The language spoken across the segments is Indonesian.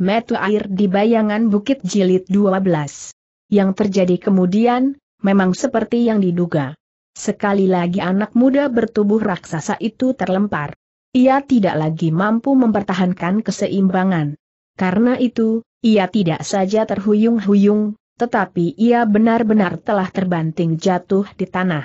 metu air di bayangan bukit jilid 12. Yang terjadi kemudian, memang seperti yang diduga. Sekali lagi anak muda bertubuh raksasa itu terlempar. Ia tidak lagi mampu mempertahankan keseimbangan. Karena itu, ia tidak saja terhuyung-huyung, tetapi ia benar-benar telah terbanting jatuh di tanah.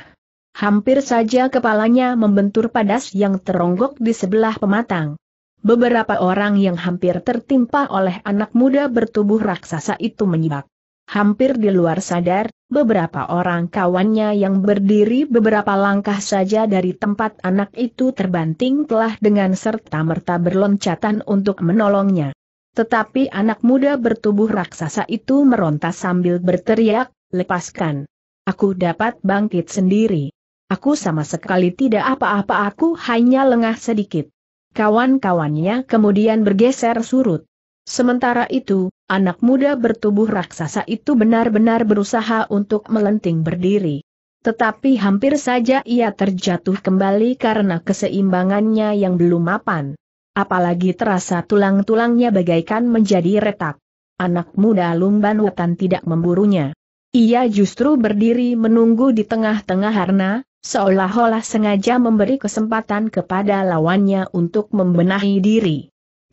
Hampir saja kepalanya membentur padas yang teronggok di sebelah pematang. Beberapa orang yang hampir tertimpa oleh anak muda bertubuh raksasa itu menyibak. Hampir di luar sadar, beberapa orang kawannya yang berdiri beberapa langkah saja dari tempat anak itu terbanting telah dengan serta-merta berloncatan untuk menolongnya. Tetapi anak muda bertubuh raksasa itu meronta sambil berteriak, lepaskan. Aku dapat bangkit sendiri. Aku sama sekali tidak apa-apa aku hanya lengah sedikit. Kawan-kawannya kemudian bergeser surut. Sementara itu, anak muda bertubuh raksasa itu benar-benar berusaha untuk melenting berdiri. Tetapi hampir saja ia terjatuh kembali karena keseimbangannya yang belum mapan. Apalagi terasa tulang-tulangnya bagaikan menjadi retak. Anak muda Lumban Wetan tidak memburunya. Ia justru berdiri menunggu di tengah-tengah Harna, seolah-olah sengaja memberi kesempatan kepada lawannya untuk membenahi diri.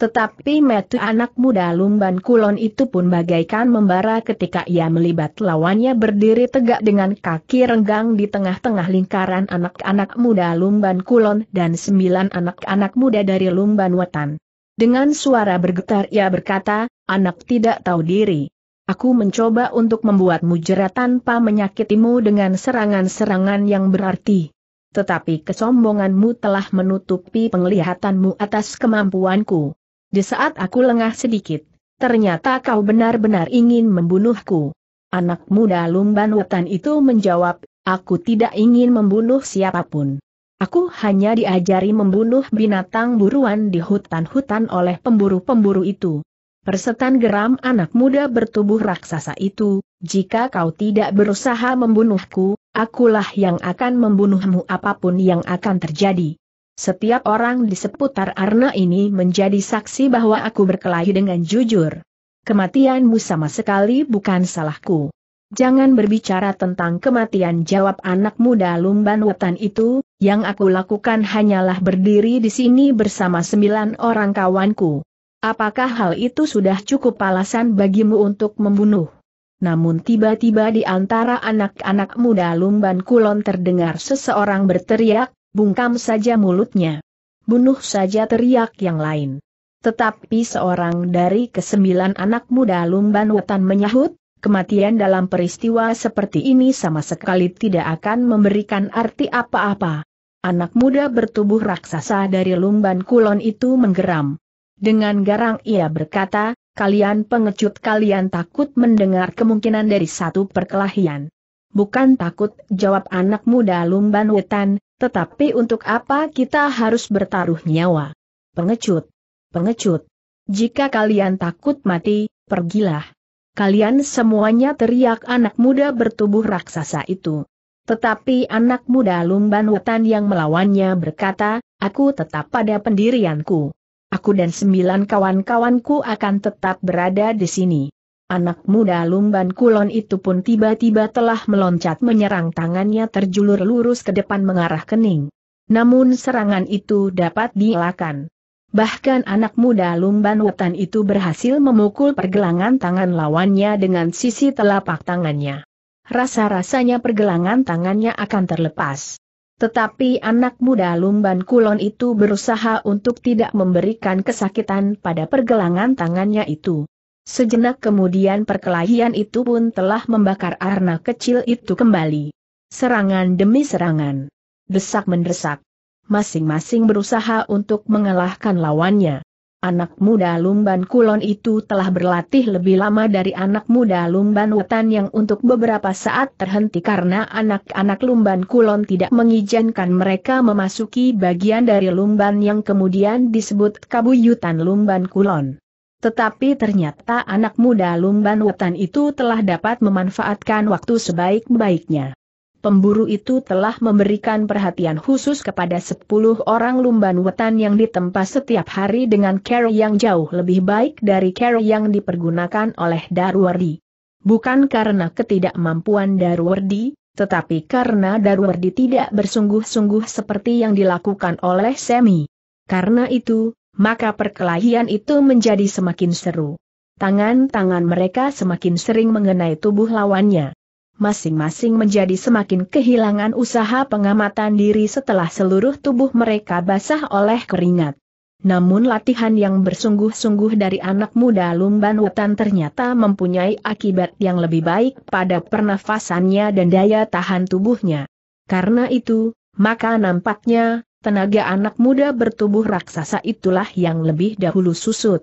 Tetapi metu anak muda lumban kulon itu pun bagaikan membara ketika ia melibat lawannya berdiri tegak dengan kaki renggang di tengah-tengah lingkaran anak-anak muda lumban kulon dan sembilan anak-anak muda dari lumban wetan. Dengan suara bergetar ia berkata, anak tidak tahu diri. Aku mencoba untuk membuatmu jera tanpa menyakitimu dengan serangan-serangan yang berarti. Tetapi kesombonganmu telah menutupi penglihatanmu atas kemampuanku. Di saat aku lengah sedikit, ternyata kau benar-benar ingin membunuhku. Anak muda lumban wetan itu menjawab, aku tidak ingin membunuh siapapun. Aku hanya diajari membunuh binatang buruan di hutan-hutan oleh pemburu-pemburu itu. Persetan geram anak muda bertubuh raksasa itu, jika kau tidak berusaha membunuhku, akulah yang akan membunuhmu apapun yang akan terjadi. Setiap orang di seputar Arna ini menjadi saksi bahwa aku berkelahi dengan jujur. Kematianmu sama sekali bukan salahku. Jangan berbicara tentang kematian jawab anak muda lumban wetan itu, yang aku lakukan hanyalah berdiri di sini bersama sembilan orang kawanku. Apakah hal itu sudah cukup alasan bagimu untuk membunuh? Namun tiba-tiba di antara anak-anak muda Lumban Kulon terdengar seseorang berteriak, bungkam saja mulutnya. Bunuh saja teriak yang lain. Tetapi seorang dari kesembilan anak muda Lumban Wetan menyahut, kematian dalam peristiwa seperti ini sama sekali tidak akan memberikan arti apa-apa. Anak muda bertubuh raksasa dari Lumban Kulon itu menggeram. Dengan garang ia berkata, kalian pengecut kalian takut mendengar kemungkinan dari satu perkelahian. Bukan takut, jawab anak muda lumban wetan, tetapi untuk apa kita harus bertaruh nyawa? Pengecut, pengecut. Jika kalian takut mati, pergilah. Kalian semuanya teriak anak muda bertubuh raksasa itu. Tetapi anak muda lumban wetan yang melawannya berkata, aku tetap pada pendirianku. Aku dan sembilan kawan-kawanku akan tetap berada di sini. Anak muda lumban kulon itu pun tiba-tiba telah meloncat menyerang tangannya terjulur lurus ke depan mengarah kening. Namun serangan itu dapat dielakkan. Bahkan anak muda lumban wetan itu berhasil memukul pergelangan tangan lawannya dengan sisi telapak tangannya. Rasa-rasanya pergelangan tangannya akan terlepas. Tetapi anak muda Lumban Kulon itu berusaha untuk tidak memberikan kesakitan pada pergelangan tangannya itu. Sejenak kemudian perkelahian itu pun telah membakar arna kecil itu kembali. Serangan demi serangan. Desak mendesak. Masing-masing berusaha untuk mengalahkan lawannya. Anak muda Lumban Kulon itu telah berlatih lebih lama dari anak muda Lumban Wetan yang untuk beberapa saat terhenti karena anak-anak Lumban Kulon tidak mengizinkan mereka memasuki bagian dari Lumban yang kemudian disebut Kabuyutan Lumban Kulon. Tetapi ternyata anak muda Lumban Wetan itu telah dapat memanfaatkan waktu sebaik-baiknya pemburu itu telah memberikan perhatian khusus kepada 10 orang lumban wetan yang ditempa setiap hari dengan care yang jauh lebih baik dari care yang dipergunakan oleh Darwardi. Bukan karena ketidakmampuan Darwardi, tetapi karena Darwardi tidak bersungguh-sungguh seperti yang dilakukan oleh Semi. Karena itu, maka perkelahian itu menjadi semakin seru. Tangan-tangan mereka semakin sering mengenai tubuh lawannya masing-masing menjadi semakin kehilangan usaha pengamatan diri setelah seluruh tubuh mereka basah oleh keringat. Namun latihan yang bersungguh-sungguh dari anak muda Lumban Wutan ternyata mempunyai akibat yang lebih baik pada pernafasannya dan daya tahan tubuhnya. Karena itu, maka nampaknya, tenaga anak muda bertubuh raksasa itulah yang lebih dahulu susut.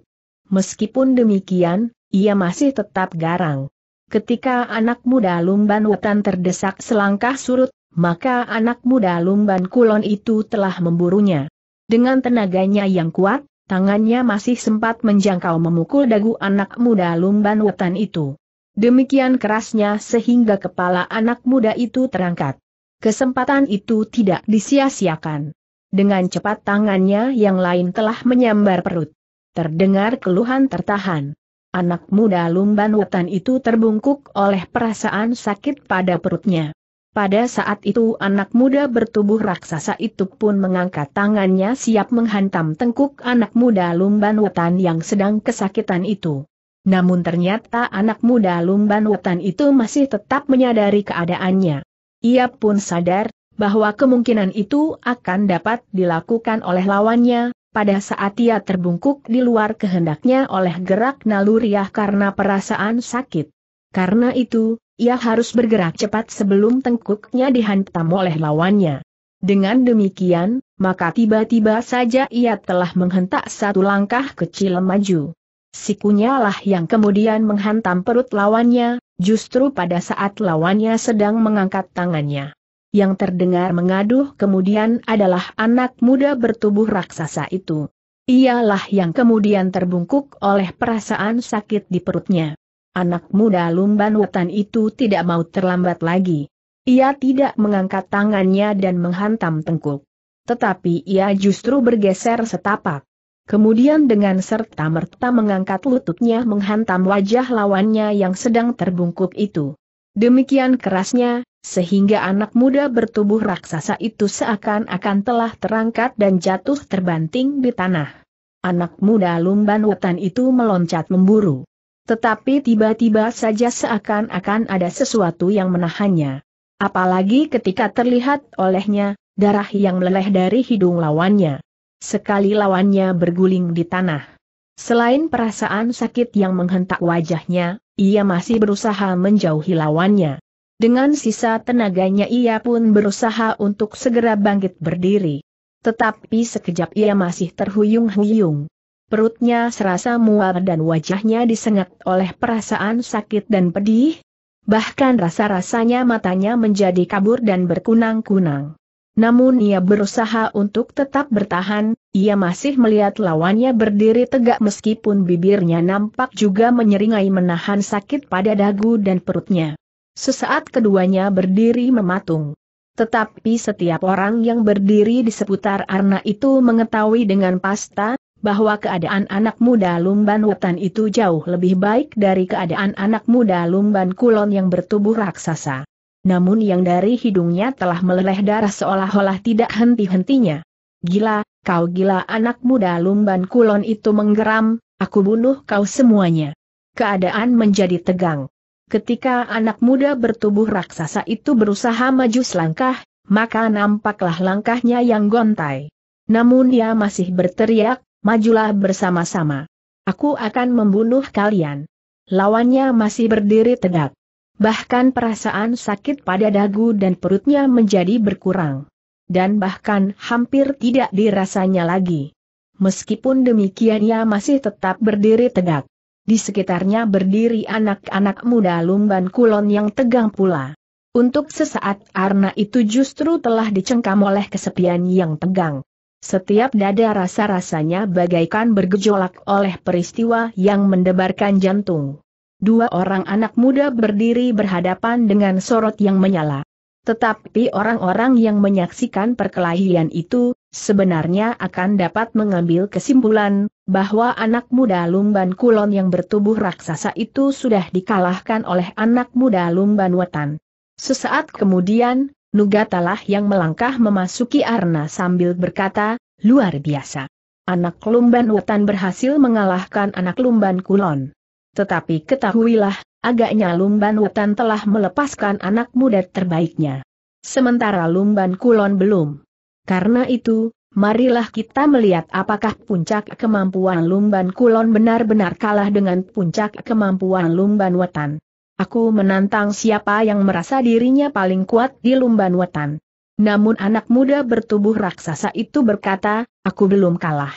Meskipun demikian, ia masih tetap garang ketika anak muda Lumban Wetan terdesak selangkah surut, maka anak muda Lumban Kulon itu telah memburunya. Dengan tenaganya yang kuat, tangannya masih sempat menjangkau memukul dagu anak muda Lumban Wetan itu. Demikian kerasnya sehingga kepala anak muda itu terangkat. Kesempatan itu tidak disia-siakan. Dengan cepat tangannya yang lain telah menyambar perut. Terdengar keluhan tertahan. Anak muda lumban hutan itu terbungkuk oleh perasaan sakit pada perutnya. Pada saat itu anak muda bertubuh raksasa itu pun mengangkat tangannya siap menghantam tengkuk anak muda lumban hutan yang sedang kesakitan itu. Namun ternyata anak muda lumban hutan itu masih tetap menyadari keadaannya. Ia pun sadar, bahwa kemungkinan itu akan dapat dilakukan oleh lawannya, pada saat ia terbungkuk di luar kehendaknya oleh gerak naluriah karena perasaan sakit. Karena itu, ia harus bergerak cepat sebelum tengkuknya dihantam oleh lawannya. Dengan demikian, maka tiba-tiba saja ia telah menghentak satu langkah kecil maju. Sikunya lah yang kemudian menghantam perut lawannya, justru pada saat lawannya sedang mengangkat tangannya yang terdengar mengaduh kemudian adalah anak muda bertubuh raksasa itu. Ialah yang kemudian terbungkuk oleh perasaan sakit di perutnya. Anak muda lumban wetan itu tidak mau terlambat lagi. Ia tidak mengangkat tangannya dan menghantam tengkuk. Tetapi ia justru bergeser setapak. Kemudian dengan serta-merta mengangkat lututnya menghantam wajah lawannya yang sedang terbungkuk itu. Demikian kerasnya, sehingga anak muda bertubuh raksasa itu seakan-akan telah terangkat dan jatuh terbanting di tanah. Anak muda lumban wetan itu meloncat memburu. Tetapi tiba-tiba saja seakan-akan ada sesuatu yang menahannya. Apalagi ketika terlihat olehnya, darah yang meleleh dari hidung lawannya. Sekali lawannya berguling di tanah. Selain perasaan sakit yang menghentak wajahnya, ia masih berusaha menjauhi lawannya. Dengan sisa tenaganya ia pun berusaha untuk segera bangkit berdiri. Tetapi sekejap ia masih terhuyung-huyung. Perutnya serasa mual dan wajahnya disengat oleh perasaan sakit dan pedih. Bahkan rasa-rasanya matanya menjadi kabur dan berkunang-kunang. Namun ia berusaha untuk tetap bertahan, ia masih melihat lawannya berdiri tegak meskipun bibirnya nampak juga menyeringai menahan sakit pada dagu dan perutnya. Sesaat keduanya berdiri mematung. Tetapi setiap orang yang berdiri di seputar Arna itu mengetahui dengan pasta, bahwa keadaan anak muda Lumban Wetan itu jauh lebih baik dari keadaan anak muda Lumban Kulon yang bertubuh raksasa. Namun yang dari hidungnya telah meleleh darah seolah-olah tidak henti-hentinya. Gila, kau gila anak muda Lumban Kulon itu menggeram, aku bunuh kau semuanya. Keadaan menjadi tegang. Ketika anak muda bertubuh raksasa itu berusaha maju selangkah, maka nampaklah langkahnya yang gontai. Namun dia masih berteriak, majulah bersama-sama. Aku akan membunuh kalian. Lawannya masih berdiri tegak. Bahkan perasaan sakit pada dagu dan perutnya menjadi berkurang. Dan bahkan hampir tidak dirasanya lagi. Meskipun demikian ia masih tetap berdiri tegak. Di sekitarnya berdiri anak-anak muda lumban kulon yang tegang pula. Untuk sesaat Arna itu justru telah dicengkam oleh kesepian yang tegang. Setiap dada rasa-rasanya bagaikan bergejolak oleh peristiwa yang mendebarkan jantung. Dua orang anak muda berdiri berhadapan dengan sorot yang menyala. Tetapi orang-orang yang menyaksikan perkelahian itu, sebenarnya akan dapat mengambil kesimpulan, bahwa anak muda Lumban Kulon yang bertubuh raksasa itu sudah dikalahkan oleh anak muda Lumban Wetan. Sesaat kemudian, Nugatalah yang melangkah memasuki arna sambil berkata, luar biasa. Anak Lumban Wetan berhasil mengalahkan anak Lumban Kulon. Tetapi ketahuilah, agaknya Lumban Wetan telah melepaskan anak muda terbaiknya. Sementara Lumban Kulon belum. Karena itu, Marilah kita melihat apakah puncak kemampuan Lumban Kulon benar-benar kalah dengan puncak kemampuan Lumban Wetan. Aku menantang siapa yang merasa dirinya paling kuat di Lumban Wetan. Namun anak muda bertubuh raksasa itu berkata, aku belum kalah.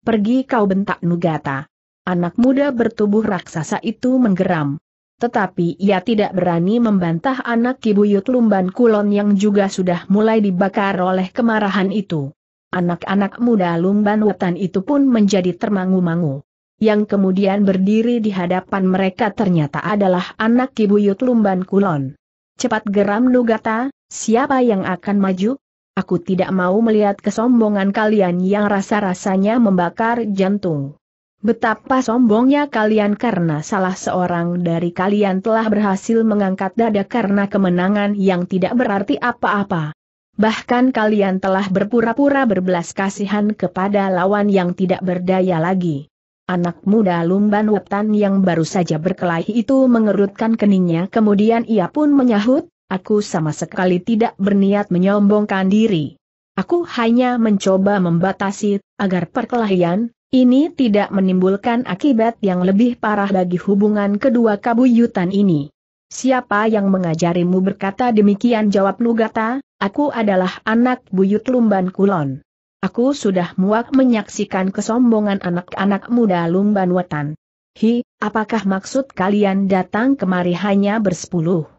Pergi kau bentak Nugata. Anak muda bertubuh raksasa itu menggeram. Tetapi ia tidak berani membantah anak kibuyut Lumban Kulon yang juga sudah mulai dibakar oleh kemarahan itu. Anak-anak muda Lumban Wetan itu pun menjadi termangu-mangu. Yang kemudian berdiri di hadapan mereka ternyata adalah anak kibuyut Lumban Kulon. Cepat geram Nugata, siapa yang akan maju? Aku tidak mau melihat kesombongan kalian yang rasa-rasanya membakar jantung. Betapa sombongnya kalian karena salah seorang dari kalian telah berhasil mengangkat dada karena kemenangan yang tidak berarti apa-apa. Bahkan kalian telah berpura-pura berbelas kasihan kepada lawan yang tidak berdaya lagi. Anak muda Lumban Weptan yang baru saja berkelahi itu mengerutkan keningnya kemudian ia pun menyahut, aku sama sekali tidak berniat menyombongkan diri. Aku hanya mencoba membatasi, agar perkelahian, ini tidak menimbulkan akibat yang lebih parah bagi hubungan kedua kabuyutan ini. Siapa yang mengajarimu berkata demikian jawab Lugata, aku adalah anak buyut Lumban Kulon. Aku sudah muak menyaksikan kesombongan anak-anak muda Lumban Wetan. Hi, apakah maksud kalian datang kemari hanya bersepuluh?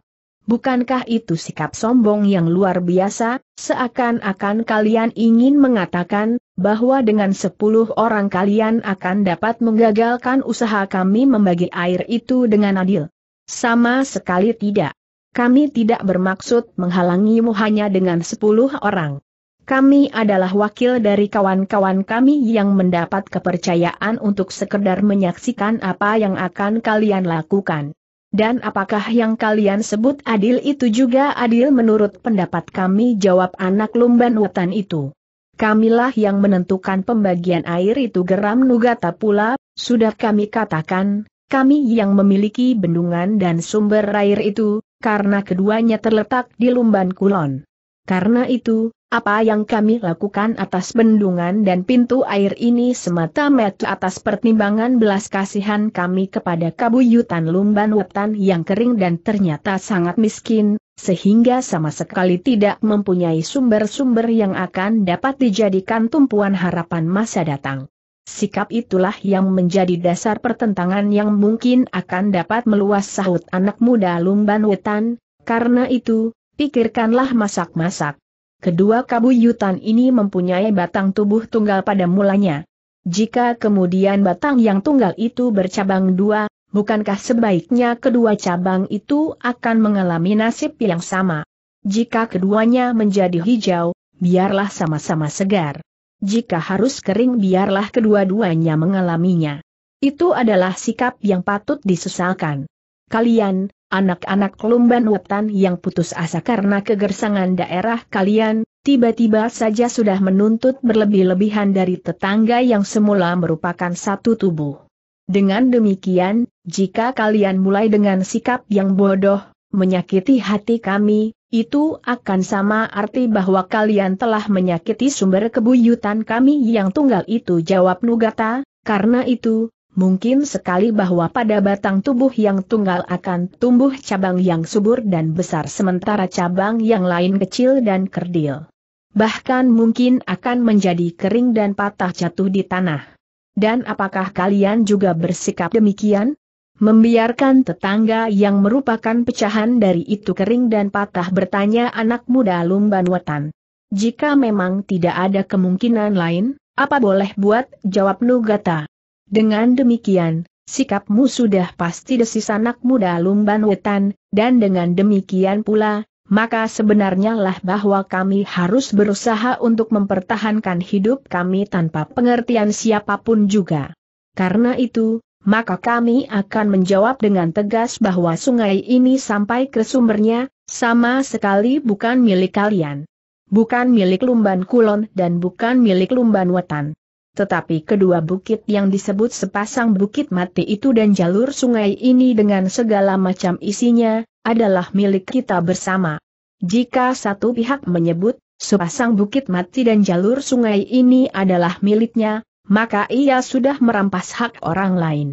Bukankah itu sikap sombong yang luar biasa, seakan-akan kalian ingin mengatakan, bahwa dengan sepuluh orang kalian akan dapat menggagalkan usaha kami membagi air itu dengan adil. Sama sekali tidak. Kami tidak bermaksud menghalangimu hanya dengan sepuluh orang. Kami adalah wakil dari kawan-kawan kami yang mendapat kepercayaan untuk sekedar menyaksikan apa yang akan kalian lakukan. Dan apakah yang kalian sebut adil itu juga adil menurut pendapat kami jawab anak lumban wetan itu. Kamilah yang menentukan pembagian air itu geram Nugata pula, sudah kami katakan, kami yang memiliki bendungan dan sumber air itu, karena keduanya terletak di Lumban Kulon. Karena itu, apa yang kami lakukan atas bendungan dan pintu air ini semata-mata atas pertimbangan belas kasihan kami kepada kabuyutan Lumban Wetan yang kering dan ternyata sangat miskin, sehingga sama sekali tidak mempunyai sumber-sumber yang akan dapat dijadikan tumpuan harapan masa datang. Sikap itulah yang menjadi dasar pertentangan yang mungkin akan dapat meluas sahut anak muda Lumban Wetan, karena itu, pikirkanlah masak-masak. Kedua kabuyutan ini mempunyai batang tubuh tunggal pada mulanya. Jika kemudian batang yang tunggal itu bercabang dua, bukankah sebaiknya kedua cabang itu akan mengalami nasib yang sama? Jika keduanya menjadi hijau, biarlah sama-sama segar. Jika harus kering biarlah kedua-duanya mengalaminya. Itu adalah sikap yang patut disesalkan. Kalian, anak-anak Lumban Wetan yang putus asa karena kegersangan daerah kalian, tiba-tiba saja sudah menuntut berlebih-lebihan dari tetangga yang semula merupakan satu tubuh. Dengan demikian, jika kalian mulai dengan sikap yang bodoh, menyakiti hati kami, itu akan sama arti bahwa kalian telah menyakiti sumber kebuyutan kami yang tunggal itu jawab Nugata, karena itu, mungkin sekali bahwa pada batang tubuh yang tunggal akan tumbuh cabang yang subur dan besar sementara cabang yang lain kecil dan kerdil. Bahkan mungkin akan menjadi kering dan patah jatuh di tanah. Dan apakah kalian juga bersikap demikian? Membiarkan tetangga yang merupakan pecahan dari itu kering dan patah bertanya anak muda Lumban Wetan. Jika memang tidak ada kemungkinan lain, apa boleh buat, jawab Nugata. Dengan demikian, sikapmu sudah pasti desis anak muda Lumban Wetan, dan dengan demikian pula, maka sebenarnya lah bahwa kami harus berusaha untuk mempertahankan hidup kami tanpa pengertian siapapun juga. Karena itu, maka kami akan menjawab dengan tegas bahwa sungai ini sampai ke sumbernya, sama sekali bukan milik kalian. Bukan milik Lumban Kulon dan bukan milik Lumban Wetan. Tetapi kedua bukit yang disebut sepasang bukit mati itu dan jalur sungai ini dengan segala macam isinya, adalah milik kita bersama. Jika satu pihak menyebut, sepasang bukit mati dan jalur sungai ini adalah miliknya, maka ia sudah merampas hak orang lain.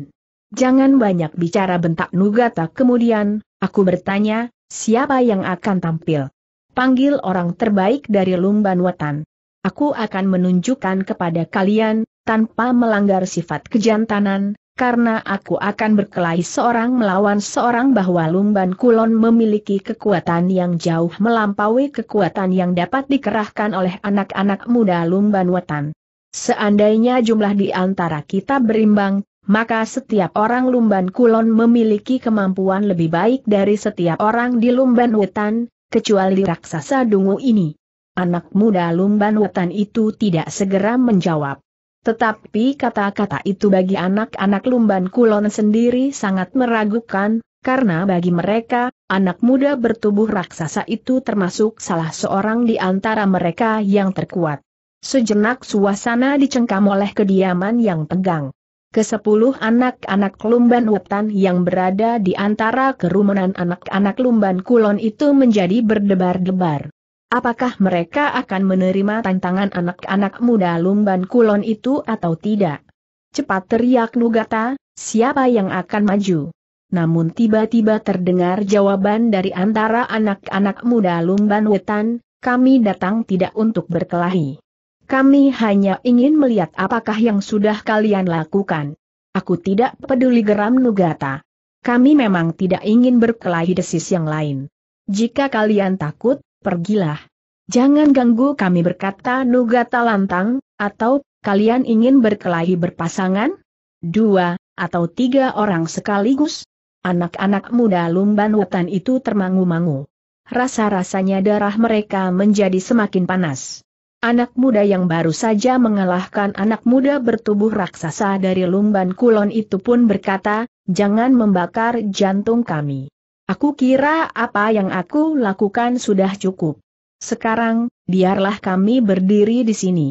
Jangan banyak bicara bentak Nugata kemudian, aku bertanya, siapa yang akan tampil? Panggil orang terbaik dari Lumban Wetan. Aku akan menunjukkan kepada kalian, tanpa melanggar sifat kejantanan, karena aku akan berkelahi seorang melawan seorang bahwa Lumban Kulon memiliki kekuatan yang jauh melampaui kekuatan yang dapat dikerahkan oleh anak-anak muda Lumban Wetan. Seandainya jumlah di antara kita berimbang, maka setiap orang Lumban Kulon memiliki kemampuan lebih baik dari setiap orang di Lumban Wetan, kecuali raksasa dungu ini. Anak muda Lumban Wetan itu tidak segera menjawab. Tetapi kata-kata itu bagi anak-anak Lumban Kulon sendiri sangat meragukan, karena bagi mereka, anak muda bertubuh raksasa itu termasuk salah seorang di antara mereka yang terkuat. Sejenak suasana dicengkam oleh kediaman yang tegang. Kesepuluh anak-anak Lumban Wetan yang berada di antara kerumunan anak-anak Lumban Kulon itu menjadi berdebar-debar. Apakah mereka akan menerima tantangan anak-anak muda Lumban Kulon itu atau tidak? Cepat teriak Nugata, siapa yang akan maju? Namun tiba-tiba terdengar jawaban dari antara anak-anak muda Lumban Wetan, kami datang tidak untuk berkelahi. Kami hanya ingin melihat apakah yang sudah kalian lakukan. Aku tidak peduli geram Nugata. Kami memang tidak ingin berkelahi desis yang lain. Jika kalian takut, pergilah. Jangan ganggu kami berkata Nugata lantang, atau, kalian ingin berkelahi berpasangan? Dua, atau tiga orang sekaligus? Anak-anak muda lumban wetan itu termangu-mangu. Rasa-rasanya darah mereka menjadi semakin panas. Anak muda yang baru saja mengalahkan anak muda bertubuh raksasa dari Lumban Kulon itu pun berkata, jangan membakar jantung kami. Aku kira apa yang aku lakukan sudah cukup. Sekarang, biarlah kami berdiri di sini.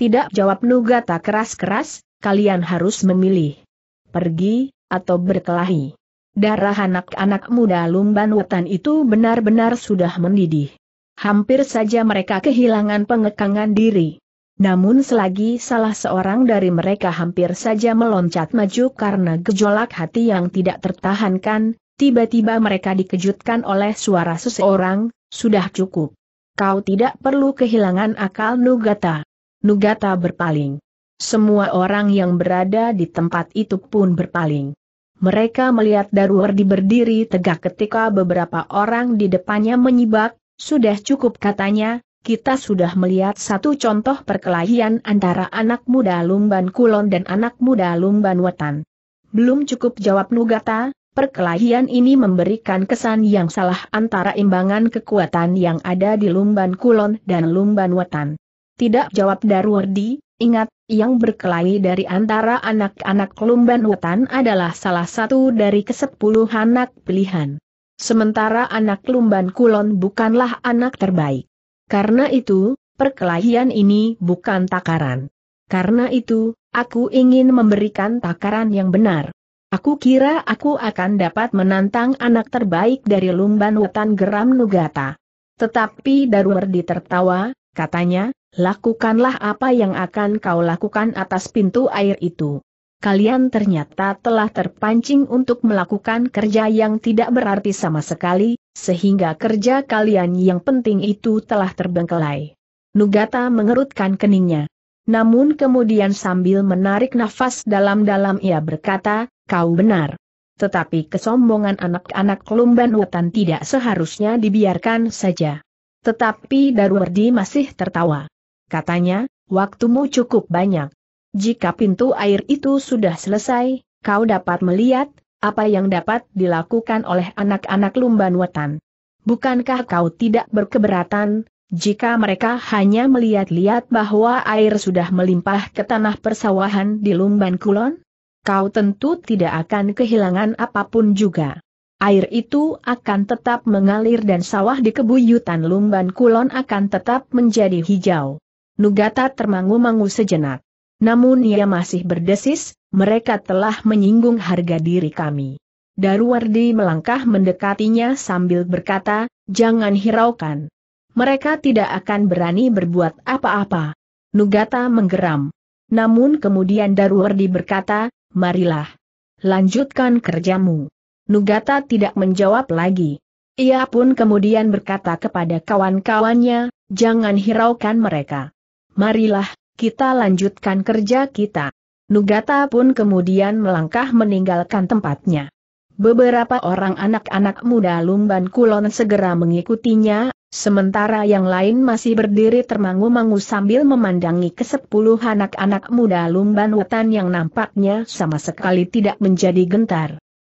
Tidak jawab Nugata keras-keras, kalian harus memilih. Pergi, atau berkelahi. Darah anak-anak muda Lumban Wetan itu benar-benar sudah mendidih hampir saja mereka kehilangan pengekangan diri. Namun selagi salah seorang dari mereka hampir saja meloncat maju karena gejolak hati yang tidak tertahankan, tiba-tiba mereka dikejutkan oleh suara seseorang, sudah cukup. Kau tidak perlu kehilangan akal Nugata. Nugata berpaling. Semua orang yang berada di tempat itu pun berpaling. Mereka melihat Daruwardi berdiri tegak ketika beberapa orang di depannya menyibak, sudah cukup katanya, kita sudah melihat satu contoh perkelahian antara anak muda Lumban Kulon dan anak muda Lumban Wetan. Belum cukup jawab Nugata, perkelahian ini memberikan kesan yang salah antara imbangan kekuatan yang ada di Lumban Kulon dan Lumban Wetan. Tidak jawab Darwardi, ingat, yang berkelahi dari antara anak-anak Lumban Wetan adalah salah satu dari kesepuluh anak pilihan. Sementara anak Lumban Kulon bukanlah anak terbaik. Karena itu, perkelahian ini bukan takaran. Karena itu, aku ingin memberikan takaran yang benar. Aku kira aku akan dapat menantang anak terbaik dari Lumban Hutan Geram Nugata. Tetapi Darwardi tertawa, katanya, lakukanlah apa yang akan kau lakukan atas pintu air itu kalian ternyata telah terpancing untuk melakukan kerja yang tidak berarti sama sekali, sehingga kerja kalian yang penting itu telah terbengkelai. Nugata mengerutkan keningnya. Namun kemudian sambil menarik nafas dalam-dalam ia berkata, kau benar. Tetapi kesombongan anak-anak Lumban Wetan tidak seharusnya dibiarkan saja. Tetapi Darwardi masih tertawa. Katanya, waktumu cukup banyak. Jika pintu air itu sudah selesai, kau dapat melihat apa yang dapat dilakukan oleh anak-anak Lumban Wetan. Bukankah kau tidak berkeberatan jika mereka hanya melihat-lihat bahwa air sudah melimpah ke tanah persawahan di Lumban Kulon? Kau tentu tidak akan kehilangan apapun juga. Air itu akan tetap mengalir dan sawah di kebuyutan Lumban Kulon akan tetap menjadi hijau. Nugata termangu-mangu sejenak. Namun ia masih berdesis, mereka telah menyinggung harga diri kami. Darwardi melangkah mendekatinya sambil berkata, jangan hiraukan. Mereka tidak akan berani berbuat apa-apa. Nugata menggeram. Namun kemudian Darwardi berkata, marilah. Lanjutkan kerjamu. Nugata tidak menjawab lagi. Ia pun kemudian berkata kepada kawan-kawannya, jangan hiraukan mereka. Marilah, kita lanjutkan kerja kita. Nugata pun kemudian melangkah meninggalkan tempatnya. Beberapa orang anak-anak muda Lumban Kulon segera mengikutinya, sementara yang lain masih berdiri termangu-mangu sambil memandangi kesepuluh anak-anak muda Lumban Wetan yang nampaknya sama sekali tidak menjadi gentar.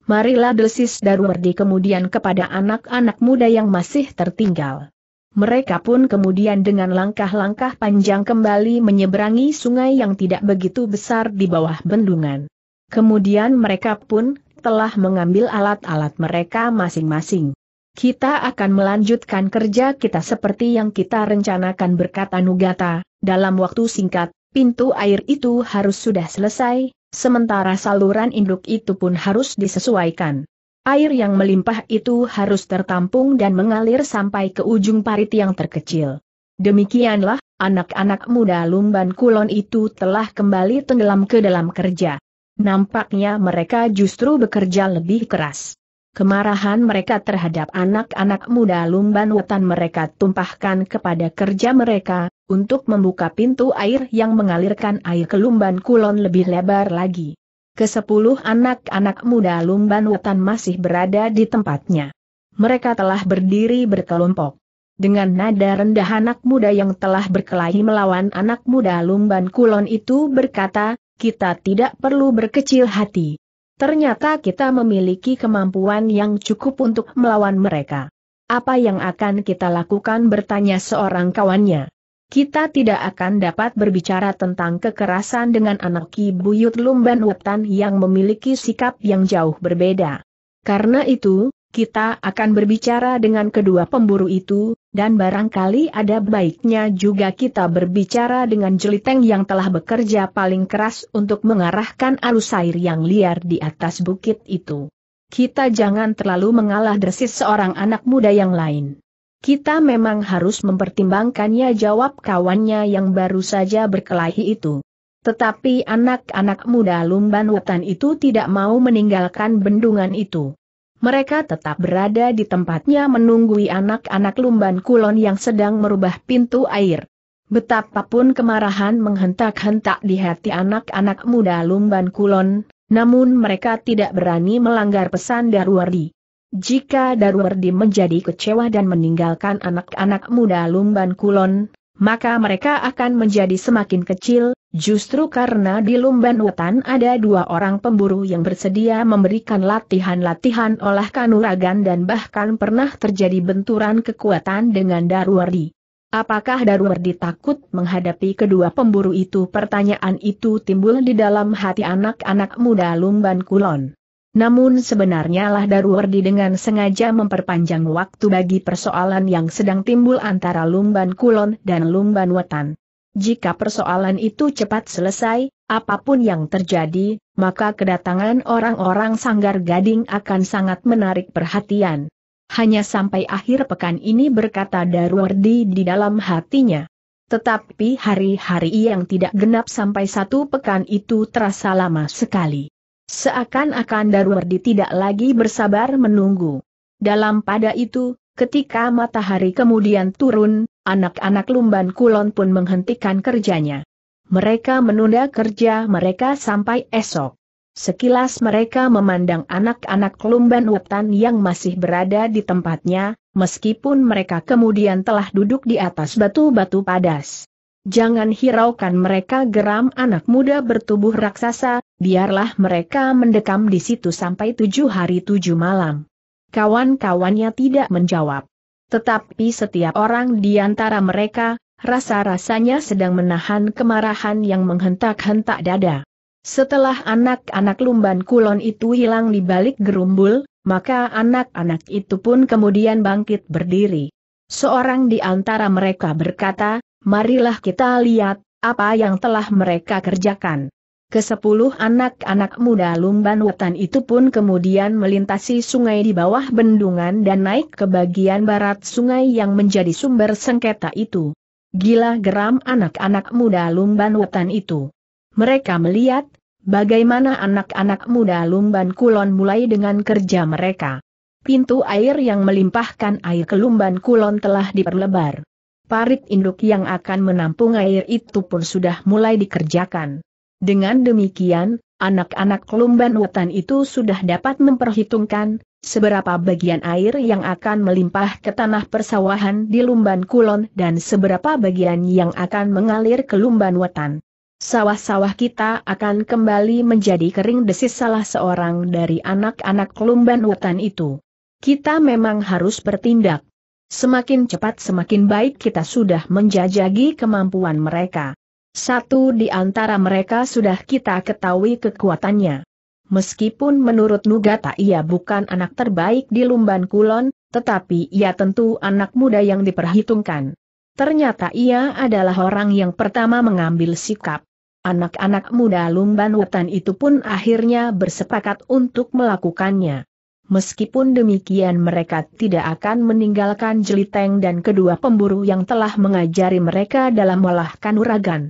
Marilah desis Darwardi kemudian kepada anak-anak muda yang masih tertinggal. Mereka pun kemudian dengan langkah-langkah panjang kembali menyeberangi sungai yang tidak begitu besar di bawah bendungan. Kemudian mereka pun telah mengambil alat-alat mereka masing-masing. Kita akan melanjutkan kerja kita seperti yang kita rencanakan berkata Nugata, dalam waktu singkat, pintu air itu harus sudah selesai, sementara saluran induk itu pun harus disesuaikan. Air yang melimpah itu harus tertampung dan mengalir sampai ke ujung parit yang terkecil. Demikianlah, anak-anak muda Lumban Kulon itu telah kembali tenggelam ke dalam kerja. Nampaknya mereka justru bekerja lebih keras. Kemarahan mereka terhadap anak-anak muda Lumban Wetan mereka tumpahkan kepada kerja mereka, untuk membuka pintu air yang mengalirkan air ke Lumban Kulon lebih lebar lagi kesepuluh anak-anak muda Lumban Wetan masih berada di tempatnya. Mereka telah berdiri berkelompok. Dengan nada rendah anak muda yang telah berkelahi melawan anak muda Lumban Kulon itu berkata, kita tidak perlu berkecil hati. Ternyata kita memiliki kemampuan yang cukup untuk melawan mereka. Apa yang akan kita lakukan bertanya seorang kawannya kita tidak akan dapat berbicara tentang kekerasan dengan anak Ki Buyut Lumban Wetan yang memiliki sikap yang jauh berbeda. Karena itu, kita akan berbicara dengan kedua pemburu itu, dan barangkali ada baiknya juga kita berbicara dengan Jeliteng yang telah bekerja paling keras untuk mengarahkan arus air yang liar di atas bukit itu. Kita jangan terlalu mengalah desis seorang anak muda yang lain. Kita memang harus mempertimbangkannya jawab kawannya yang baru saja berkelahi itu. Tetapi anak-anak muda lumban hutan itu tidak mau meninggalkan bendungan itu. Mereka tetap berada di tempatnya menunggui anak-anak lumban kulon yang sedang merubah pintu air. Betapapun kemarahan menghentak-hentak di hati anak-anak muda lumban kulon, namun mereka tidak berani melanggar pesan Darwardi. Jika Darwardi menjadi kecewa dan meninggalkan anak-anak muda Lumban Kulon, maka mereka akan menjadi semakin kecil, justru karena di Lumban Wetan ada dua orang pemburu yang bersedia memberikan latihan-latihan olah kanuragan dan bahkan pernah terjadi benturan kekuatan dengan Darwardi. Apakah Darwardi takut menghadapi kedua pemburu itu? Pertanyaan itu timbul di dalam hati anak-anak muda Lumban Kulon. Namun sebenarnya lah Darwardi dengan sengaja memperpanjang waktu bagi persoalan yang sedang timbul antara Lumban Kulon dan Lumban Wetan. Jika persoalan itu cepat selesai, apapun yang terjadi, maka kedatangan orang-orang Sanggar Gading akan sangat menarik perhatian. Hanya sampai akhir pekan ini berkata Darwardi di dalam hatinya. Tetapi hari-hari yang tidak genap sampai satu pekan itu terasa lama sekali. Seakan-akan Darwardi tidak lagi bersabar menunggu. Dalam pada itu, ketika matahari kemudian turun, anak-anak Lumban Kulon pun menghentikan kerjanya. Mereka menunda kerja mereka sampai esok. Sekilas mereka memandang anak-anak Lumban Wetan yang masih berada di tempatnya, meskipun mereka kemudian telah duduk di atas batu-batu padas. Jangan hiraukan mereka geram anak muda bertubuh raksasa, biarlah mereka mendekam di situ sampai tujuh hari tujuh malam. Kawan-kawannya tidak menjawab. Tetapi setiap orang di antara mereka, rasa-rasanya sedang menahan kemarahan yang menghentak-hentak dada. Setelah anak-anak lumban kulon itu hilang di balik gerumbul, maka anak-anak itu pun kemudian bangkit berdiri. Seorang di antara mereka berkata, Marilah kita lihat, apa yang telah mereka kerjakan. Kesepuluh anak-anak muda Lumban Wetan itu pun kemudian melintasi sungai di bawah bendungan dan naik ke bagian barat sungai yang menjadi sumber sengketa itu. Gila geram anak-anak muda Lumban Wetan itu. Mereka melihat, bagaimana anak-anak muda Lumban Kulon mulai dengan kerja mereka. Pintu air yang melimpahkan air ke Lumban Kulon telah diperlebar parit induk yang akan menampung air itu pun sudah mulai dikerjakan. Dengan demikian, anak-anak lumban hutan itu sudah dapat memperhitungkan, seberapa bagian air yang akan melimpah ke tanah persawahan di lumban kulon dan seberapa bagian yang akan mengalir ke lumban watan. Sawah-sawah kita akan kembali menjadi kering desis salah seorang dari anak-anak lumban hutan itu. Kita memang harus bertindak. Semakin cepat semakin baik kita sudah menjajagi kemampuan mereka. Satu di antara mereka sudah kita ketahui kekuatannya. Meskipun menurut Nugata ia bukan anak terbaik di Lumban Kulon, tetapi ia tentu anak muda yang diperhitungkan. Ternyata ia adalah orang yang pertama mengambil sikap. Anak-anak muda Lumban Wetan itu pun akhirnya bersepakat untuk melakukannya. Meskipun demikian mereka tidak akan meninggalkan Jeliteng dan kedua pemburu yang telah mengajari mereka dalam melahkan uragan.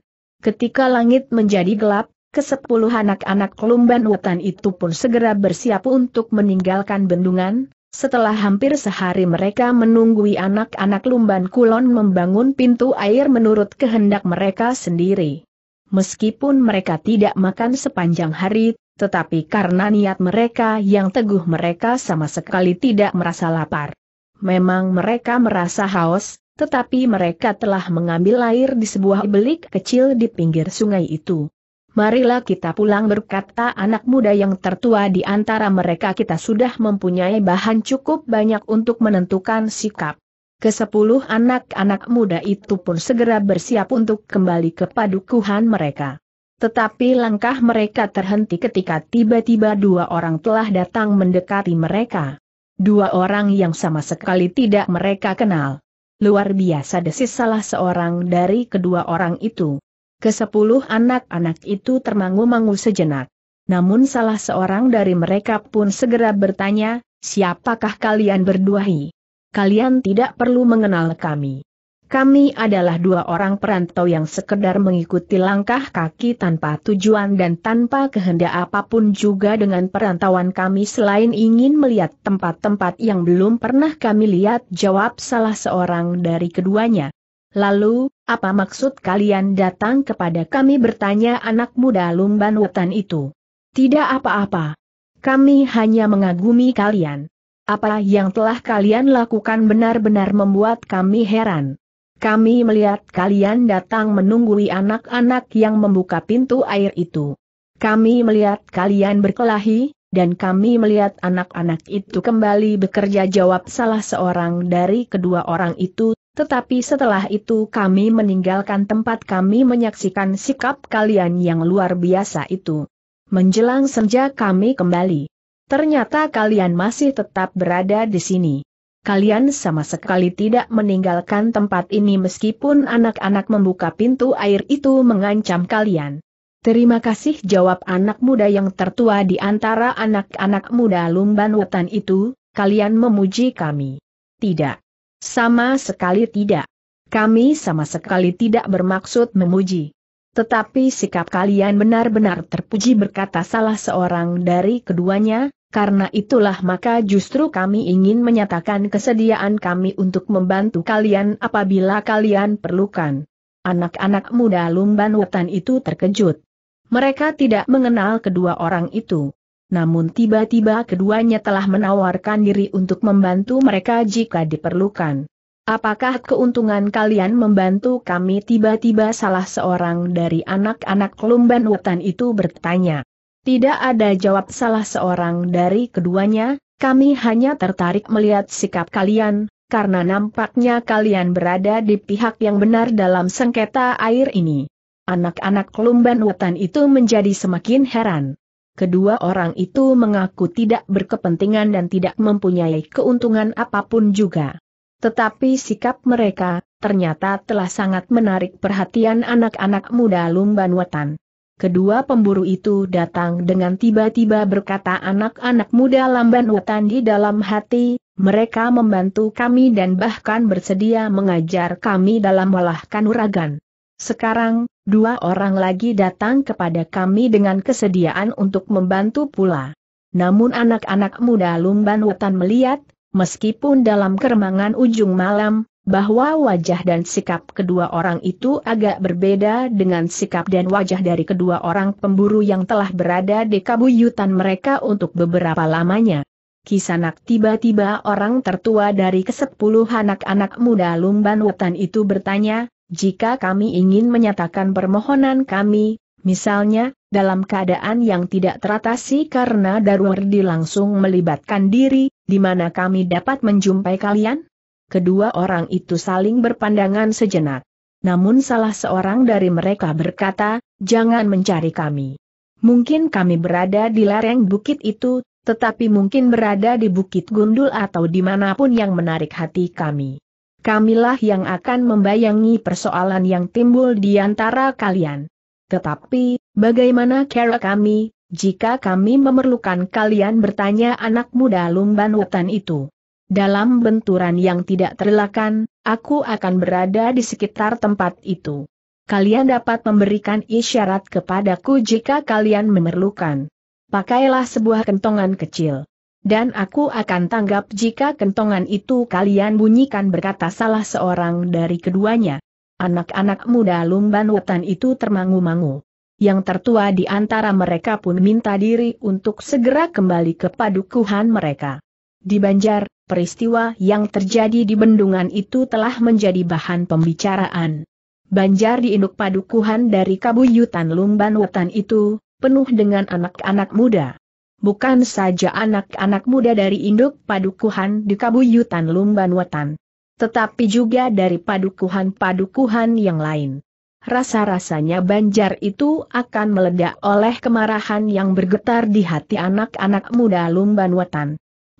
Ketika langit menjadi gelap, kesepuluh anak-anak lumban wetan itu pun segera bersiap untuk meninggalkan bendungan, setelah hampir sehari mereka menunggui anak-anak lumban kulon membangun pintu air menurut kehendak mereka sendiri. Meskipun mereka tidak makan sepanjang hari, tetapi karena niat mereka yang teguh mereka sama sekali tidak merasa lapar. Memang mereka merasa haus, tetapi mereka telah mengambil air di sebuah belik kecil di pinggir sungai itu. Marilah kita pulang berkata anak muda yang tertua di antara mereka kita sudah mempunyai bahan cukup banyak untuk menentukan sikap. Kesepuluh anak-anak muda itu pun segera bersiap untuk kembali ke padukuhan mereka. Tetapi langkah mereka terhenti ketika tiba-tiba dua orang telah datang mendekati mereka. Dua orang yang sama sekali tidak mereka kenal. Luar biasa desis salah seorang dari kedua orang itu. Kesepuluh anak-anak itu termangu-mangu sejenak. Namun salah seorang dari mereka pun segera bertanya, siapakah kalian berduahi? Kalian tidak perlu mengenal kami. Kami adalah dua orang perantau yang sekedar mengikuti langkah kaki tanpa tujuan dan tanpa kehendak apapun juga dengan perantauan kami selain ingin melihat tempat-tempat yang belum pernah kami lihat jawab salah seorang dari keduanya. Lalu, apa maksud kalian datang kepada kami bertanya anak muda lumban wetan itu? Tidak apa-apa. Kami hanya mengagumi kalian. Apa yang telah kalian lakukan benar-benar membuat kami heran. Kami melihat kalian datang menunggui anak-anak yang membuka pintu air itu. Kami melihat kalian berkelahi, dan kami melihat anak-anak itu kembali bekerja jawab salah seorang dari kedua orang itu, tetapi setelah itu kami meninggalkan tempat kami menyaksikan sikap kalian yang luar biasa itu. Menjelang senja kami kembali. Ternyata kalian masih tetap berada di sini kalian sama sekali tidak meninggalkan tempat ini meskipun anak-anak membuka pintu air itu mengancam kalian. Terima kasih jawab anak muda yang tertua di antara anak-anak muda lumban wetan itu, kalian memuji kami. Tidak. Sama sekali tidak. Kami sama sekali tidak bermaksud memuji. Tetapi sikap kalian benar-benar terpuji berkata salah seorang dari keduanya, karena itulah maka justru kami ingin menyatakan kesediaan kami untuk membantu kalian apabila kalian perlukan. Anak-anak muda Lumban Wetan itu terkejut. Mereka tidak mengenal kedua orang itu. Namun tiba-tiba keduanya telah menawarkan diri untuk membantu mereka jika diperlukan. Apakah keuntungan kalian membantu kami tiba-tiba salah seorang dari anak-anak Lumban Wetan itu bertanya. Tidak ada jawab salah seorang dari keduanya, kami hanya tertarik melihat sikap kalian, karena nampaknya kalian berada di pihak yang benar dalam sengketa air ini. Anak-anak Lumban Wetan itu menjadi semakin heran. Kedua orang itu mengaku tidak berkepentingan dan tidak mempunyai keuntungan apapun juga. Tetapi sikap mereka, ternyata telah sangat menarik perhatian anak-anak muda Lumban Wetan. Kedua pemburu itu datang dengan tiba-tiba berkata anak-anak muda lamban hutan di dalam hati, mereka membantu kami dan bahkan bersedia mengajar kami dalam olah kanuragan. Sekarang, dua orang lagi datang kepada kami dengan kesediaan untuk membantu pula. Namun anak-anak muda lumban hutan melihat, meskipun dalam keremangan ujung malam, bahwa wajah dan sikap kedua orang itu agak berbeda dengan sikap dan wajah dari kedua orang pemburu yang telah berada di kabuyutan mereka untuk beberapa lamanya. Kisanak tiba-tiba orang tertua dari kesepuluh anak-anak muda Lumban Wetan itu bertanya, jika kami ingin menyatakan permohonan kami, misalnya, dalam keadaan yang tidak teratasi karena Darwardi langsung melibatkan diri, di mana kami dapat menjumpai kalian? Kedua orang itu saling berpandangan sejenak. Namun salah seorang dari mereka berkata, jangan mencari kami. Mungkin kami berada di lereng bukit itu, tetapi mungkin berada di bukit gundul atau dimanapun yang menarik hati kami. Kamilah yang akan membayangi persoalan yang timbul di antara kalian. Tetapi, bagaimana cara kami, jika kami memerlukan kalian bertanya anak muda lumban wetan itu. Dalam benturan yang tidak terelakkan, aku akan berada di sekitar tempat itu. Kalian dapat memberikan isyarat kepadaku jika kalian memerlukan. Pakailah sebuah kentongan kecil. Dan aku akan tanggap jika kentongan itu kalian bunyikan berkata salah seorang dari keduanya. Anak-anak muda lumban wetan itu termangu-mangu. Yang tertua di antara mereka pun minta diri untuk segera kembali ke padukuhan mereka. Di Banjar, peristiwa yang terjadi di bendungan itu telah menjadi bahan pembicaraan. Banjar di induk padukuhan dari kabuyutan Lumban Wetan itu, penuh dengan anak-anak muda. Bukan saja anak-anak muda dari induk padukuhan di kabuyutan Lumban Wetan, tetapi juga dari padukuhan-padukuhan yang lain. Rasa-rasanya Banjar itu akan meledak oleh kemarahan yang bergetar di hati anak-anak muda Lumban Wetan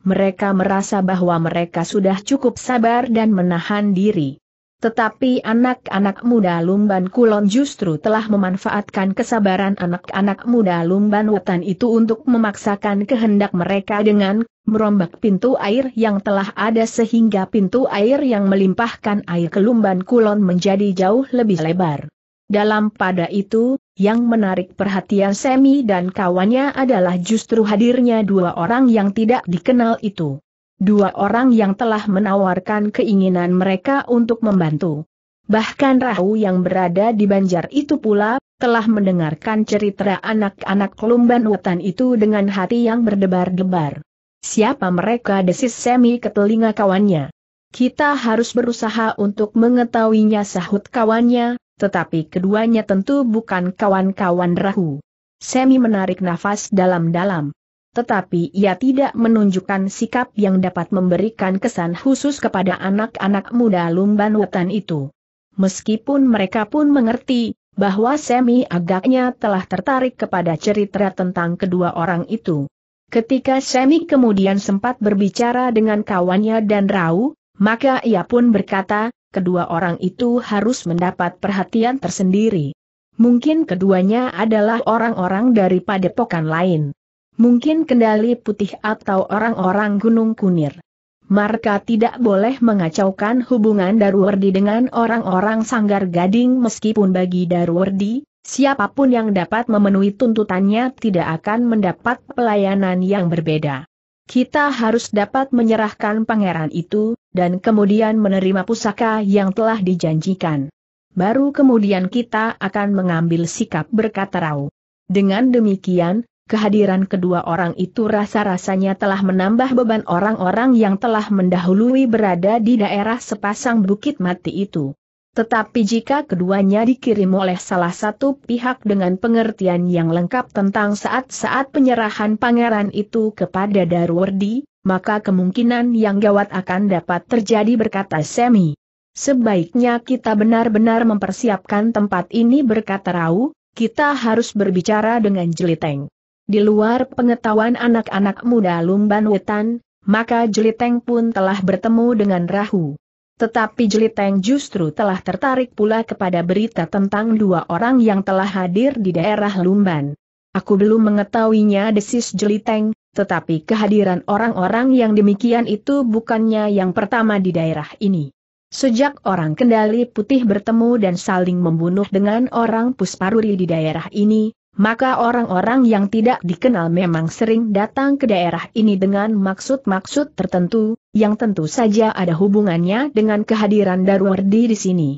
mereka merasa bahwa mereka sudah cukup sabar dan menahan diri. Tetapi anak-anak muda Lumban Kulon justru telah memanfaatkan kesabaran anak-anak muda Lumban Wetan itu untuk memaksakan kehendak mereka dengan merombak pintu air yang telah ada sehingga pintu air yang melimpahkan air ke Lumban Kulon menjadi jauh lebih lebar. Dalam pada itu, yang menarik perhatian Semi dan kawannya adalah justru hadirnya dua orang yang tidak dikenal itu. Dua orang yang telah menawarkan keinginan mereka untuk membantu. Bahkan Rahu yang berada di banjar itu pula, telah mendengarkan cerita anak-anak lumban wetan itu dengan hati yang berdebar-debar. Siapa mereka desis Semi ke telinga kawannya. Kita harus berusaha untuk mengetahuinya sahut kawannya, tetapi keduanya tentu bukan kawan-kawan Rahu. Semi menarik nafas dalam-dalam. Tetapi ia tidak menunjukkan sikap yang dapat memberikan kesan khusus kepada anak-anak muda Lumban Wetan itu. Meskipun mereka pun mengerti bahwa Semi agaknya telah tertarik kepada cerita tentang kedua orang itu. Ketika Semi kemudian sempat berbicara dengan kawannya dan Rau, maka ia pun berkata, kedua orang itu harus mendapat perhatian tersendiri. Mungkin keduanya adalah orang-orang dari padepokan lain. Mungkin kendali putih atau orang-orang Gunung Kunir. Marka tidak boleh mengacaukan hubungan Darwardi dengan orang-orang Sanggar Gading meskipun bagi Darwardi, siapapun yang dapat memenuhi tuntutannya tidak akan mendapat pelayanan yang berbeda. Kita harus dapat menyerahkan pangeran itu, dan kemudian menerima pusaka yang telah dijanjikan. Baru kemudian kita akan mengambil sikap berkata Rau. Dengan demikian, kehadiran kedua orang itu rasa-rasanya telah menambah beban orang-orang yang telah mendahului berada di daerah sepasang bukit mati itu. Tetapi jika keduanya dikirim oleh salah satu pihak dengan pengertian yang lengkap tentang saat-saat penyerahan pangeran itu kepada Darwardi, maka kemungkinan yang gawat akan dapat terjadi berkata Semi. Sebaiknya kita benar-benar mempersiapkan tempat ini berkata Rau, kita harus berbicara dengan Jeliteng. Di luar pengetahuan anak-anak muda Lumban Wetan, maka Jeliteng pun telah bertemu dengan Rahu. Tetapi Jeliteng justru telah tertarik pula kepada berita tentang dua orang yang telah hadir di daerah Lumban. Aku belum mengetahuinya desis Jeliteng, tetapi kehadiran orang-orang yang demikian itu bukannya yang pertama di daerah ini. Sejak orang kendali putih bertemu dan saling membunuh dengan orang Pusparuri di daerah ini, maka orang-orang yang tidak dikenal memang sering datang ke daerah ini dengan maksud-maksud tertentu, yang tentu saja ada hubungannya dengan kehadiran Darwardi di sini.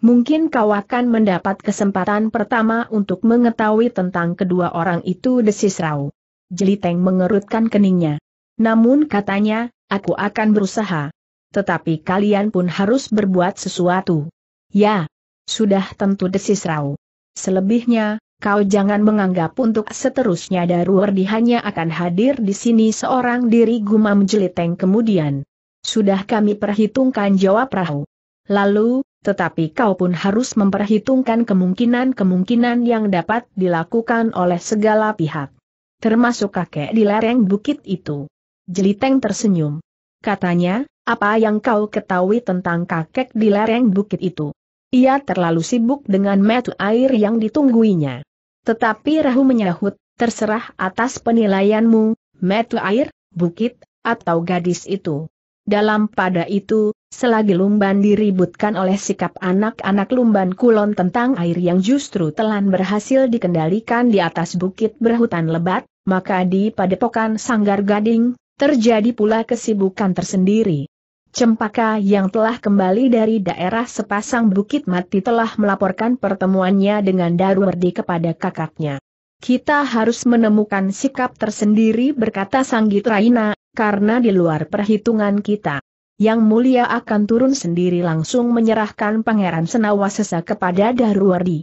Mungkin kau akan mendapat kesempatan pertama untuk mengetahui tentang kedua orang itu desis Rau. Jeliteng mengerutkan keningnya. Namun katanya, aku akan berusaha. Tetapi kalian pun harus berbuat sesuatu. Ya, sudah tentu desis Rau. Selebihnya, kau jangan menganggap untuk seterusnya Daruwardi hanya akan hadir di sini seorang diri gumam jeliteng kemudian. Sudah kami perhitungkan jawab Rahu. Lalu, tetapi kau pun harus memperhitungkan kemungkinan-kemungkinan yang dapat dilakukan oleh segala pihak. Termasuk kakek di lereng bukit itu. Jeliteng tersenyum. Katanya, apa yang kau ketahui tentang kakek di lereng bukit itu? Ia terlalu sibuk dengan metu air yang ditungguinya. Tetapi Rahu menyahut, terserah atas penilaianmu, metu air, bukit, atau gadis itu. Dalam pada itu, selagi Lumban diributkan oleh sikap anak-anak Lumban Kulon tentang air yang justru telan berhasil dikendalikan di atas bukit berhutan lebat, maka di padepokan Sanggar Gading, terjadi pula kesibukan tersendiri. Cempaka yang telah kembali dari daerah sepasang bukit mati telah melaporkan pertemuannya dengan Darwardi kepada kakaknya. Kita harus menemukan sikap tersendiri berkata Sanggit Raina, karena di luar perhitungan kita. Yang mulia akan turun sendiri langsung menyerahkan Pangeran Senawasesa kepada Darwardi.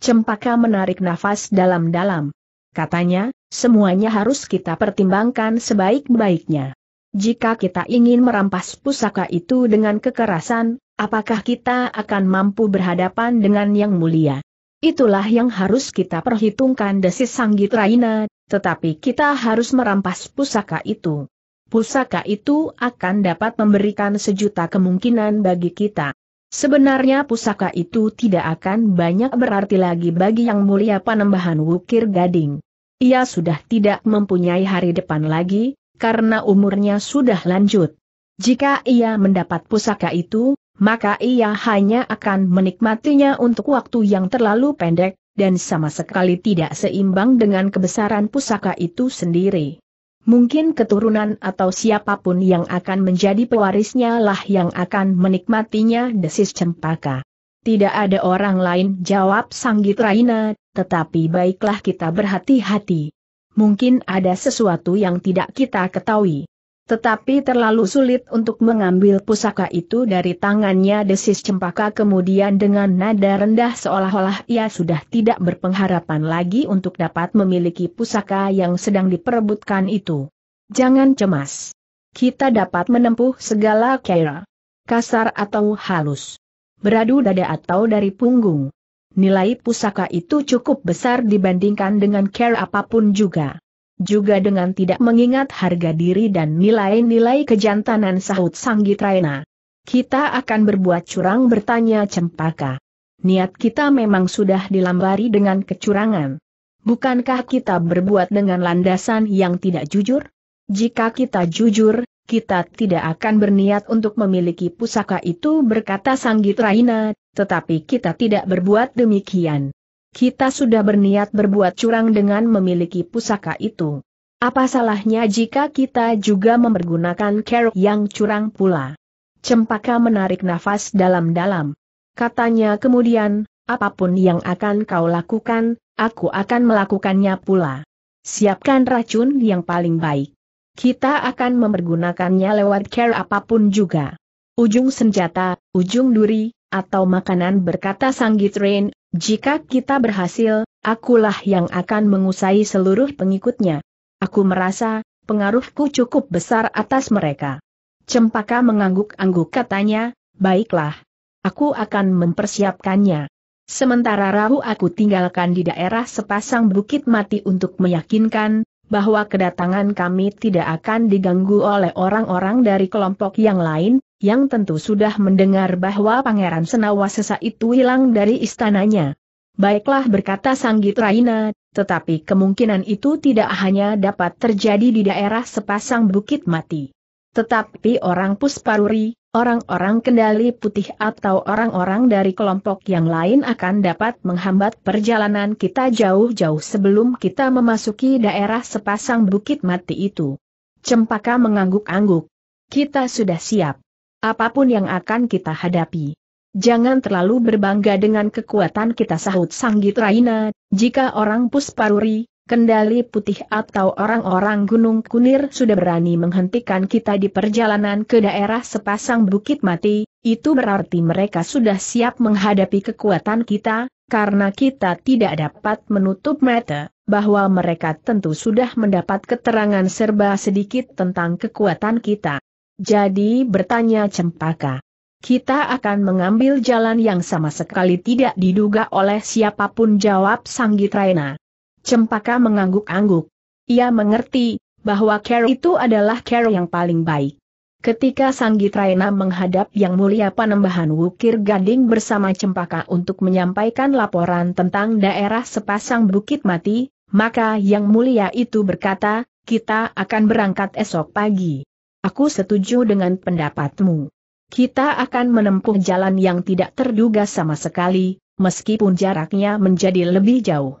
Cempaka menarik nafas dalam-dalam. Katanya, semuanya harus kita pertimbangkan sebaik-baiknya. Jika kita ingin merampas pusaka itu dengan kekerasan, apakah kita akan mampu berhadapan dengan yang mulia? Itulah yang harus kita perhitungkan desis Sanggit Raina, tetapi kita harus merampas pusaka itu. Pusaka itu akan dapat memberikan sejuta kemungkinan bagi kita. Sebenarnya pusaka itu tidak akan banyak berarti lagi bagi yang mulia panembahan Wukir Gading. Ia sudah tidak mempunyai hari depan lagi, karena umurnya sudah lanjut. Jika ia mendapat pusaka itu, maka ia hanya akan menikmatinya untuk waktu yang terlalu pendek, dan sama sekali tidak seimbang dengan kebesaran pusaka itu sendiri. Mungkin keturunan atau siapapun yang akan menjadi pewarisnya lah yang akan menikmatinya desis cempaka. Tidak ada orang lain jawab Sanggit Raina, tetapi baiklah kita berhati-hati mungkin ada sesuatu yang tidak kita ketahui. Tetapi terlalu sulit untuk mengambil pusaka itu dari tangannya desis cempaka kemudian dengan nada rendah seolah-olah ia sudah tidak berpengharapan lagi untuk dapat memiliki pusaka yang sedang diperebutkan itu. Jangan cemas. Kita dapat menempuh segala kera. Kasar atau halus. Beradu dada atau dari punggung nilai pusaka itu cukup besar dibandingkan dengan care apapun juga. Juga dengan tidak mengingat harga diri dan nilai-nilai kejantanan sahut Sanggitrayana. Kita akan berbuat curang bertanya Cempaka. Niat kita memang sudah dilambari dengan kecurangan. Bukankah kita berbuat dengan landasan yang tidak jujur? Jika kita jujur, kita tidak akan berniat untuk memiliki pusaka itu berkata Sanggit Raina, tetapi kita tidak berbuat demikian. Kita sudah berniat berbuat curang dengan memiliki pusaka itu. Apa salahnya jika kita juga mempergunakan keruk yang curang pula? Cempaka menarik nafas dalam-dalam. Katanya kemudian, apapun yang akan kau lakukan, aku akan melakukannya pula. Siapkan racun yang paling baik. Kita akan mempergunakannya lewat care apapun juga. Ujung senjata, ujung duri, atau makanan berkata Sanggit Rain, jika kita berhasil, akulah yang akan mengusai seluruh pengikutnya. Aku merasa, pengaruhku cukup besar atas mereka. Cempaka mengangguk-angguk katanya, baiklah. Aku akan mempersiapkannya. Sementara Rahu aku tinggalkan di daerah sepasang bukit mati untuk meyakinkan, bahwa kedatangan kami tidak akan diganggu oleh orang-orang dari kelompok yang lain, yang tentu sudah mendengar bahwa Pangeran Senawasesa itu hilang dari istananya. Baiklah berkata Sanggit Raina, tetapi kemungkinan itu tidak hanya dapat terjadi di daerah sepasang bukit mati. Tetapi orang Pusparuri, Orang-orang kendali putih atau orang-orang dari kelompok yang lain akan dapat menghambat perjalanan kita jauh-jauh sebelum kita memasuki daerah sepasang bukit mati itu. Cempaka mengangguk-angguk. Kita sudah siap. Apapun yang akan kita hadapi. Jangan terlalu berbangga dengan kekuatan kita sahut Sanggit Raina, jika orang Pusparuri, Kendali Putih atau orang-orang Gunung Kunir sudah berani menghentikan kita di perjalanan ke daerah sepasang bukit mati, itu berarti mereka sudah siap menghadapi kekuatan kita, karena kita tidak dapat menutup mata, bahwa mereka tentu sudah mendapat keterangan serba sedikit tentang kekuatan kita. Jadi bertanya Cempaka. Kita akan mengambil jalan yang sama sekali tidak diduga oleh siapapun jawab Raina. Cempaka mengangguk-angguk. Ia mengerti, bahwa Carol itu adalah Carol yang paling baik. Ketika Sanggitraena menghadap Yang Mulia Panembahan Wukir Gading bersama Cempaka untuk menyampaikan laporan tentang daerah sepasang bukit mati, maka Yang Mulia itu berkata, kita akan berangkat esok pagi. Aku setuju dengan pendapatmu. Kita akan menempuh jalan yang tidak terduga sama sekali, meskipun jaraknya menjadi lebih jauh.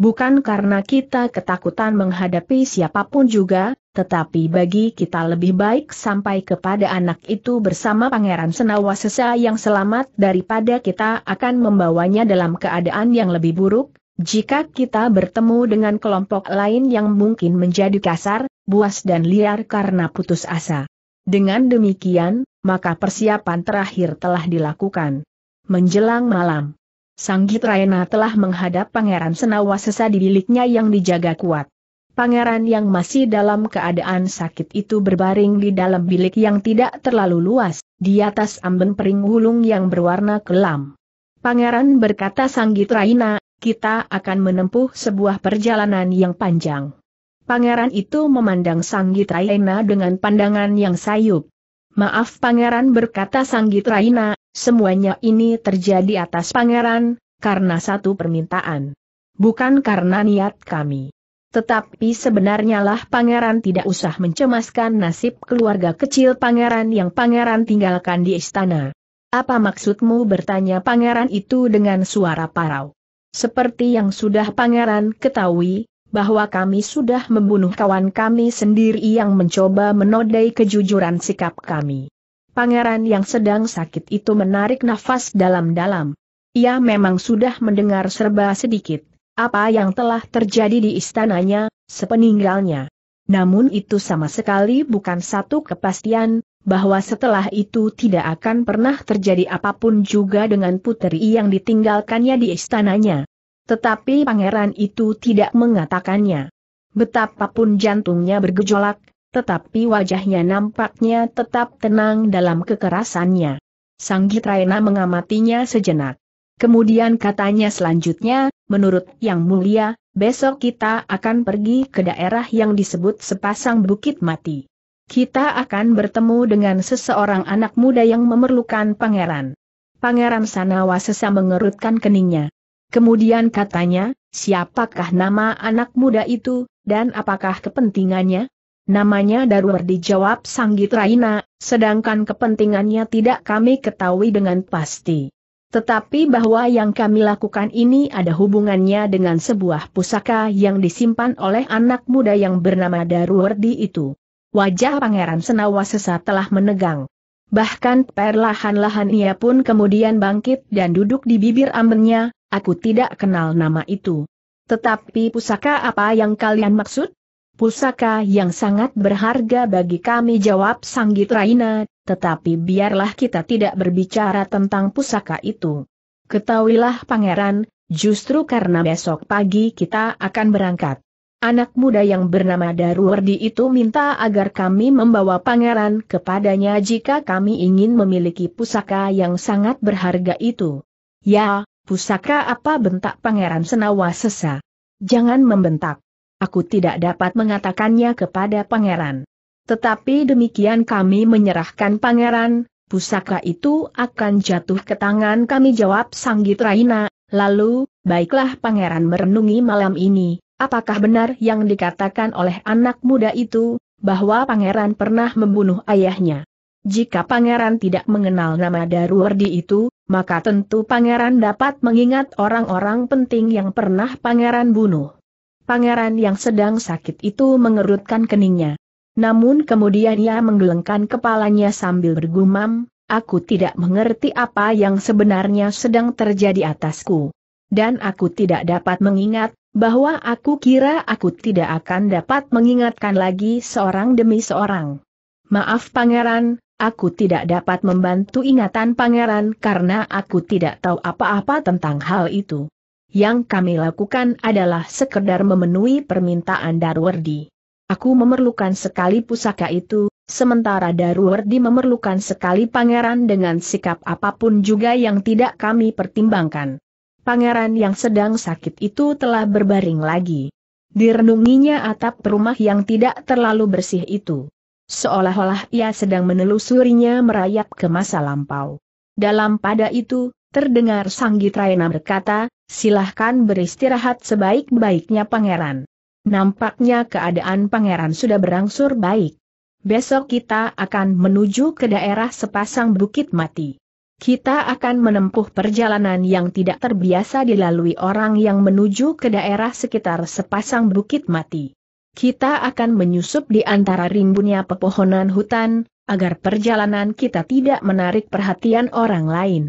Bukan karena kita ketakutan menghadapi siapapun juga, tetapi bagi kita lebih baik sampai kepada anak itu bersama Pangeran Senawasesa yang selamat daripada kita akan membawanya dalam keadaan yang lebih buruk, jika kita bertemu dengan kelompok lain yang mungkin menjadi kasar, buas dan liar karena putus asa. Dengan demikian, maka persiapan terakhir telah dilakukan. Menjelang malam. Sanggit Raina telah menghadap Pangeran Senawa sesa di biliknya yang dijaga kuat. Pangeran yang masih dalam keadaan sakit itu berbaring di dalam bilik yang tidak terlalu luas, di atas amben pering hulung yang berwarna kelam. Pangeran berkata Sanggit Raina, kita akan menempuh sebuah perjalanan yang panjang. Pangeran itu memandang Sanggit Raina dengan pandangan yang sayup. Maaf Pangeran berkata Sanggit Raina, Semuanya ini terjadi atas pangeran, karena satu permintaan. Bukan karena niat kami. Tetapi sebenarnya pangeran tidak usah mencemaskan nasib keluarga kecil pangeran yang pangeran tinggalkan di istana. Apa maksudmu bertanya pangeran itu dengan suara parau? Seperti yang sudah pangeran ketahui, bahwa kami sudah membunuh kawan kami sendiri yang mencoba menodai kejujuran sikap kami. Pangeran yang sedang sakit itu menarik nafas dalam-dalam. Ia memang sudah mendengar serba sedikit, apa yang telah terjadi di istananya, sepeninggalnya. Namun itu sama sekali bukan satu kepastian, bahwa setelah itu tidak akan pernah terjadi apapun juga dengan puteri yang ditinggalkannya di istananya. Tetapi pangeran itu tidak mengatakannya. Betapapun jantungnya bergejolak, tetapi wajahnya nampaknya tetap tenang dalam kekerasannya. Sang Gitraena mengamatinya sejenak. Kemudian katanya selanjutnya, menurut Yang Mulia, besok kita akan pergi ke daerah yang disebut sepasang bukit mati. Kita akan bertemu dengan seseorang anak muda yang memerlukan pangeran. Pangeran Sanawa sesa mengerutkan keningnya. Kemudian katanya, siapakah nama anak muda itu, dan apakah kepentingannya? Namanya Darwardi jawab Sanggit Raina, sedangkan kepentingannya tidak kami ketahui dengan pasti. Tetapi bahwa yang kami lakukan ini ada hubungannya dengan sebuah pusaka yang disimpan oleh anak muda yang bernama Darwardi itu. Wajah Pangeran Senawa sesat telah menegang. Bahkan perlahan-lahan ia pun kemudian bangkit dan duduk di bibir ambennya, aku tidak kenal nama itu. Tetapi pusaka apa yang kalian maksud? Pusaka yang sangat berharga bagi kami jawab Sanggit Raina, tetapi biarlah kita tidak berbicara tentang pusaka itu. Ketahuilah pangeran, justru karena besok pagi kita akan berangkat. Anak muda yang bernama Daruwardi itu minta agar kami membawa pangeran kepadanya jika kami ingin memiliki pusaka yang sangat berharga itu. Ya, pusaka apa bentak pangeran senawa sesa? Jangan membentak. Aku tidak dapat mengatakannya kepada pangeran. Tetapi demikian kami menyerahkan pangeran, pusaka itu akan jatuh ke tangan kami jawab Sanggit Raina, lalu, baiklah pangeran merenungi malam ini, apakah benar yang dikatakan oleh anak muda itu, bahwa pangeran pernah membunuh ayahnya. Jika pangeran tidak mengenal nama Daruwardi itu, maka tentu pangeran dapat mengingat orang-orang penting yang pernah pangeran bunuh. Pangeran yang sedang sakit itu mengerutkan keningnya. Namun kemudian ia menggelengkan kepalanya sambil bergumam, aku tidak mengerti apa yang sebenarnya sedang terjadi atasku. Dan aku tidak dapat mengingat, bahwa aku kira aku tidak akan dapat mengingatkan lagi seorang demi seorang. Maaf pangeran, aku tidak dapat membantu ingatan pangeran karena aku tidak tahu apa-apa tentang hal itu yang kami lakukan adalah sekedar memenuhi permintaan Darwardi. Aku memerlukan sekali pusaka itu, sementara Darwardi memerlukan sekali pangeran dengan sikap apapun juga yang tidak kami pertimbangkan. Pangeran yang sedang sakit itu telah berbaring lagi. Direnunginya atap rumah yang tidak terlalu bersih itu. Seolah-olah ia sedang menelusurinya merayap ke masa lampau. Dalam pada itu, terdengar Raina berkata, silahkan beristirahat sebaik-baiknya pangeran. Nampaknya keadaan pangeran sudah berangsur baik. Besok kita akan menuju ke daerah sepasang bukit mati. Kita akan menempuh perjalanan yang tidak terbiasa dilalui orang yang menuju ke daerah sekitar sepasang bukit mati. Kita akan menyusup di antara rimbunnya pepohonan hutan, agar perjalanan kita tidak menarik perhatian orang lain.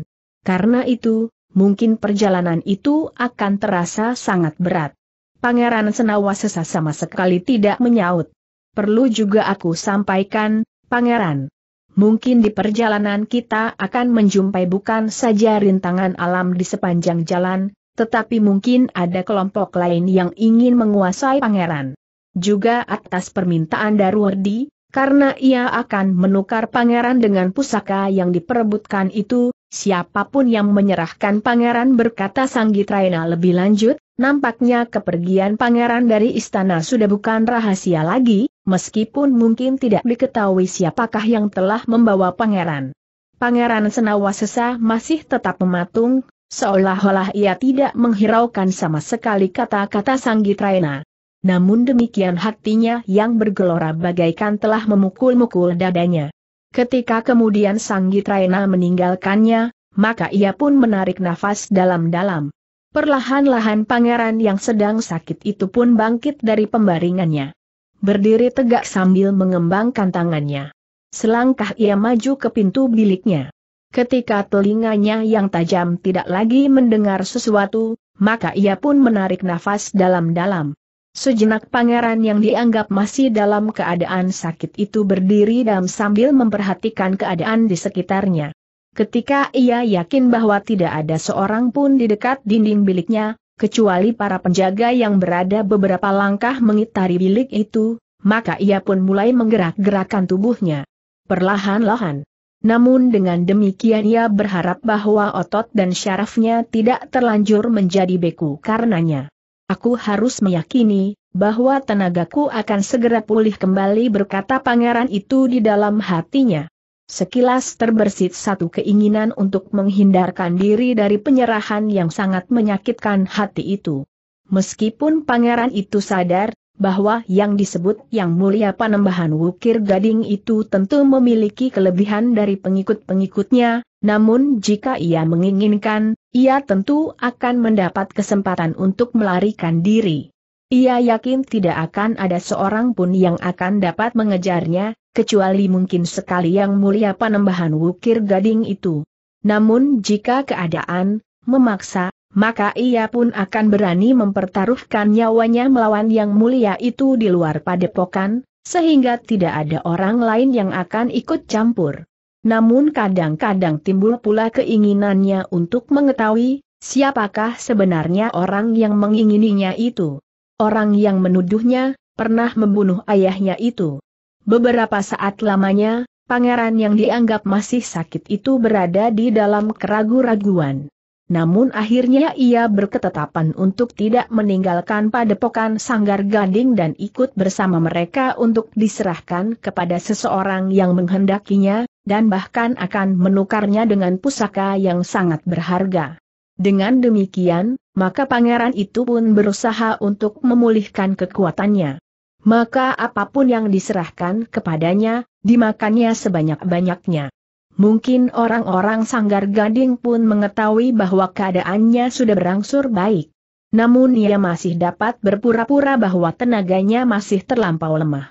Karena itu, mungkin perjalanan itu akan terasa sangat berat. Pangeran Senawa sesa sama sekali tidak menyaut. Perlu juga aku sampaikan, Pangeran. Mungkin di perjalanan kita akan menjumpai bukan saja rintangan alam di sepanjang jalan, tetapi mungkin ada kelompok lain yang ingin menguasai pangeran. Juga atas permintaan Darwardi, karena ia akan menukar pangeran dengan pusaka yang diperebutkan itu, Siapapun yang menyerahkan pangeran berkata Sanggitraina lebih lanjut, nampaknya kepergian pangeran dari istana sudah bukan rahasia lagi, meskipun mungkin tidak diketahui siapakah yang telah membawa pangeran. Pangeran Senawasesa masih tetap mematung, seolah-olah ia tidak menghiraukan sama sekali kata-kata Sanggitraina. Namun demikian hatinya yang bergelora bagaikan telah memukul-mukul dadanya. Ketika kemudian Sang Traina meninggalkannya, maka ia pun menarik nafas dalam-dalam. Perlahan-lahan pangeran yang sedang sakit itu pun bangkit dari pembaringannya. Berdiri tegak sambil mengembangkan tangannya. Selangkah ia maju ke pintu biliknya. Ketika telinganya yang tajam tidak lagi mendengar sesuatu, maka ia pun menarik nafas dalam-dalam. Sejenak pangeran yang dianggap masih dalam keadaan sakit itu berdiri dan sambil memperhatikan keadaan di sekitarnya. Ketika ia yakin bahwa tidak ada seorang pun di dekat dinding biliknya, kecuali para penjaga yang berada beberapa langkah mengitari bilik itu, maka ia pun mulai menggerak gerakan tubuhnya. Perlahan-lahan. Namun dengan demikian ia berharap bahwa otot dan syarafnya tidak terlanjur menjadi beku karenanya. Aku harus meyakini, bahwa tenagaku akan segera pulih kembali berkata pangeran itu di dalam hatinya. Sekilas terbersit satu keinginan untuk menghindarkan diri dari penyerahan yang sangat menyakitkan hati itu. Meskipun pangeran itu sadar, bahwa yang disebut yang mulia panembahan Wukir Gading itu tentu memiliki kelebihan dari pengikut-pengikutnya, namun jika ia menginginkan, ia tentu akan mendapat kesempatan untuk melarikan diri. Ia yakin tidak akan ada seorang pun yang akan dapat mengejarnya, kecuali mungkin sekali yang mulia panembahan wukir gading itu. Namun jika keadaan memaksa, maka ia pun akan berani mempertaruhkan nyawanya melawan yang mulia itu di luar padepokan, sehingga tidak ada orang lain yang akan ikut campur. Namun kadang-kadang timbul pula keinginannya untuk mengetahui, siapakah sebenarnya orang yang mengingininya itu. Orang yang menuduhnya, pernah membunuh ayahnya itu. Beberapa saat lamanya, pangeran yang dianggap masih sakit itu berada di dalam keragu-raguan. Namun akhirnya ia berketetapan untuk tidak meninggalkan padepokan Sanggar Gading dan ikut bersama mereka untuk diserahkan kepada seseorang yang menghendakinya, dan bahkan akan menukarnya dengan pusaka yang sangat berharga. Dengan demikian, maka pangeran itu pun berusaha untuk memulihkan kekuatannya. Maka apapun yang diserahkan kepadanya, dimakannya sebanyak-banyaknya. Mungkin orang-orang sanggar gading pun mengetahui bahwa keadaannya sudah berangsur baik. Namun ia masih dapat berpura-pura bahwa tenaganya masih terlampau lemah.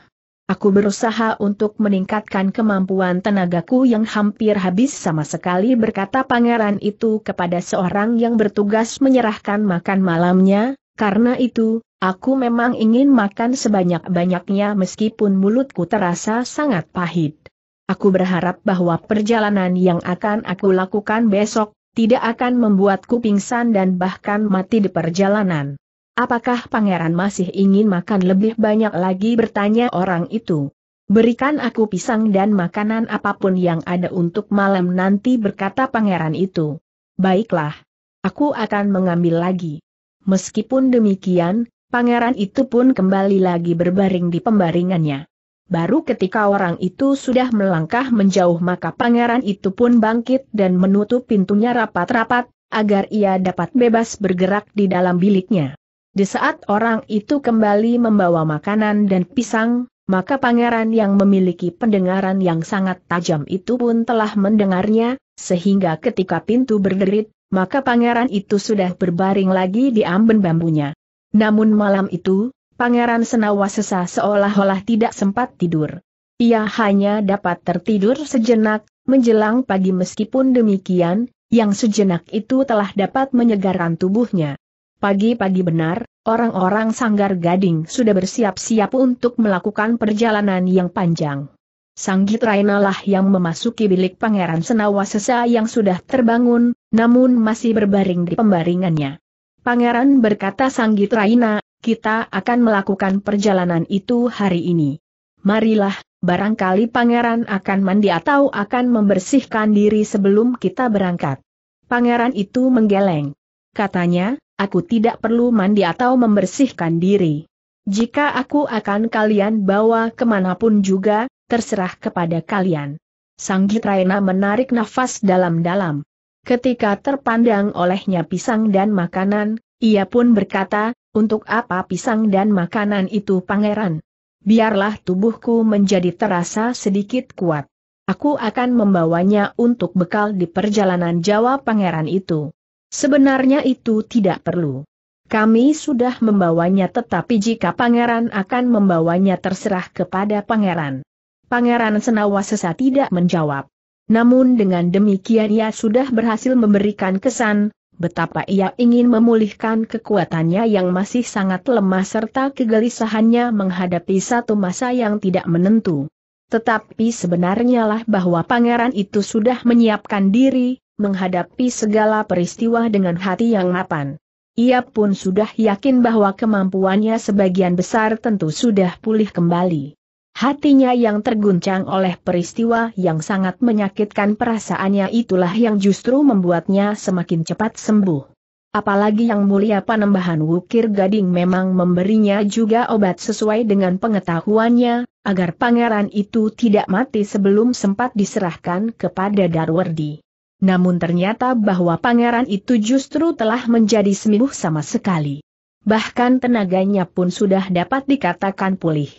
Aku berusaha untuk meningkatkan kemampuan tenagaku yang hampir habis sama sekali berkata pangeran itu kepada seorang yang bertugas menyerahkan makan malamnya, karena itu, aku memang ingin makan sebanyak-banyaknya meskipun mulutku terasa sangat pahit. Aku berharap bahwa perjalanan yang akan aku lakukan besok, tidak akan membuatku pingsan dan bahkan mati di perjalanan. Apakah pangeran masih ingin makan lebih banyak lagi bertanya orang itu. Berikan aku pisang dan makanan apapun yang ada untuk malam nanti berkata pangeran itu. Baiklah. Aku akan mengambil lagi. Meskipun demikian, pangeran itu pun kembali lagi berbaring di pembaringannya. Baru ketika orang itu sudah melangkah menjauh maka pangeran itu pun bangkit dan menutup pintunya rapat-rapat, agar ia dapat bebas bergerak di dalam biliknya. Di saat orang itu kembali membawa makanan dan pisang, maka pangeran yang memiliki pendengaran yang sangat tajam itu pun telah mendengarnya, sehingga ketika pintu berderit, maka pangeran itu sudah berbaring lagi di amben bambunya. Namun malam itu, pangeran senawa sesa seolah-olah tidak sempat tidur. Ia hanya dapat tertidur sejenak, menjelang pagi meskipun demikian, yang sejenak itu telah dapat menyegarkan tubuhnya. Pagi-pagi benar, orang-orang sanggar gading sudah bersiap-siap untuk melakukan perjalanan yang panjang. Sanggit Raina yang memasuki bilik Pangeran Senawa Sesa yang sudah terbangun, namun masih berbaring di pembaringannya. Pangeran berkata Sanggit Raina, kita akan melakukan perjalanan itu hari ini. Marilah, barangkali Pangeran akan mandi atau akan membersihkan diri sebelum kita berangkat. Pangeran itu menggeleng. Katanya, aku tidak perlu mandi atau membersihkan diri. Jika aku akan kalian bawa kemanapun juga, terserah kepada kalian. Sanggit Raina menarik nafas dalam-dalam. Ketika terpandang olehnya pisang dan makanan, ia pun berkata, untuk apa pisang dan makanan itu pangeran? Biarlah tubuhku menjadi terasa sedikit kuat. Aku akan membawanya untuk bekal di perjalanan Jawa pangeran itu. Sebenarnya itu tidak perlu. Kami sudah membawanya tetapi jika pangeran akan membawanya terserah kepada pangeran. Pangeran Senawa sesa tidak menjawab. Namun dengan demikian ia sudah berhasil memberikan kesan, betapa ia ingin memulihkan kekuatannya yang masih sangat lemah serta kegelisahannya menghadapi satu masa yang tidak menentu. Tetapi sebenarnya lah bahwa pangeran itu sudah menyiapkan diri, menghadapi segala peristiwa dengan hati yang mapan. Ia pun sudah yakin bahwa kemampuannya sebagian besar tentu sudah pulih kembali. Hatinya yang terguncang oleh peristiwa yang sangat menyakitkan perasaannya itulah yang justru membuatnya semakin cepat sembuh. Apalagi yang mulia panembahan Wukir Gading memang memberinya juga obat sesuai dengan pengetahuannya, agar pangeran itu tidak mati sebelum sempat diserahkan kepada Darwardi namun ternyata bahwa pangeran itu justru telah menjadi sembuh sama sekali. Bahkan tenaganya pun sudah dapat dikatakan pulih.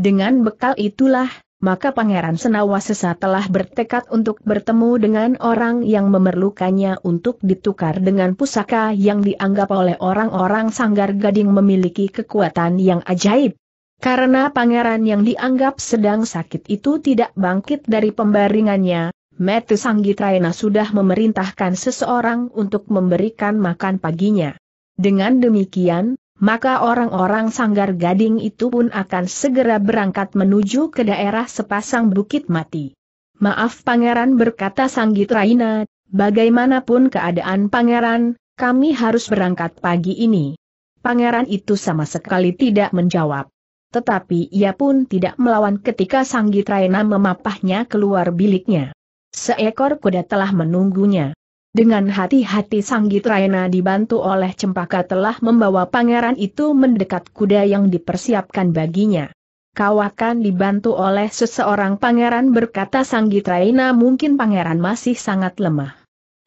Dengan bekal itulah, maka Pangeran Senawasesa telah bertekad untuk bertemu dengan orang yang memerlukannya untuk ditukar dengan pusaka yang dianggap oleh orang-orang Sanggar Gading memiliki kekuatan yang ajaib. Karena pangeran yang dianggap sedang sakit itu tidak bangkit dari pembaringannya, Metu Sanggitraena sudah memerintahkan seseorang untuk memberikan makan paginya. Dengan demikian, maka orang-orang sanggar gading itu pun akan segera berangkat menuju ke daerah sepasang bukit mati. Maaf pangeran berkata Sanggitraena, bagaimanapun keadaan pangeran, kami harus berangkat pagi ini. Pangeran itu sama sekali tidak menjawab. Tetapi ia pun tidak melawan ketika Sanggitraena memapahnya keluar biliknya. Seekor kuda telah menunggunya. Dengan hati-hati Sanggit Raina dibantu oleh Cempaka telah membawa pangeran itu mendekat kuda yang dipersiapkan baginya. Kau akan dibantu oleh seseorang pangeran berkata Sanggit Raina mungkin pangeran masih sangat lemah.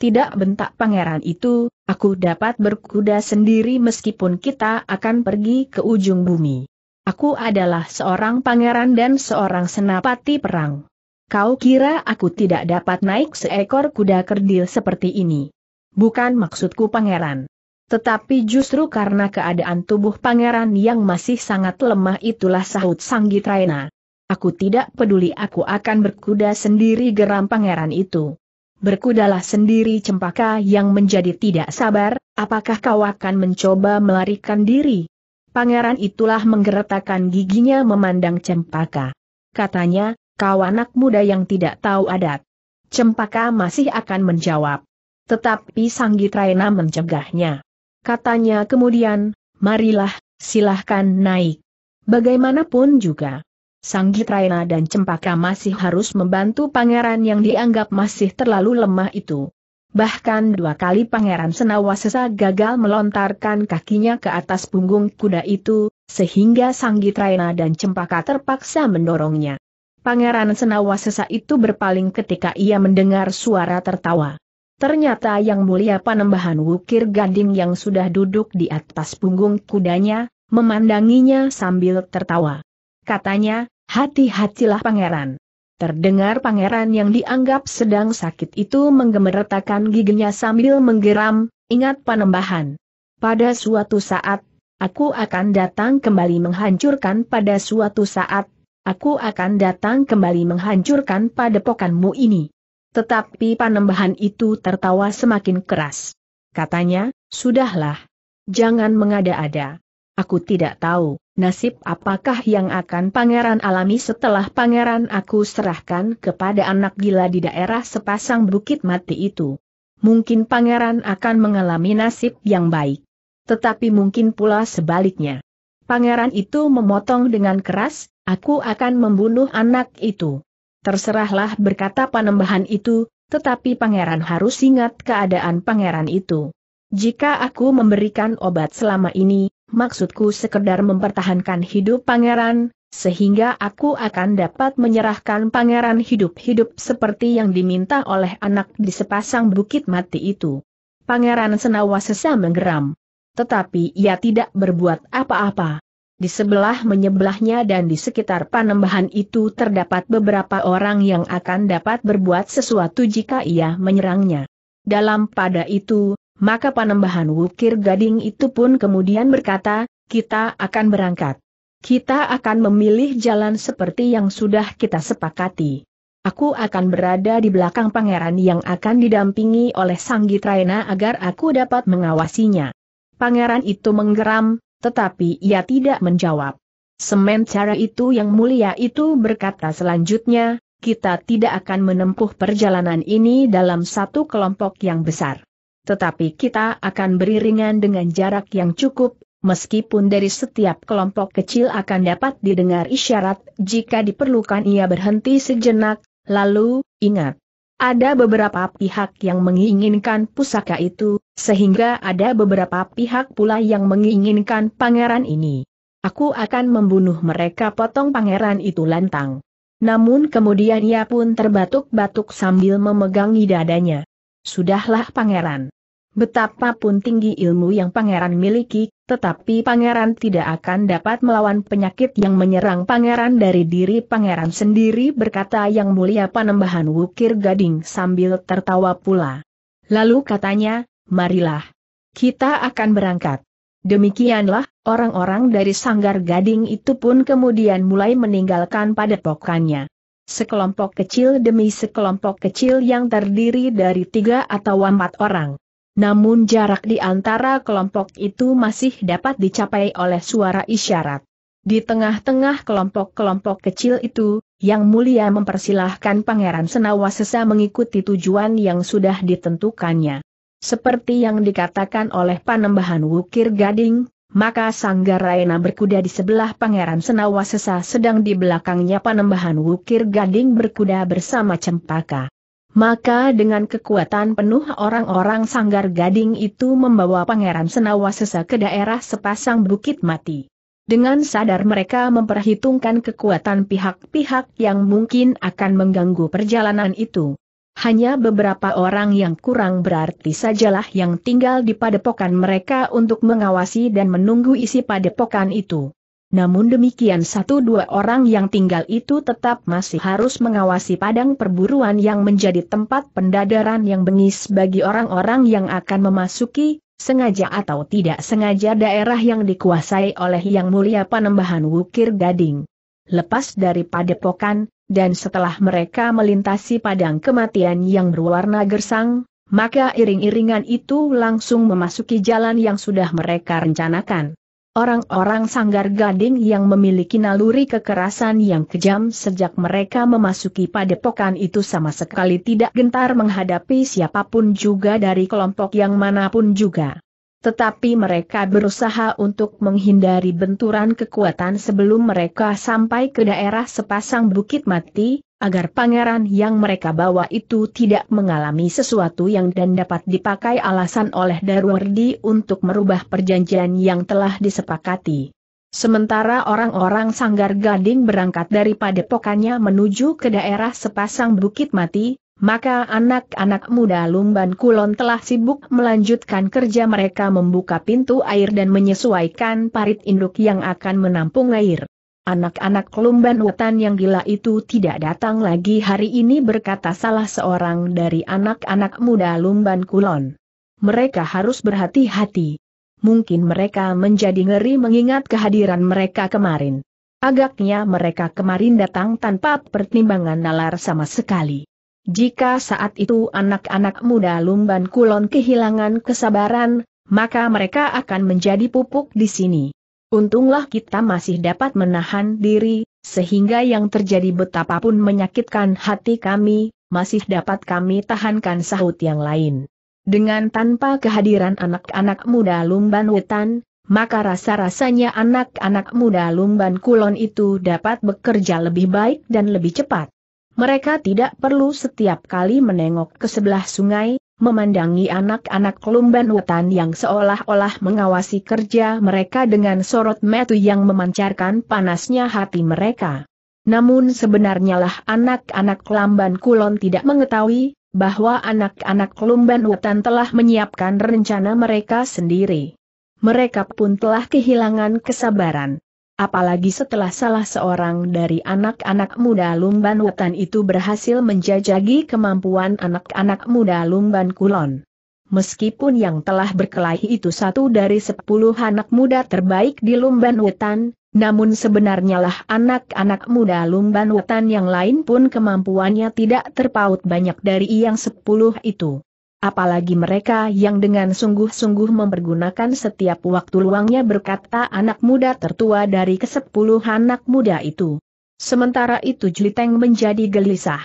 Tidak bentak pangeran itu, aku dapat berkuda sendiri meskipun kita akan pergi ke ujung bumi. Aku adalah seorang pangeran dan seorang senapati perang. Kau kira aku tidak dapat naik seekor kuda kerdil seperti ini? Bukan maksudku pangeran. Tetapi justru karena keadaan tubuh pangeran yang masih sangat lemah itulah sahut Raina. Aku tidak peduli aku akan berkuda sendiri geram pangeran itu. Berkudalah sendiri cempaka yang menjadi tidak sabar, apakah kau akan mencoba melarikan diri? Pangeran itulah menggeretakkan giginya memandang cempaka. Katanya, kau anak muda yang tidak tahu adat. Cempaka masih akan menjawab. Tetapi Sanggitraena mencegahnya. Katanya kemudian, marilah, silahkan naik. Bagaimanapun juga, Sanggitraena dan Cempaka masih harus membantu pangeran yang dianggap masih terlalu lemah itu. Bahkan dua kali pangeran Senawasesa gagal melontarkan kakinya ke atas punggung kuda itu, sehingga Sanggitraena dan Cempaka terpaksa mendorongnya. Pangeran Senawasesa itu berpaling ketika ia mendengar suara tertawa. Ternyata yang mulia panembahan wukir gading yang sudah duduk di atas punggung kudanya, memandanginya sambil tertawa. Katanya, hati-hatilah pangeran. Terdengar pangeran yang dianggap sedang sakit itu menggemeretakan giginya sambil menggeram, ingat panembahan. Pada suatu saat, aku akan datang kembali menghancurkan pada suatu saat, aku akan datang kembali menghancurkan padepokanmu ini. Tetapi panembahan itu tertawa semakin keras. Katanya, sudahlah. Jangan mengada-ada. Aku tidak tahu, nasib apakah yang akan pangeran alami setelah pangeran aku serahkan kepada anak gila di daerah sepasang bukit mati itu. Mungkin pangeran akan mengalami nasib yang baik. Tetapi mungkin pula sebaliknya pangeran itu memotong dengan keras, aku akan membunuh anak itu. Terserahlah berkata panembahan itu, tetapi pangeran harus ingat keadaan pangeran itu. Jika aku memberikan obat selama ini, maksudku sekedar mempertahankan hidup pangeran, sehingga aku akan dapat menyerahkan pangeran hidup-hidup seperti yang diminta oleh anak di sepasang bukit mati itu. Pangeran Senawa sesa menggeram tetapi ia tidak berbuat apa-apa. Di sebelah menyebelahnya dan di sekitar panembahan itu terdapat beberapa orang yang akan dapat berbuat sesuatu jika ia menyerangnya. Dalam pada itu, maka panembahan Wukir Gading itu pun kemudian berkata, kita akan berangkat. Kita akan memilih jalan seperti yang sudah kita sepakati. Aku akan berada di belakang pangeran yang akan didampingi oleh Sanggitraena agar aku dapat mengawasinya. Pangeran itu menggeram, tetapi ia tidak menjawab. Sementara itu yang mulia itu berkata selanjutnya, kita tidak akan menempuh perjalanan ini dalam satu kelompok yang besar. Tetapi kita akan beriringan dengan jarak yang cukup, meskipun dari setiap kelompok kecil akan dapat didengar isyarat jika diperlukan ia berhenti sejenak, lalu, ingat, ada beberapa pihak yang menginginkan pusaka itu, sehingga ada beberapa pihak pula yang menginginkan pangeran ini. Aku akan membunuh mereka potong pangeran itu lantang. Namun kemudian ia pun terbatuk-batuk sambil memegangi dadanya. Sudahlah pangeran. Betapapun tinggi ilmu yang pangeran miliki, tetapi pangeran tidak akan dapat melawan penyakit yang menyerang pangeran dari diri pangeran sendiri berkata yang mulia panembahan wukir gading sambil tertawa pula. Lalu katanya, marilah. Kita akan berangkat. Demikianlah, orang-orang dari sanggar gading itu pun kemudian mulai meninggalkan padepokannya. Sekelompok kecil demi sekelompok kecil yang terdiri dari tiga atau empat orang. Namun jarak di antara kelompok itu masih dapat dicapai oleh suara isyarat. Di tengah-tengah kelompok-kelompok kecil itu, Yang Mulia mempersilahkan Pangeran Senawasesa mengikuti tujuan yang sudah ditentukannya. Seperti yang dikatakan oleh Panembahan Wukir Gading, maka Raina berkuda di sebelah Pangeran Senawasesa sedang di belakangnya Panembahan Wukir Gading berkuda bersama Cempaka. Maka dengan kekuatan penuh orang-orang sanggar gading itu membawa Pangeran Senawasesa ke daerah sepasang bukit mati. Dengan sadar mereka memperhitungkan kekuatan pihak-pihak yang mungkin akan mengganggu perjalanan itu. Hanya beberapa orang yang kurang berarti sajalah yang tinggal di padepokan mereka untuk mengawasi dan menunggu isi padepokan itu. Namun demikian satu dua orang yang tinggal itu tetap masih harus mengawasi padang perburuan yang menjadi tempat pendadaran yang bengis bagi orang-orang yang akan memasuki, sengaja atau tidak sengaja daerah yang dikuasai oleh Yang Mulia Panembahan Wukir Gading. Lepas dari padepokan, dan setelah mereka melintasi padang kematian yang berwarna gersang, maka iring-iringan itu langsung memasuki jalan yang sudah mereka rencanakan. Orang-orang sanggar gading yang memiliki naluri kekerasan yang kejam sejak mereka memasuki padepokan itu sama sekali tidak gentar menghadapi siapapun juga dari kelompok yang manapun juga. Tetapi mereka berusaha untuk menghindari benturan kekuatan sebelum mereka sampai ke daerah sepasang bukit mati, agar pangeran yang mereka bawa itu tidak mengalami sesuatu yang dan dapat dipakai alasan oleh Darwardi untuk merubah perjanjian yang telah disepakati. Sementara orang-orang Sanggar Gading berangkat dari padepokannya menuju ke daerah sepasang bukit mati, maka anak-anak muda Lumban Kulon telah sibuk melanjutkan kerja mereka membuka pintu air dan menyesuaikan parit induk yang akan menampung air. Anak-anak lumban hutan yang gila itu tidak datang lagi hari ini berkata salah seorang dari anak-anak muda lumban kulon. Mereka harus berhati-hati. Mungkin mereka menjadi ngeri mengingat kehadiran mereka kemarin. Agaknya mereka kemarin datang tanpa pertimbangan nalar sama sekali. Jika saat itu anak-anak muda lumban kulon kehilangan kesabaran, maka mereka akan menjadi pupuk di sini. Untunglah kita masih dapat menahan diri, sehingga yang terjadi betapapun menyakitkan hati kami, masih dapat kami tahankan sahut yang lain. Dengan tanpa kehadiran anak-anak muda Lumban Wetan, maka rasa-rasanya anak-anak muda Lumban Kulon itu dapat bekerja lebih baik dan lebih cepat. Mereka tidak perlu setiap kali menengok ke sebelah sungai, memandangi anak-anak lumban hutan yang seolah-olah mengawasi kerja mereka dengan sorot metu yang memancarkan panasnya hati mereka. Namun sebenarnya lah anak-anak Lamban Kulon tidak mengetahui, bahwa anak-anak Lumban hutan telah menyiapkan rencana mereka sendiri. Mereka pun telah kehilangan kesabaran. Apalagi setelah salah seorang dari anak-anak muda Lumban Wetan itu berhasil menjajagi kemampuan anak-anak muda Lumban Kulon. Meskipun yang telah berkelahi itu satu dari sepuluh anak muda terbaik di Lumban Wetan, namun sebenarnya lah anak-anak muda Lumban Wetan yang lain pun kemampuannya tidak terpaut banyak dari yang sepuluh itu. Apalagi mereka yang dengan sungguh-sungguh mempergunakan setiap waktu luangnya berkata anak muda tertua dari kesepuluh anak muda itu. Sementara itu Jeliteng menjadi gelisah.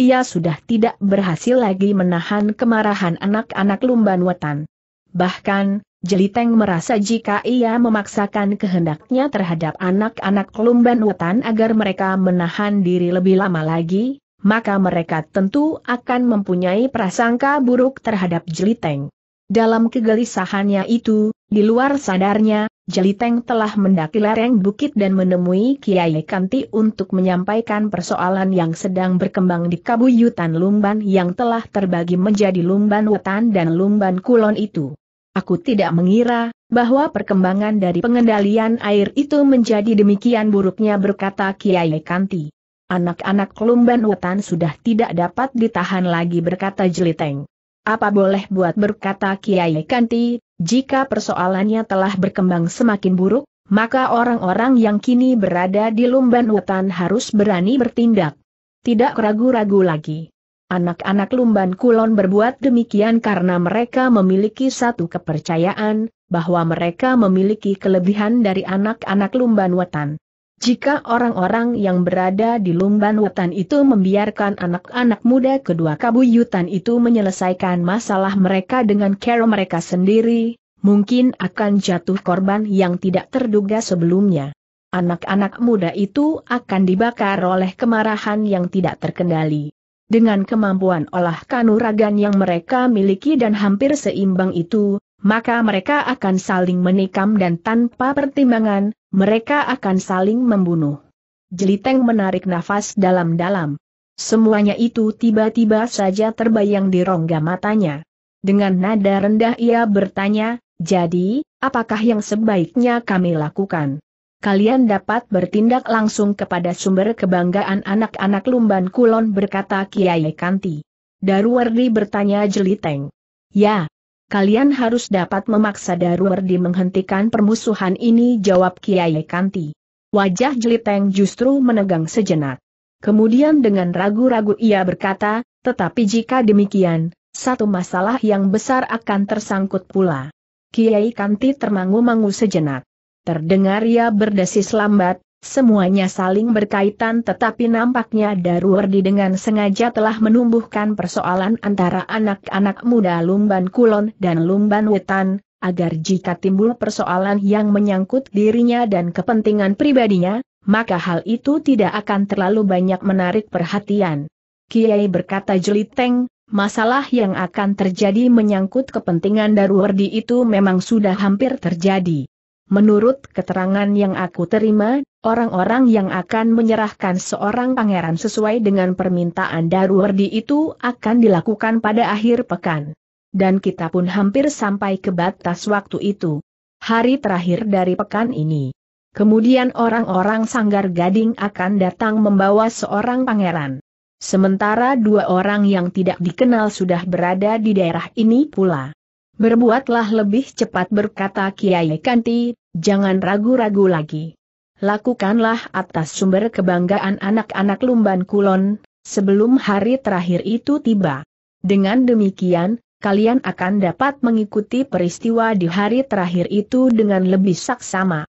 Ia sudah tidak berhasil lagi menahan kemarahan anak-anak Lumban Wetan. Bahkan, Jeliteng merasa jika ia memaksakan kehendaknya terhadap anak-anak Lumban Wetan agar mereka menahan diri lebih lama lagi, maka mereka tentu akan mempunyai prasangka buruk terhadap Jeliteng. Dalam kegelisahannya itu, di luar sadarnya, Jeliteng telah mendaki lereng bukit dan menemui Kiai Kanti untuk menyampaikan persoalan yang sedang berkembang di kabuyutan Lumban yang telah terbagi menjadi Lumban Wetan dan Lumban Kulon itu. Aku tidak mengira bahwa perkembangan dari pengendalian air itu menjadi demikian buruknya berkata Kiai Kanti. Anak-anak Lumban Wetan sudah tidak dapat ditahan lagi berkata Jeliteng. Apa boleh buat berkata Kiai Kanti, jika persoalannya telah berkembang semakin buruk, maka orang-orang yang kini berada di Lumban Wetan harus berani bertindak. Tidak ragu-ragu lagi. Anak-anak Lumban Kulon berbuat demikian karena mereka memiliki satu kepercayaan, bahwa mereka memiliki kelebihan dari anak-anak Lumban Wetan. Jika orang-orang yang berada di Lumban hutan itu membiarkan anak-anak muda kedua kabuyutan itu menyelesaikan masalah mereka dengan cara mereka sendiri, mungkin akan jatuh korban yang tidak terduga sebelumnya. Anak-anak muda itu akan dibakar oleh kemarahan yang tidak terkendali. Dengan kemampuan olah kanuragan yang mereka miliki dan hampir seimbang itu, maka mereka akan saling menikam dan tanpa pertimbangan, mereka akan saling membunuh. Jeliteng menarik nafas dalam-dalam. Semuanya itu tiba-tiba saja terbayang di rongga matanya. Dengan nada rendah ia bertanya, jadi, apakah yang sebaiknya kami lakukan? Kalian dapat bertindak langsung kepada sumber kebanggaan anak-anak Lumban Kulon berkata Kiai Kanti. Darwardi bertanya Jeliteng. Ya, Kalian harus dapat memaksa di menghentikan permusuhan ini jawab Kiai Kanti. Wajah Jeliteng justru menegang sejenak. Kemudian dengan ragu-ragu ia berkata, tetapi jika demikian, satu masalah yang besar akan tersangkut pula. Kiai Kanti termangu-mangu sejenak. Terdengar ia berdesis lambat, Semuanya saling berkaitan tetapi nampaknya Darwardi dengan sengaja telah menumbuhkan persoalan antara anak-anak muda Lumban Kulon dan Lumban Wetan, agar jika timbul persoalan yang menyangkut dirinya dan kepentingan pribadinya, maka hal itu tidak akan terlalu banyak menarik perhatian. Kiai berkata jeliteng, masalah yang akan terjadi menyangkut kepentingan Darwardi itu memang sudah hampir terjadi. Menurut keterangan yang aku terima, orang-orang yang akan menyerahkan seorang pangeran sesuai dengan permintaan Darwardi itu akan dilakukan pada akhir pekan. Dan kita pun hampir sampai ke batas waktu itu. Hari terakhir dari pekan ini. Kemudian orang-orang sanggar gading akan datang membawa seorang pangeran. Sementara dua orang yang tidak dikenal sudah berada di daerah ini pula. Berbuatlah lebih cepat berkata Kiai Kanti, Jangan ragu-ragu lagi. Lakukanlah atas sumber kebanggaan anak-anak Lumban Kulon, sebelum hari terakhir itu tiba. Dengan demikian, kalian akan dapat mengikuti peristiwa di hari terakhir itu dengan lebih saksama.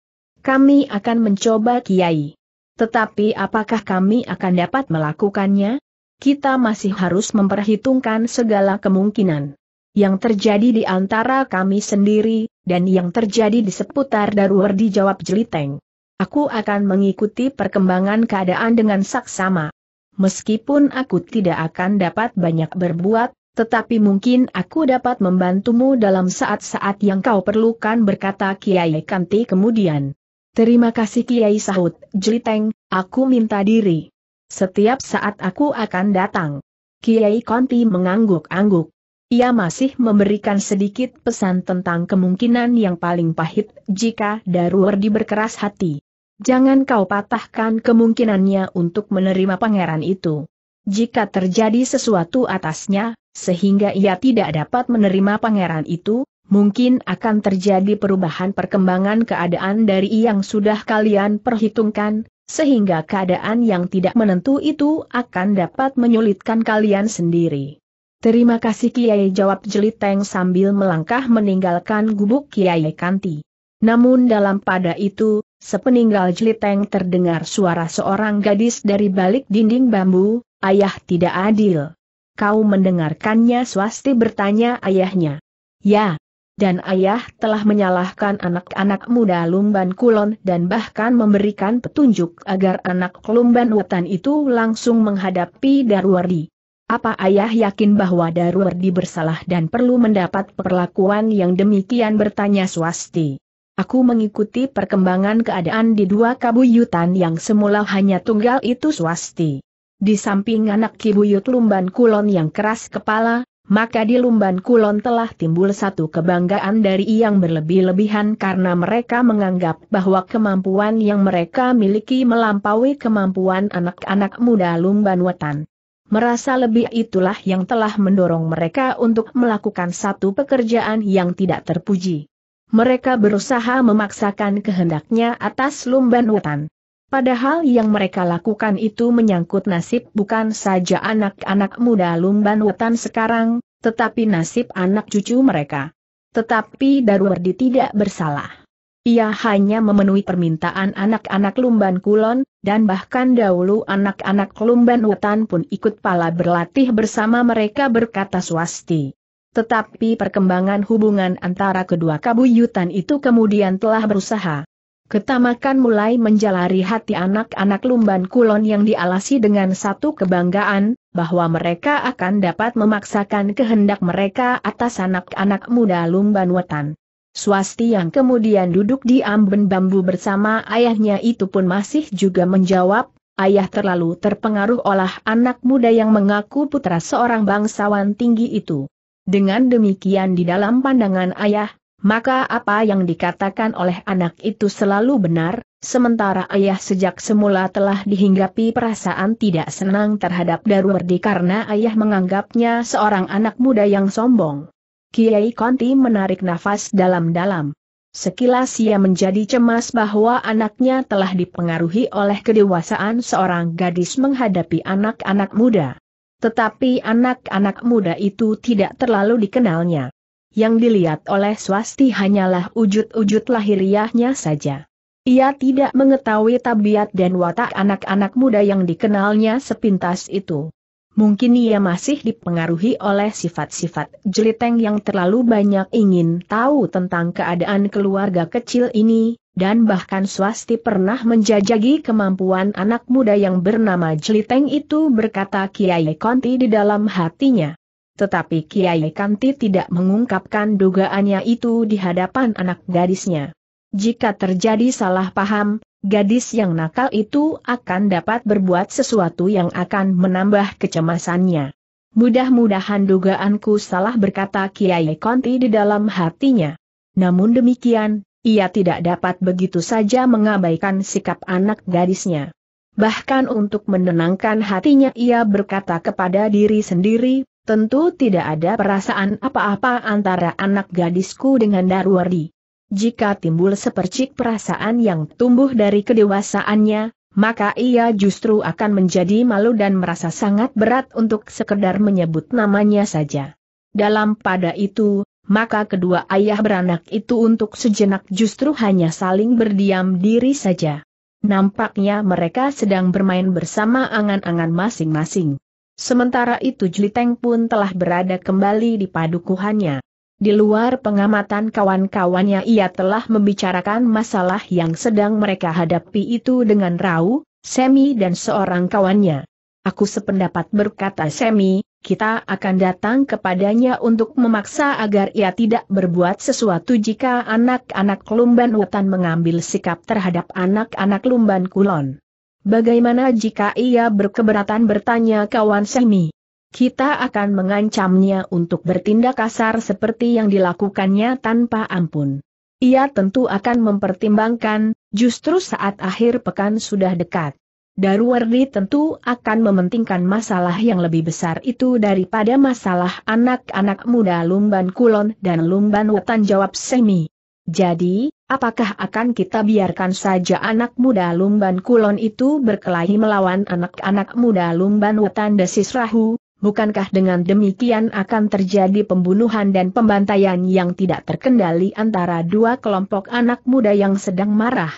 Kami akan mencoba Kiai. Tetapi apakah kami akan dapat melakukannya? Kita masih harus memperhitungkan segala kemungkinan yang terjadi di antara kami sendiri, dan yang terjadi di seputar Darwar dijawab Jeliteng. Aku akan mengikuti perkembangan keadaan dengan saksama. Meskipun aku tidak akan dapat banyak berbuat, tetapi mungkin aku dapat membantumu dalam saat-saat yang kau perlukan berkata Kiai Kanti kemudian. Terima kasih Kiai Sahut, Jeliteng, aku minta diri. Setiap saat aku akan datang. Kiai Kanti mengangguk-angguk. Ia masih memberikan sedikit pesan tentang kemungkinan yang paling pahit jika Daruwerdi berkeras hati. Jangan kau patahkan kemungkinannya untuk menerima pangeran itu. Jika terjadi sesuatu atasnya, sehingga ia tidak dapat menerima pangeran itu, mungkin akan terjadi perubahan perkembangan keadaan dari yang sudah kalian perhitungkan, sehingga keadaan yang tidak menentu itu akan dapat menyulitkan kalian sendiri. Terima kasih Kiai jawab Jeliteng sambil melangkah meninggalkan gubuk Kiai Kanti. Namun dalam pada itu, sepeninggal Jeliteng terdengar suara seorang gadis dari balik dinding bambu, ayah tidak adil. Kau mendengarkannya swasti bertanya ayahnya. Ya, dan ayah telah menyalahkan anak-anak muda Lumban Kulon dan bahkan memberikan petunjuk agar anak Lumban Wetan itu langsung menghadapi Darwari. Apa ayah yakin bahwa Darwardi bersalah dan perlu mendapat perlakuan yang demikian bertanya swasti? Aku mengikuti perkembangan keadaan di dua kabuyutan yang semula hanya tunggal itu swasti. Di samping anak kibuyut Lumban Kulon yang keras kepala, maka di Lumban Kulon telah timbul satu kebanggaan dari yang berlebih-lebihan karena mereka menganggap bahwa kemampuan yang mereka miliki melampaui kemampuan anak-anak muda Lumban Wetan merasa lebih itulah yang telah mendorong mereka untuk melakukan satu pekerjaan yang tidak terpuji. Mereka berusaha memaksakan kehendaknya atas lumban hutan. Padahal yang mereka lakukan itu menyangkut nasib bukan saja anak-anak muda lumban hutan sekarang, tetapi nasib anak cucu mereka. Tetapi Darwardi tidak bersalah. Ia hanya memenuhi permintaan anak-anak Lumban Kulon, dan bahkan dahulu anak-anak Lumban Wetan pun ikut pala berlatih bersama mereka berkata swasti. Tetapi perkembangan hubungan antara kedua kabuyutan itu kemudian telah berusaha. Ketamakan mulai menjalari hati anak-anak Lumban Kulon yang dialasi dengan satu kebanggaan, bahwa mereka akan dapat memaksakan kehendak mereka atas anak-anak muda Lumban Wetan. Swasti yang kemudian duduk di amben bambu bersama ayahnya itu pun masih juga menjawab, ayah terlalu terpengaruh oleh anak muda yang mengaku putra seorang bangsawan tinggi itu. Dengan demikian di dalam pandangan ayah, maka apa yang dikatakan oleh anak itu selalu benar, sementara ayah sejak semula telah dihinggapi perasaan tidak senang terhadap Darwardi karena ayah menganggapnya seorang anak muda yang sombong. Kiai Konti menarik nafas dalam-dalam. Sekilas ia menjadi cemas bahwa anaknya telah dipengaruhi oleh kedewasaan seorang gadis menghadapi anak-anak muda. Tetapi anak-anak muda itu tidak terlalu dikenalnya. Yang dilihat oleh swasti hanyalah wujud-wujud lahiriahnya saja. Ia tidak mengetahui tabiat dan watak anak-anak muda yang dikenalnya sepintas itu mungkin ia masih dipengaruhi oleh sifat-sifat jeliteng yang terlalu banyak ingin tahu tentang keadaan keluarga kecil ini, dan bahkan swasti pernah menjajagi kemampuan anak muda yang bernama Jeliteng itu berkata Kiai Konti di dalam hatinya. Tetapi Kiai Kanti tidak mengungkapkan dugaannya itu di hadapan anak gadisnya. Jika terjadi salah paham, Gadis yang nakal itu akan dapat berbuat sesuatu yang akan menambah kecemasannya. Mudah-mudahan dugaanku salah berkata Kiai Konti di dalam hatinya. Namun demikian, ia tidak dapat begitu saja mengabaikan sikap anak gadisnya. Bahkan untuk menenangkan hatinya ia berkata kepada diri sendiri, tentu tidak ada perasaan apa-apa antara anak gadisku dengan Darwardi. Jika timbul sepercik perasaan yang tumbuh dari kedewasaannya, maka ia justru akan menjadi malu dan merasa sangat berat untuk sekedar menyebut namanya saja. Dalam pada itu, maka kedua ayah beranak itu untuk sejenak justru hanya saling berdiam diri saja. Nampaknya mereka sedang bermain bersama angan-angan masing-masing. Sementara itu Jliteng pun telah berada kembali di padukuhannya. Di luar pengamatan kawan-kawannya ia telah membicarakan masalah yang sedang mereka hadapi itu dengan Rau, Semi dan seorang kawannya. Aku sependapat berkata Semi, kita akan datang kepadanya untuk memaksa agar ia tidak berbuat sesuatu jika anak-anak Lumban Wetan mengambil sikap terhadap anak-anak Lumban Kulon. Bagaimana jika ia berkeberatan bertanya kawan Semi? Kita akan mengancamnya untuk bertindak kasar seperti yang dilakukannya tanpa ampun. Ia tentu akan mempertimbangkan, justru saat akhir pekan sudah dekat. Darwardi tentu akan mementingkan masalah yang lebih besar itu daripada masalah anak-anak muda Lumban Kulon dan Lumban Wetan jawab Semi. Jadi, apakah akan kita biarkan saja anak muda Lumban Kulon itu berkelahi melawan anak-anak muda Lumban Wetan desis Rahu? bukankah dengan demikian akan terjadi pembunuhan dan pembantaian yang tidak terkendali antara dua kelompok anak muda yang sedang marah?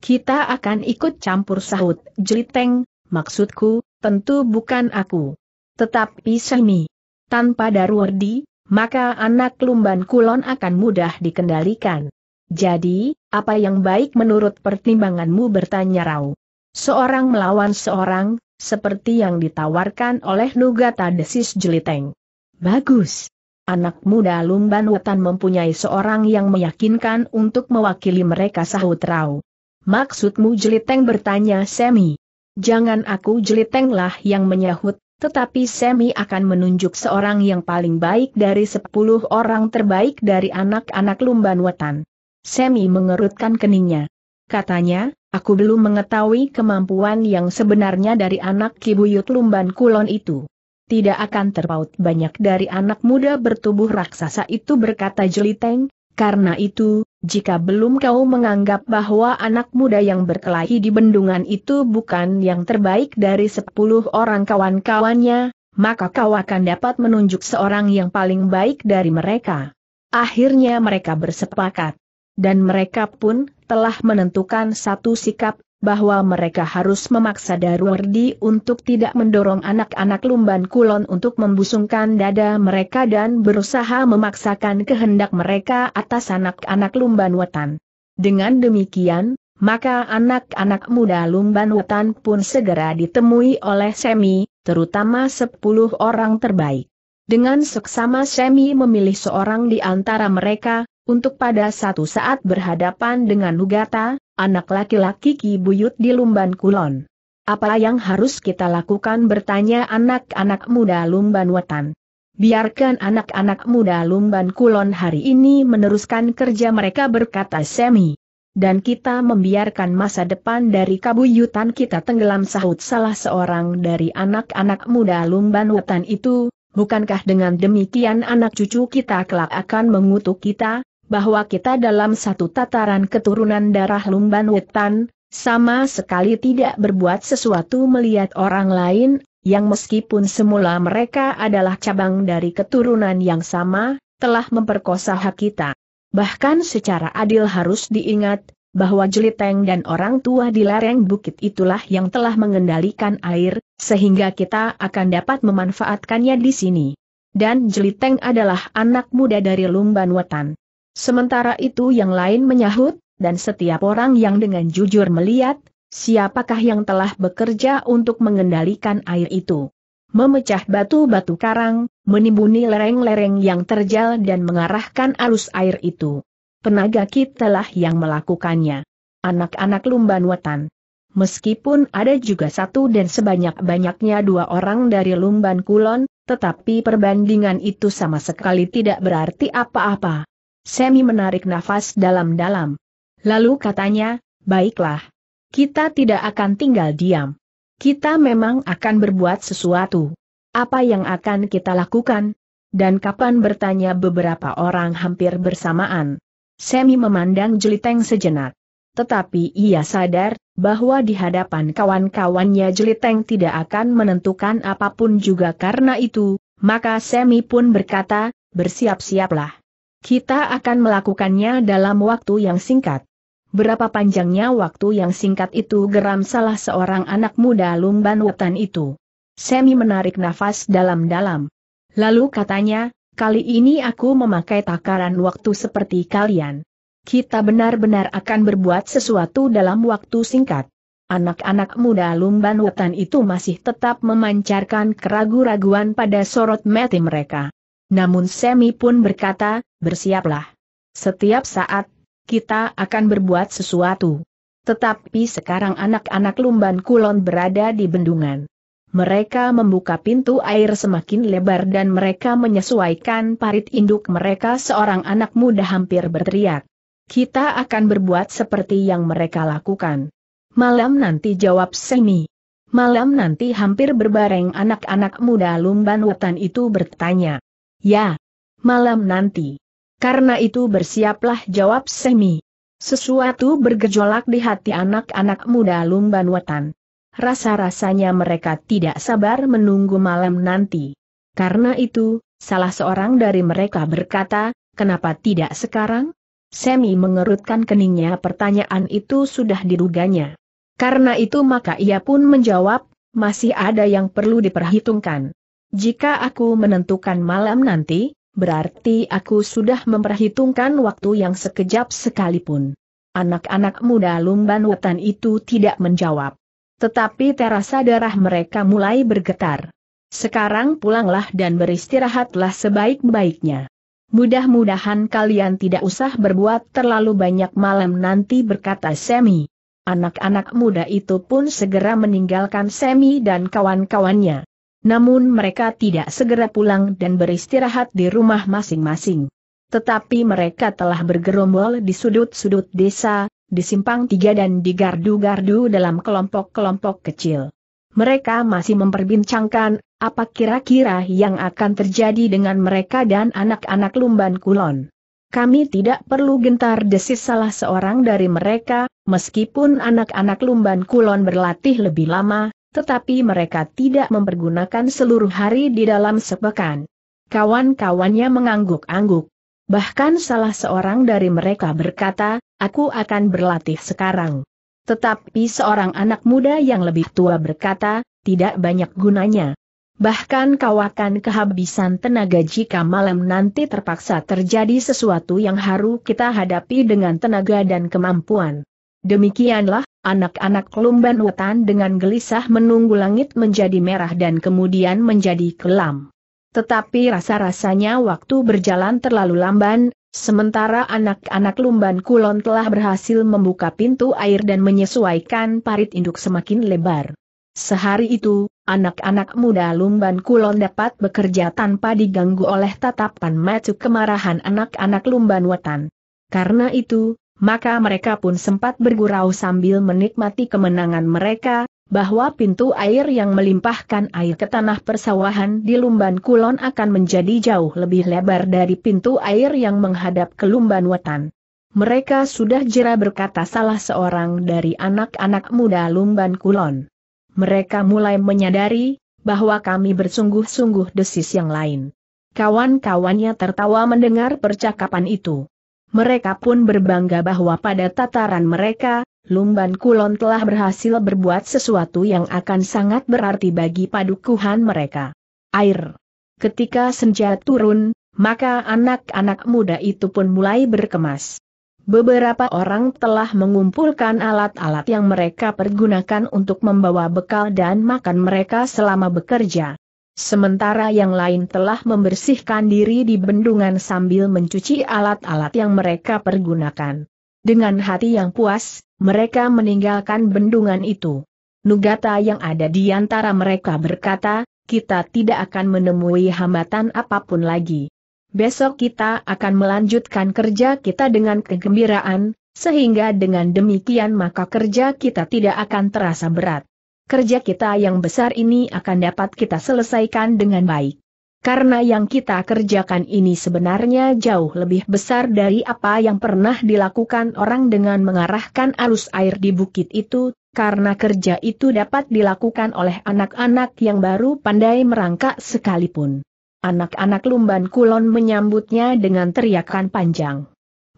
Kita akan ikut campur sahut, jeliteng, maksudku, tentu bukan aku. Tetapi Semi. Tanpa Darwardi, maka anak lumban kulon akan mudah dikendalikan. Jadi, apa yang baik menurut pertimbanganmu bertanya Rau? Seorang melawan seorang, seperti yang ditawarkan oleh Nugata Desis Jeliteng. Bagus. Anak muda Lumban Wetan mempunyai seorang yang meyakinkan untuk mewakili mereka sahut Rau. Maksudmu Jeliteng bertanya Semi. Jangan aku Jelitenglah yang menyahut, tetapi Semi akan menunjuk seorang yang paling baik dari sepuluh orang terbaik dari anak-anak Lumban Wetan. Semi mengerutkan keningnya. Katanya, Aku belum mengetahui kemampuan yang sebenarnya dari anak kibuyut lumban kulon itu. Tidak akan terpaut banyak dari anak muda bertubuh raksasa itu berkata Jeliteng, karena itu, jika belum kau menganggap bahwa anak muda yang berkelahi di bendungan itu bukan yang terbaik dari sepuluh orang kawan-kawannya, maka kau akan dapat menunjuk seorang yang paling baik dari mereka. Akhirnya mereka bersepakat dan mereka pun telah menentukan satu sikap, bahwa mereka harus memaksa Darwardi untuk tidak mendorong anak-anak Lumban Kulon untuk membusungkan dada mereka dan berusaha memaksakan kehendak mereka atas anak-anak Lumban Wetan. Dengan demikian, maka anak-anak muda Lumban Wetan pun segera ditemui oleh Semi, terutama sepuluh orang terbaik. Dengan seksama Semi memilih seorang di antara mereka, untuk pada satu saat berhadapan dengan Nugata, anak laki-laki Ki Buyut di Lumban Kulon. Apa yang harus kita lakukan bertanya anak-anak muda Lumban Wetan. Biarkan anak-anak muda Lumban Kulon hari ini meneruskan kerja mereka berkata Semi. Dan kita membiarkan masa depan dari kabuyutan kita tenggelam sahut salah seorang dari anak-anak muda Lumban Wetan itu, bukankah dengan demikian anak cucu kita kelak akan mengutuk kita? bahwa kita dalam satu tataran keturunan darah Lumban Wetan, sama sekali tidak berbuat sesuatu melihat orang lain, yang meskipun semula mereka adalah cabang dari keturunan yang sama, telah memperkosa hak kita. Bahkan secara adil harus diingat, bahwa Jeliteng dan orang tua di lereng bukit itulah yang telah mengendalikan air, sehingga kita akan dapat memanfaatkannya di sini. Dan Jeliteng adalah anak muda dari Lumban Wetan. Sementara itu yang lain menyahut, dan setiap orang yang dengan jujur melihat, siapakah yang telah bekerja untuk mengendalikan air itu. Memecah batu-batu karang, menimbuni lereng-lereng yang terjal dan mengarahkan arus air itu. Penaga kitalah yang melakukannya. Anak-anak Lumban Wetan. Meskipun ada juga satu dan sebanyak-banyaknya dua orang dari Lumban Kulon, tetapi perbandingan itu sama sekali tidak berarti apa-apa. Semi menarik nafas dalam-dalam. Lalu katanya, baiklah. Kita tidak akan tinggal diam. Kita memang akan berbuat sesuatu. Apa yang akan kita lakukan? Dan kapan bertanya beberapa orang hampir bersamaan. Semi memandang Jeliteng sejenak. Tetapi ia sadar, bahwa di hadapan kawan-kawannya Jeliteng tidak akan menentukan apapun juga karena itu, maka Semi pun berkata, bersiap-siaplah. Kita akan melakukannya dalam waktu yang singkat. Berapa panjangnya waktu yang singkat itu geram salah seorang anak muda lumban wetan itu. Semi menarik nafas dalam-dalam. Lalu katanya, kali ini aku memakai takaran waktu seperti kalian. Kita benar-benar akan berbuat sesuatu dalam waktu singkat. Anak-anak muda lumban wetan itu masih tetap memancarkan keraguan-raguan pada sorot mati mereka. Namun Semi pun berkata, bersiaplah. Setiap saat, kita akan berbuat sesuatu. Tetapi sekarang anak-anak Lumban Kulon berada di bendungan. Mereka membuka pintu air semakin lebar dan mereka menyesuaikan parit induk mereka seorang anak muda hampir berteriak. Kita akan berbuat seperti yang mereka lakukan. Malam nanti jawab Semi. Malam nanti hampir berbareng anak-anak muda Lumban Wetan itu bertanya. Ya. Malam nanti. Karena itu bersiaplah jawab Semi. Sesuatu bergejolak di hati anak-anak muda Lumban Wetan. Rasa-rasanya mereka tidak sabar menunggu malam nanti. Karena itu, salah seorang dari mereka berkata, kenapa tidak sekarang? Semi mengerutkan keningnya pertanyaan itu sudah diruganya. Karena itu maka ia pun menjawab, masih ada yang perlu diperhitungkan. Jika aku menentukan malam nanti, berarti aku sudah memperhitungkan waktu yang sekejap sekalipun. Anak-anak muda lumban wetan itu tidak menjawab. Tetapi terasa darah mereka mulai bergetar. Sekarang pulanglah dan beristirahatlah sebaik-baiknya. Mudah-mudahan kalian tidak usah berbuat terlalu banyak malam nanti berkata Semi. Anak-anak muda itu pun segera meninggalkan Semi dan kawan-kawannya. Namun mereka tidak segera pulang dan beristirahat di rumah masing-masing. Tetapi mereka telah bergerombol di sudut-sudut desa, di simpang tiga dan di gardu-gardu dalam kelompok-kelompok kecil. Mereka masih memperbincangkan apa kira-kira yang akan terjadi dengan mereka dan anak-anak Lumban Kulon. Kami tidak perlu gentar desis salah seorang dari mereka, meskipun anak-anak Lumban Kulon berlatih lebih lama, tetapi mereka tidak mempergunakan seluruh hari di dalam sepekan. Kawan-kawannya mengangguk-angguk. Bahkan salah seorang dari mereka berkata, aku akan berlatih sekarang. Tetapi seorang anak muda yang lebih tua berkata, tidak banyak gunanya. Bahkan kau akan kehabisan tenaga jika malam nanti terpaksa terjadi sesuatu yang harus kita hadapi dengan tenaga dan kemampuan. Demikianlah, anak-anak Lumban Wetan dengan gelisah menunggu langit menjadi merah dan kemudian menjadi kelam. Tetapi rasa-rasanya waktu berjalan terlalu lamban, sementara anak-anak Lumban Kulon telah berhasil membuka pintu air dan menyesuaikan parit induk semakin lebar. Sehari itu, anak-anak muda Lumban Kulon dapat bekerja tanpa diganggu oleh tatapan matu kemarahan anak-anak Lumban Wetan. Karena itu, maka mereka pun sempat bergurau sambil menikmati kemenangan mereka, bahwa pintu air yang melimpahkan air ke tanah persawahan di Lumban Kulon akan menjadi jauh lebih lebar dari pintu air yang menghadap ke Lumban Wetan. Mereka sudah jera berkata salah seorang dari anak-anak muda Lumban Kulon. Mereka mulai menyadari, bahwa kami bersungguh-sungguh desis yang lain. Kawan-kawannya tertawa mendengar percakapan itu. Mereka pun berbangga bahwa pada tataran mereka, Lumban Kulon telah berhasil berbuat sesuatu yang akan sangat berarti bagi padukuhan mereka. Air. Ketika senja turun, maka anak-anak muda itu pun mulai berkemas. Beberapa orang telah mengumpulkan alat-alat yang mereka pergunakan untuk membawa bekal dan makan mereka selama bekerja. Sementara yang lain telah membersihkan diri di bendungan sambil mencuci alat-alat yang mereka pergunakan. Dengan hati yang puas, mereka meninggalkan bendungan itu. Nugata yang ada di antara mereka berkata, kita tidak akan menemui hambatan apapun lagi. Besok kita akan melanjutkan kerja kita dengan kegembiraan, sehingga dengan demikian maka kerja kita tidak akan terasa berat kerja kita yang besar ini akan dapat kita selesaikan dengan baik. Karena yang kita kerjakan ini sebenarnya jauh lebih besar dari apa yang pernah dilakukan orang dengan mengarahkan arus air di bukit itu, karena kerja itu dapat dilakukan oleh anak-anak yang baru pandai merangkak sekalipun. Anak-anak Lumban Kulon menyambutnya dengan teriakan panjang.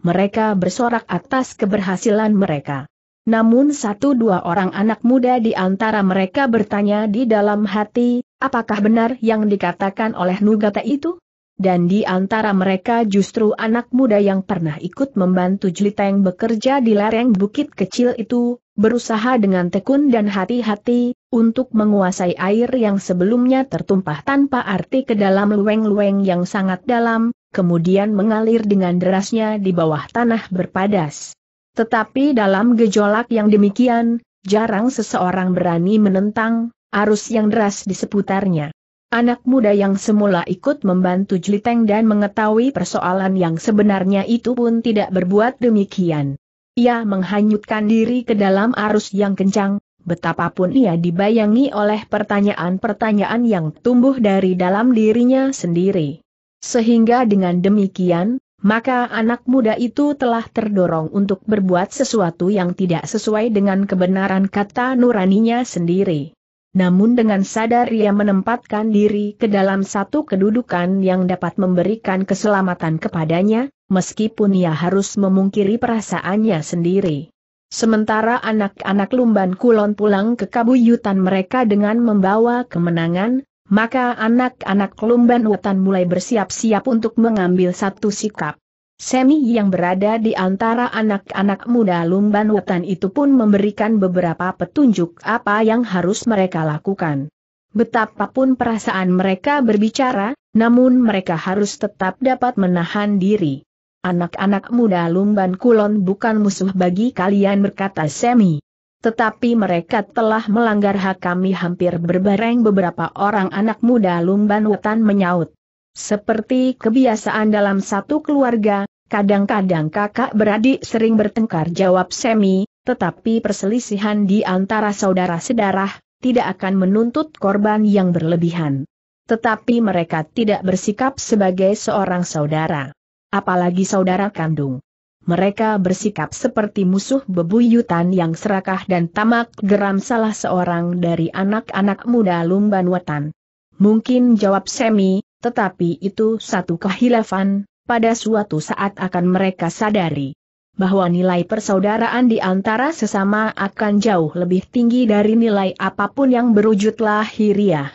Mereka bersorak atas keberhasilan mereka. Namun satu dua orang anak muda di antara mereka bertanya di dalam hati, apakah benar yang dikatakan oleh Nugata itu? Dan di antara mereka justru anak muda yang pernah ikut membantu Jliteng bekerja di lereng bukit kecil itu, berusaha dengan tekun dan hati-hati, untuk menguasai air yang sebelumnya tertumpah tanpa arti ke dalam lueng-lueng yang sangat dalam, kemudian mengalir dengan derasnya di bawah tanah berpadas. Tetapi dalam gejolak yang demikian, jarang seseorang berani menentang arus yang deras di seputarnya. Anak muda yang semula ikut membantu Jliteng dan mengetahui persoalan yang sebenarnya itu pun tidak berbuat demikian. Ia menghanyutkan diri ke dalam arus yang kencang, betapapun ia dibayangi oleh pertanyaan-pertanyaan yang tumbuh dari dalam dirinya sendiri. Sehingga dengan demikian, maka anak muda itu telah terdorong untuk berbuat sesuatu yang tidak sesuai dengan kebenaran kata nuraninya sendiri. Namun dengan sadar ia menempatkan diri ke dalam satu kedudukan yang dapat memberikan keselamatan kepadanya, meskipun ia harus memungkiri perasaannya sendiri. Sementara anak-anak Lumban Kulon pulang ke kabuyutan mereka dengan membawa kemenangan, maka anak-anak Lumban Wetan mulai bersiap-siap untuk mengambil satu sikap. Semi yang berada di antara anak-anak muda Lumban Wetan itu pun memberikan beberapa petunjuk apa yang harus mereka lakukan. Betapapun perasaan mereka berbicara, namun mereka harus tetap dapat menahan diri. Anak-anak muda Lumban Kulon bukan musuh bagi kalian berkata Semi. Tetapi mereka telah melanggar hak kami hampir berbareng beberapa orang anak muda Lumban Wetan menyaut. Seperti kebiasaan dalam satu keluarga, kadang-kadang kakak beradik sering bertengkar jawab Semi, tetapi perselisihan di antara saudara sedarah, tidak akan menuntut korban yang berlebihan. Tetapi mereka tidak bersikap sebagai seorang saudara. Apalagi saudara kandung mereka bersikap seperti musuh bebuyutan yang serakah dan tamak geram salah seorang dari anak-anak muda Lumban Wetan. Mungkin jawab Semi, tetapi itu satu kehilafan, pada suatu saat akan mereka sadari bahwa nilai persaudaraan di antara sesama akan jauh lebih tinggi dari nilai apapun yang berwujud lahiriah.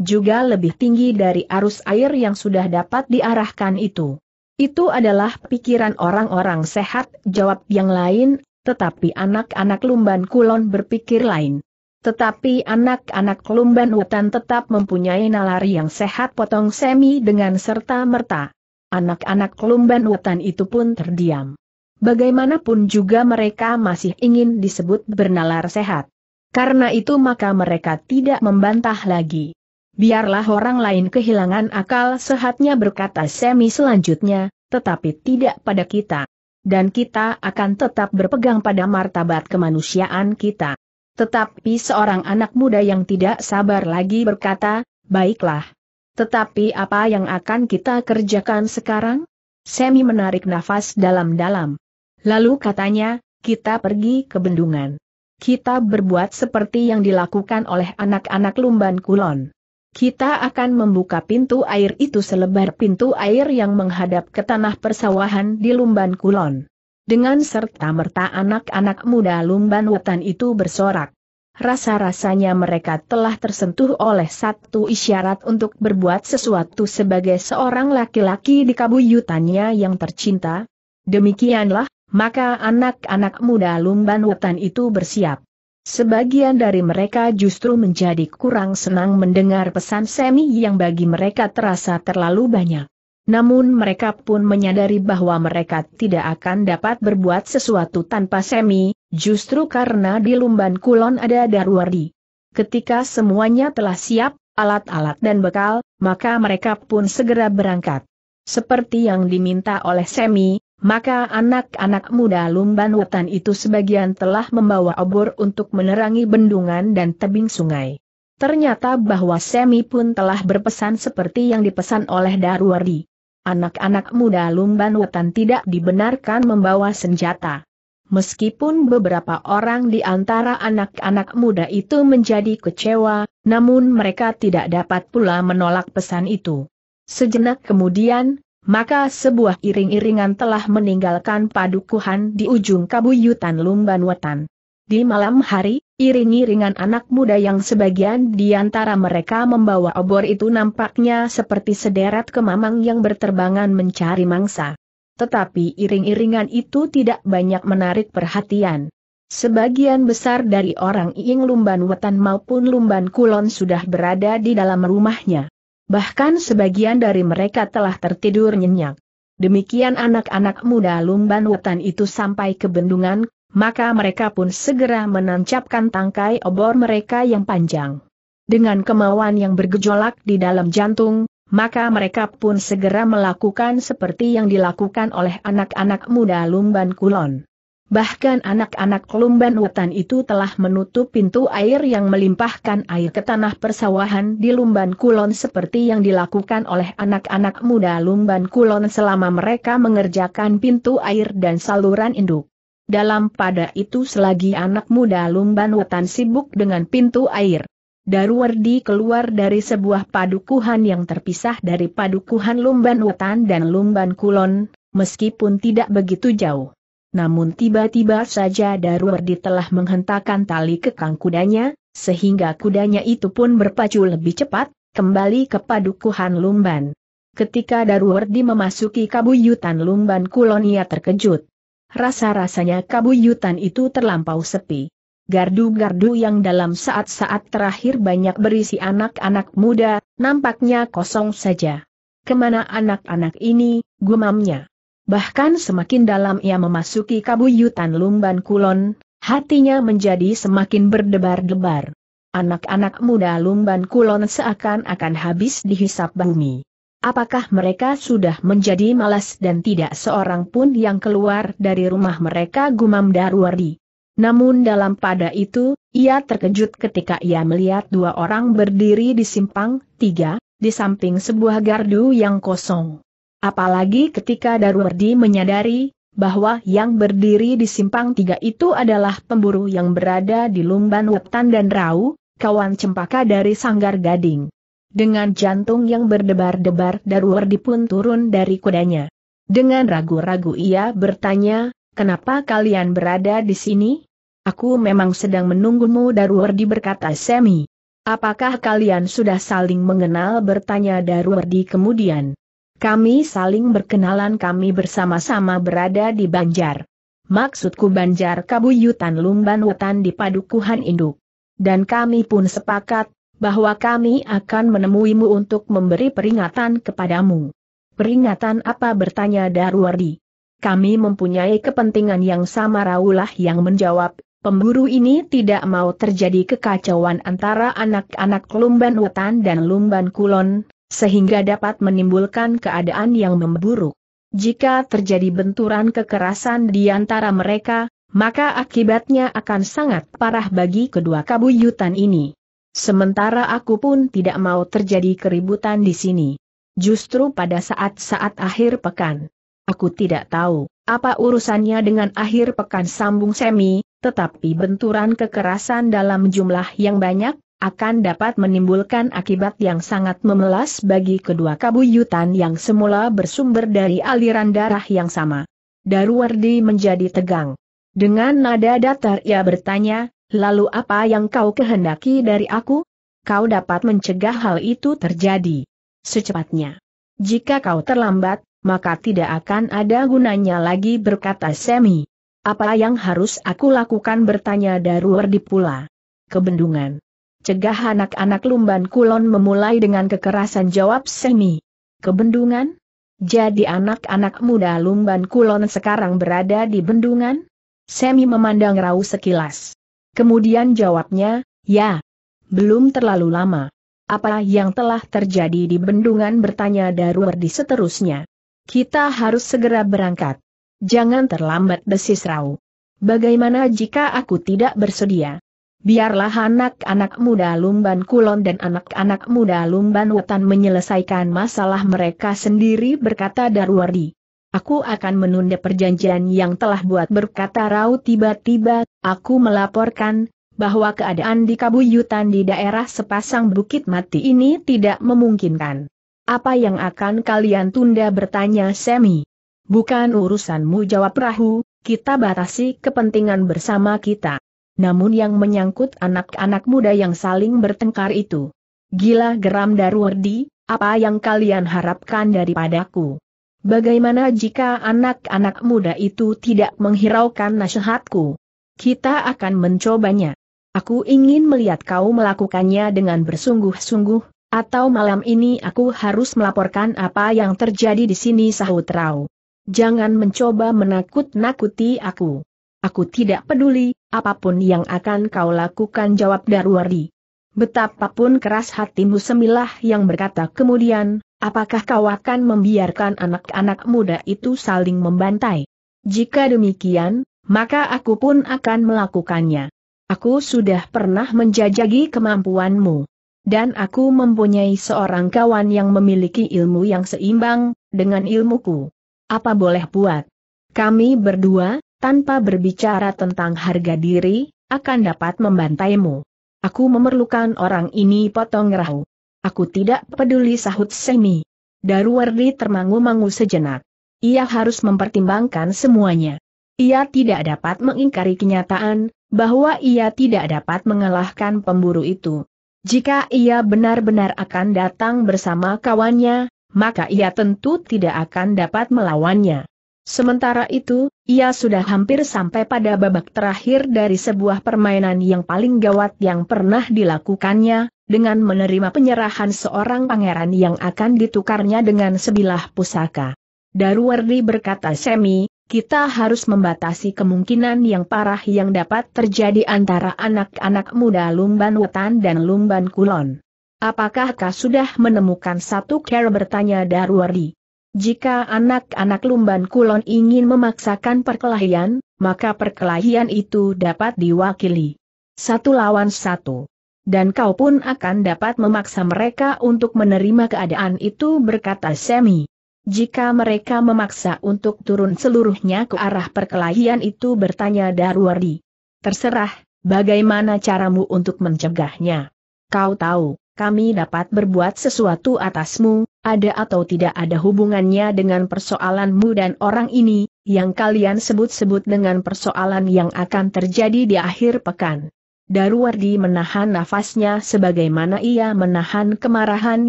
Juga lebih tinggi dari arus air yang sudah dapat diarahkan itu. Itu adalah pikiran orang-orang sehat, jawab yang lain, tetapi anak-anak lumban kulon berpikir lain. Tetapi anak-anak lumban hutan tetap mempunyai nalar yang sehat potong semi dengan serta merta. Anak-anak lumban hutan itu pun terdiam. Bagaimanapun juga mereka masih ingin disebut bernalar sehat. Karena itu maka mereka tidak membantah lagi biarlah orang lain kehilangan akal sehatnya berkata semi selanjutnya, tetapi tidak pada kita. Dan kita akan tetap berpegang pada martabat kemanusiaan kita. Tetapi seorang anak muda yang tidak sabar lagi berkata, baiklah. Tetapi apa yang akan kita kerjakan sekarang? Semi menarik nafas dalam-dalam. Lalu katanya, kita pergi ke bendungan kita berbuat seperti yang dilakukan oleh anak-anak Lumban Kulon. Kita akan membuka pintu air itu selebar pintu air yang menghadap ke tanah persawahan di Lumban Kulon. Dengan serta-merta anak-anak muda Lumban Wetan itu bersorak. Rasa-rasanya mereka telah tersentuh oleh satu isyarat untuk berbuat sesuatu sebagai seorang laki-laki di kabuyutannya yang tercinta. Demikianlah, maka anak-anak muda Lumban Wetan itu bersiap. Sebagian dari mereka justru menjadi kurang senang mendengar pesan semi yang bagi mereka terasa terlalu banyak. Namun mereka pun menyadari bahwa mereka tidak akan dapat berbuat sesuatu tanpa semi, justru karena di Lumban Kulon ada Darwardi. Ketika semuanya telah siap, alat-alat dan bekal, maka mereka pun segera berangkat. Seperti yang diminta oleh Semi, maka anak-anak muda Lumban Wetan itu sebagian telah membawa obor untuk menerangi bendungan dan tebing sungai. Ternyata bahwa Semi pun telah berpesan seperti yang dipesan oleh Darwari. Anak-anak muda Lumban Wetan tidak dibenarkan membawa senjata. Meskipun beberapa orang di antara anak-anak muda itu menjadi kecewa, namun mereka tidak dapat pula menolak pesan itu. Sejenak kemudian, maka sebuah iring-iringan telah meninggalkan padukuhan di ujung kabuyutan Lumban Wetan. Di malam hari, iring-iringan anak muda yang sebagian di antara mereka membawa obor itu nampaknya seperti sederet kemamang yang berterbangan mencari mangsa. Tetapi iring-iringan itu tidak banyak menarik perhatian. Sebagian besar dari orang Iing Lumban Wetan maupun Lumban Kulon sudah berada di dalam rumahnya. Bahkan sebagian dari mereka telah tertidur nyenyak. Demikian anak-anak muda lumban hutan itu sampai ke bendungan, maka mereka pun segera menancapkan tangkai obor mereka yang panjang. Dengan kemauan yang bergejolak di dalam jantung, maka mereka pun segera melakukan seperti yang dilakukan oleh anak-anak muda lumban kulon. Bahkan anak-anak Lumban hutan itu telah menutup pintu air yang melimpahkan air ke tanah persawahan di Lumban Kulon seperti yang dilakukan oleh anak-anak muda Lumban Kulon selama mereka mengerjakan pintu air dan saluran induk. Dalam pada itu selagi anak muda Lumban hutan sibuk dengan pintu air. Darwardi keluar dari sebuah padukuhan yang terpisah dari padukuhan Lumban hutan dan Lumban Kulon, meskipun tidak begitu jauh. Namun tiba-tiba saja Darwardi telah menghentakkan tali kekang kudanya, sehingga kudanya itu pun berpacu lebih cepat, kembali ke padukuhan Lumban. Ketika Darwardi memasuki kabuyutan Lumban Kulonia terkejut. Rasa-rasanya kabuyutan itu terlampau sepi. Gardu-gardu yang dalam saat-saat terakhir banyak berisi anak-anak muda, nampaknya kosong saja. Kemana anak-anak ini, gumamnya? Bahkan semakin dalam ia memasuki kabuyutan Lumban Kulon, hatinya menjadi semakin berdebar-debar. Anak-anak muda Lumban Kulon seakan-akan habis dihisap bumi. Apakah mereka sudah menjadi malas dan tidak seorang pun yang keluar dari rumah mereka gumam Darwari? Namun dalam pada itu, ia terkejut ketika ia melihat dua orang berdiri di simpang, tiga, di samping sebuah gardu yang kosong. Apalagi ketika Darwardi menyadari bahwa yang berdiri di simpang tiga itu adalah pemburu yang berada di Lumban wetan dan Rau, kawan cempaka dari Sanggar Gading. Dengan jantung yang berdebar-debar Darwardi pun turun dari kudanya. Dengan ragu-ragu ia bertanya, kenapa kalian berada di sini? Aku memang sedang menunggumu Darwardi berkata Semi. Apakah kalian sudah saling mengenal bertanya Darwardi kemudian. Kami saling berkenalan kami bersama-sama berada di Banjar. Maksudku Banjar Kabuyutan Lumban Wetan di Padukuhan Induk. Dan kami pun sepakat, bahwa kami akan menemuimu untuk memberi peringatan kepadamu. Peringatan apa bertanya Darwardi. Kami mempunyai kepentingan yang sama Raulah yang menjawab, Pemburu ini tidak mau terjadi kekacauan antara anak-anak Lumban Wetan dan Lumban Kulon, sehingga dapat menimbulkan keadaan yang memburuk. Jika terjadi benturan kekerasan di antara mereka, maka akibatnya akan sangat parah bagi kedua kabuyutan ini. Sementara aku pun tidak mau terjadi keributan di sini. Justru pada saat-saat akhir pekan. Aku tidak tahu, apa urusannya dengan akhir pekan sambung semi, tetapi benturan kekerasan dalam jumlah yang banyak, akan dapat menimbulkan akibat yang sangat memelas bagi kedua kabuyutan yang semula bersumber dari aliran darah yang sama. Darwardi menjadi tegang. Dengan nada datar ia bertanya, lalu apa yang kau kehendaki dari aku? Kau dapat mencegah hal itu terjadi. Secepatnya. Jika kau terlambat, maka tidak akan ada gunanya lagi berkata Semi. Apa yang harus aku lakukan bertanya Darwardi pula. Kebendungan. Cegah anak-anak Lumban Kulon memulai dengan kekerasan jawab Semi. Kebendungan? Jadi anak-anak muda Lumban Kulon sekarang berada di bendungan? Semi memandang Rau sekilas. Kemudian jawabnya, ya. Belum terlalu lama. Apa yang telah terjadi di bendungan bertanya di seterusnya. Kita harus segera berangkat. Jangan terlambat desis Rau. Bagaimana jika aku tidak bersedia? Biarlah anak-anak muda Lumban Kulon dan anak-anak muda Lumban Wetan menyelesaikan masalah mereka sendiri berkata Darwardi. Aku akan menunda perjanjian yang telah buat berkata Rau tiba-tiba, aku melaporkan, bahwa keadaan di Kabuyutan di daerah sepasang bukit mati ini tidak memungkinkan. Apa yang akan kalian tunda bertanya Semi? Bukan urusanmu jawab Rahu, kita batasi kepentingan bersama kita namun yang menyangkut anak-anak muda yang saling bertengkar itu. Gila geram Darwardi, apa yang kalian harapkan daripadaku? Bagaimana jika anak-anak muda itu tidak menghiraukan nasihatku? Kita akan mencobanya. Aku ingin melihat kau melakukannya dengan bersungguh-sungguh, atau malam ini aku harus melaporkan apa yang terjadi di sini sahut Rau. Jangan mencoba menakut-nakuti aku. Aku tidak peduli, apapun yang akan kau lakukan jawab Darwardi. Betapapun keras hatimu semilah yang berkata kemudian, apakah kau akan membiarkan anak-anak muda itu saling membantai? Jika demikian, maka aku pun akan melakukannya. Aku sudah pernah menjajagi kemampuanmu. Dan aku mempunyai seorang kawan yang memiliki ilmu yang seimbang, dengan ilmuku. Apa boleh buat? Kami berdua, tanpa berbicara tentang harga diri, akan dapat membantaimu. Aku memerlukan orang ini potong rahu. Aku tidak peduli sahut Semi. Daruwardi termangu-mangu sejenak. Ia harus mempertimbangkan semuanya. Ia tidak dapat mengingkari kenyataan, bahwa ia tidak dapat mengalahkan pemburu itu. Jika ia benar-benar akan datang bersama kawannya, maka ia tentu tidak akan dapat melawannya. Sementara itu, ia sudah hampir sampai pada babak terakhir dari sebuah permainan yang paling gawat yang pernah dilakukannya, dengan menerima penyerahan seorang pangeran yang akan ditukarnya dengan sebilah pusaka. Darwardi berkata semi, kita harus membatasi kemungkinan yang parah yang dapat terjadi antara anak-anak muda Lumban Wetan dan Lumban Kulon. Apakah kau sudah menemukan satu care bertanya Darwardi? Jika anak-anak Lumban Kulon ingin memaksakan perkelahian, maka perkelahian itu dapat diwakili. Satu lawan satu. Dan kau pun akan dapat memaksa mereka untuk menerima keadaan itu berkata Semi. Jika mereka memaksa untuk turun seluruhnya ke arah perkelahian itu bertanya Darwardi. Terserah, bagaimana caramu untuk mencegahnya? Kau tahu, kami dapat berbuat sesuatu atasmu, ada atau tidak ada hubungannya dengan persoalanmu dan orang ini, yang kalian sebut-sebut dengan persoalan yang akan terjadi di akhir pekan. Darwardi menahan nafasnya sebagaimana ia menahan kemarahan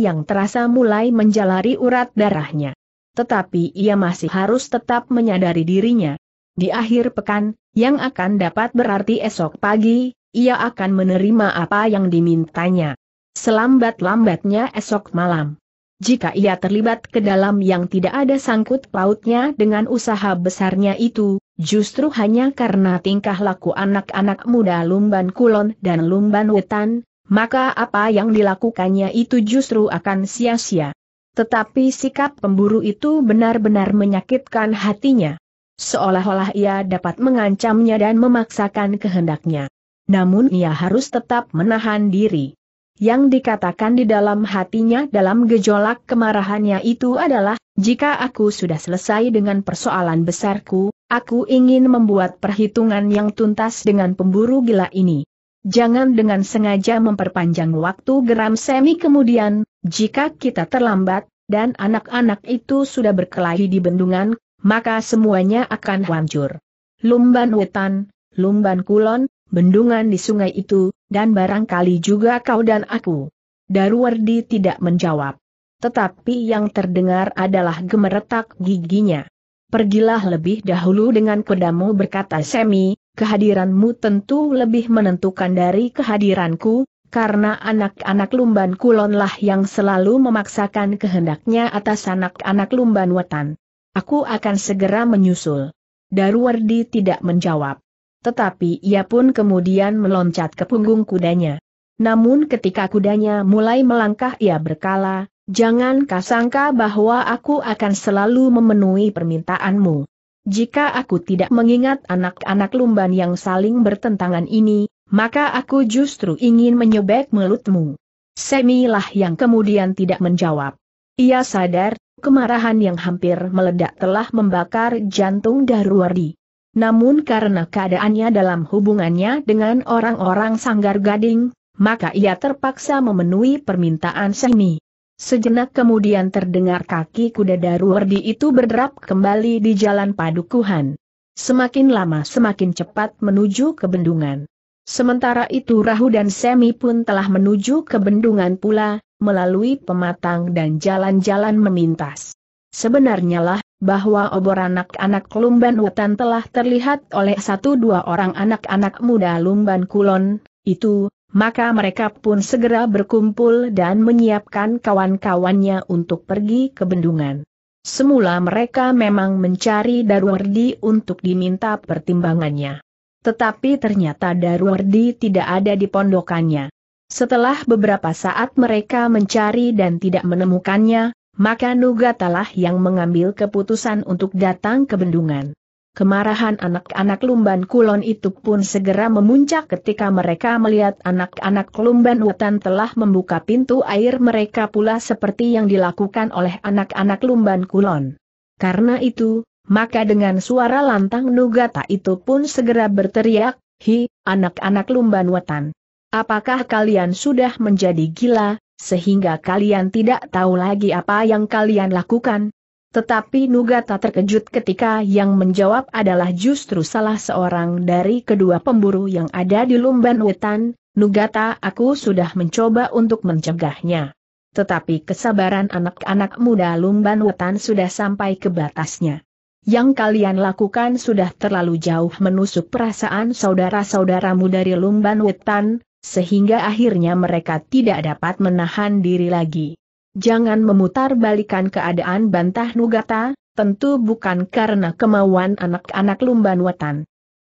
yang terasa mulai menjalari urat darahnya. Tetapi ia masih harus tetap menyadari dirinya. Di akhir pekan, yang akan dapat berarti esok pagi, ia akan menerima apa yang dimintanya. Selambat-lambatnya esok malam jika ia terlibat ke dalam yang tidak ada sangkut pautnya dengan usaha besarnya itu, justru hanya karena tingkah laku anak-anak muda Lumban Kulon dan Lumban Wetan, maka apa yang dilakukannya itu justru akan sia-sia. Tetapi sikap pemburu itu benar-benar menyakitkan hatinya. Seolah-olah ia dapat mengancamnya dan memaksakan kehendaknya. Namun ia harus tetap menahan diri yang dikatakan di dalam hatinya dalam gejolak kemarahannya itu adalah, jika aku sudah selesai dengan persoalan besarku, aku ingin membuat perhitungan yang tuntas dengan pemburu gila ini. Jangan dengan sengaja memperpanjang waktu geram semi kemudian, jika kita terlambat, dan anak-anak itu sudah berkelahi di bendungan, maka semuanya akan hancur. Lumban Wetan, Lumban Kulon, bendungan di sungai itu, dan barangkali juga kau dan aku. Darwardi tidak menjawab. Tetapi yang terdengar adalah gemeretak giginya. Pergilah lebih dahulu dengan pedamu, berkata Semi, kehadiranmu tentu lebih menentukan dari kehadiranku, karena anak-anak lumban kulonlah yang selalu memaksakan kehendaknya atas anak-anak lumban wetan. Aku akan segera menyusul. Darwardi tidak menjawab tetapi ia pun kemudian meloncat ke punggung kudanya. Namun ketika kudanya mulai melangkah ia berkala, jangan kasangka bahwa aku akan selalu memenuhi permintaanmu. Jika aku tidak mengingat anak-anak lumban yang saling bertentangan ini, maka aku justru ingin menyebek mulutmu. Semilah yang kemudian tidak menjawab. Ia sadar, kemarahan yang hampir meledak telah membakar jantung Darwardi. Namun karena keadaannya dalam hubungannya dengan orang-orang sanggar gading, maka ia terpaksa memenuhi permintaan Semi. Sejenak kemudian terdengar kaki kuda Daruwerdi itu berderap kembali di jalan padukuhan. Semakin lama semakin cepat menuju ke bendungan. Sementara itu Rahu dan Semi pun telah menuju ke bendungan pula, melalui pematang dan jalan-jalan memintas. Sebenarnya lah, bahwa obor anak-anak Lumban Wetan telah terlihat oleh satu dua orang anak-anak muda Lumban Kulon, itu, maka mereka pun segera berkumpul dan menyiapkan kawan-kawannya untuk pergi ke bendungan. Semula mereka memang mencari Darwardi untuk diminta pertimbangannya. Tetapi ternyata Darwardi tidak ada di pondokannya. Setelah beberapa saat mereka mencari dan tidak menemukannya, maka Nugatalah yang mengambil keputusan untuk datang ke bendungan. Kemarahan anak-anak lumban kulon itu pun segera memuncak ketika mereka melihat anak-anak lumban hutan telah membuka pintu air mereka pula seperti yang dilakukan oleh anak-anak lumban kulon. Karena itu, maka dengan suara lantang Nugata itu pun segera berteriak, Hi, anak-anak lumban hutan. Apakah kalian sudah menjadi gila, sehingga kalian tidak tahu lagi apa yang kalian lakukan. Tetapi Nugata terkejut ketika yang menjawab adalah justru salah seorang dari kedua pemburu yang ada di Lumban Wetan, Nugata aku sudah mencoba untuk mencegahnya. Tetapi kesabaran anak-anak muda Lumban Wetan sudah sampai ke batasnya. Yang kalian lakukan sudah terlalu jauh menusuk perasaan saudara-saudaramu dari Lumban Wetan, sehingga akhirnya mereka tidak dapat menahan diri lagi. Jangan memutar balikan keadaan bantah Nugata, tentu bukan karena kemauan anak-anak Lumban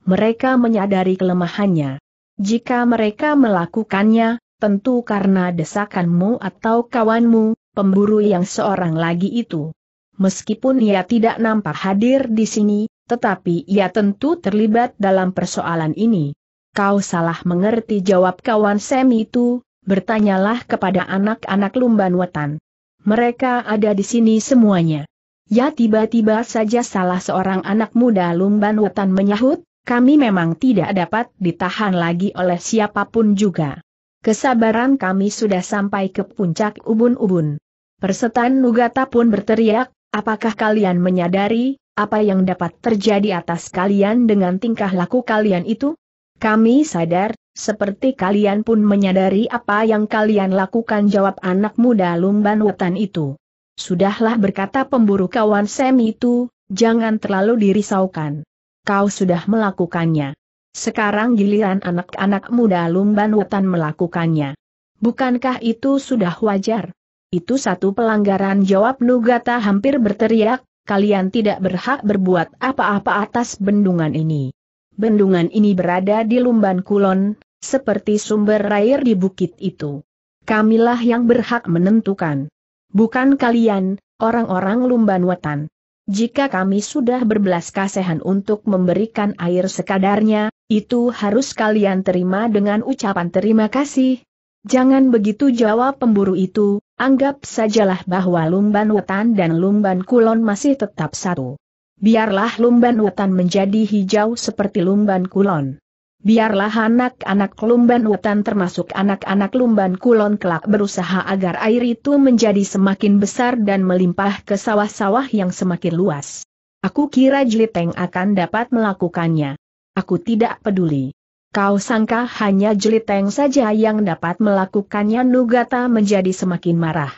Mereka menyadari kelemahannya. Jika mereka melakukannya, tentu karena desakanmu atau kawanmu, pemburu yang seorang lagi itu. Meskipun ia tidak nampak hadir di sini, tetapi ia tentu terlibat dalam persoalan ini. Kau salah mengerti jawab kawan Sam itu, bertanyalah kepada anak-anak lumban wetan. Mereka ada di sini semuanya. Ya tiba-tiba saja salah seorang anak muda lumban wetan menyahut, kami memang tidak dapat ditahan lagi oleh siapapun juga. Kesabaran kami sudah sampai ke puncak ubun-ubun. Persetan Nugata pun berteriak, apakah kalian menyadari, apa yang dapat terjadi atas kalian dengan tingkah laku kalian itu? Kami sadar, seperti kalian pun menyadari apa yang kalian lakukan jawab anak muda lumban wetan itu. Sudahlah berkata pemburu kawan Sam itu, jangan terlalu dirisaukan. Kau sudah melakukannya. Sekarang giliran anak-anak muda lumban wetan melakukannya. Bukankah itu sudah wajar? Itu satu pelanggaran jawab Nugata hampir berteriak, kalian tidak berhak berbuat apa-apa atas bendungan ini bendungan ini berada di Lumban Kulon, seperti sumber air di bukit itu. Kamilah yang berhak menentukan. Bukan kalian, orang-orang Lumban Wetan. Jika kami sudah berbelas kasihan untuk memberikan air sekadarnya, itu harus kalian terima dengan ucapan terima kasih. Jangan begitu jawab pemburu itu, anggap sajalah bahwa Lumban Wetan dan Lumban Kulon masih tetap satu. Biarlah lumban hutan menjadi hijau seperti lumban kulon. Biarlah anak-anak lumban hutan termasuk anak-anak lumban kulon kelak berusaha agar air itu menjadi semakin besar dan melimpah ke sawah-sawah yang semakin luas. Aku kira Jeliteng akan dapat melakukannya. Aku tidak peduli. Kau sangka hanya Jeliteng saja yang dapat melakukannya Nugata menjadi semakin marah.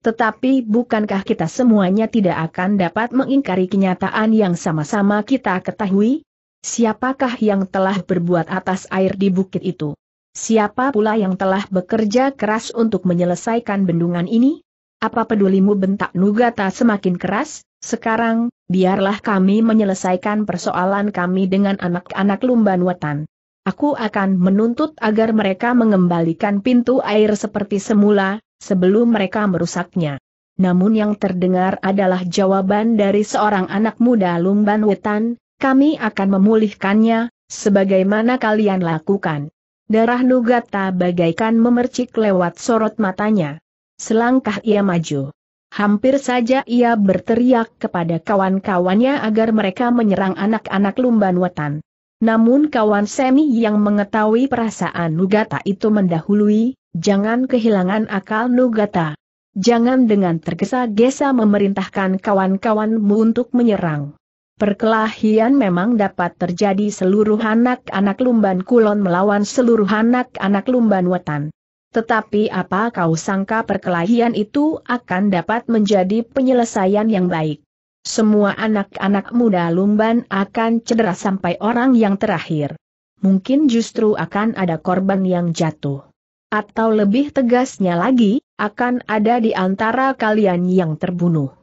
Tetapi bukankah kita semuanya tidak akan dapat mengingkari kenyataan yang sama-sama kita ketahui? Siapakah yang telah berbuat atas air di bukit itu? Siapa pula yang telah bekerja keras untuk menyelesaikan bendungan ini? Apa pedulimu bentak Nugata semakin keras? Sekarang, biarlah kami menyelesaikan persoalan kami dengan anak-anak lumban wetan. Aku akan menuntut agar mereka mengembalikan pintu air seperti semula, sebelum mereka merusaknya. Namun yang terdengar adalah jawaban dari seorang anak muda Lumban Wetan, kami akan memulihkannya, sebagaimana kalian lakukan. Darah Nugata bagaikan memercik lewat sorot matanya. Selangkah ia maju. Hampir saja ia berteriak kepada kawan-kawannya agar mereka menyerang anak-anak Lumban Wetan. Namun kawan Semi yang mengetahui perasaan Nugata itu mendahului, Jangan kehilangan akal nugata. Jangan dengan tergesa-gesa memerintahkan kawan-kawanmu untuk menyerang. Perkelahian memang dapat terjadi seluruh anak-anak Lumban Kulon melawan seluruh anak-anak Lumban Wetan. Tetapi apa kau sangka perkelahian itu akan dapat menjadi penyelesaian yang baik? Semua anak-anak muda Lumban akan cedera sampai orang yang terakhir. Mungkin justru akan ada korban yang jatuh. Atau lebih tegasnya lagi, akan ada di antara kalian yang terbunuh.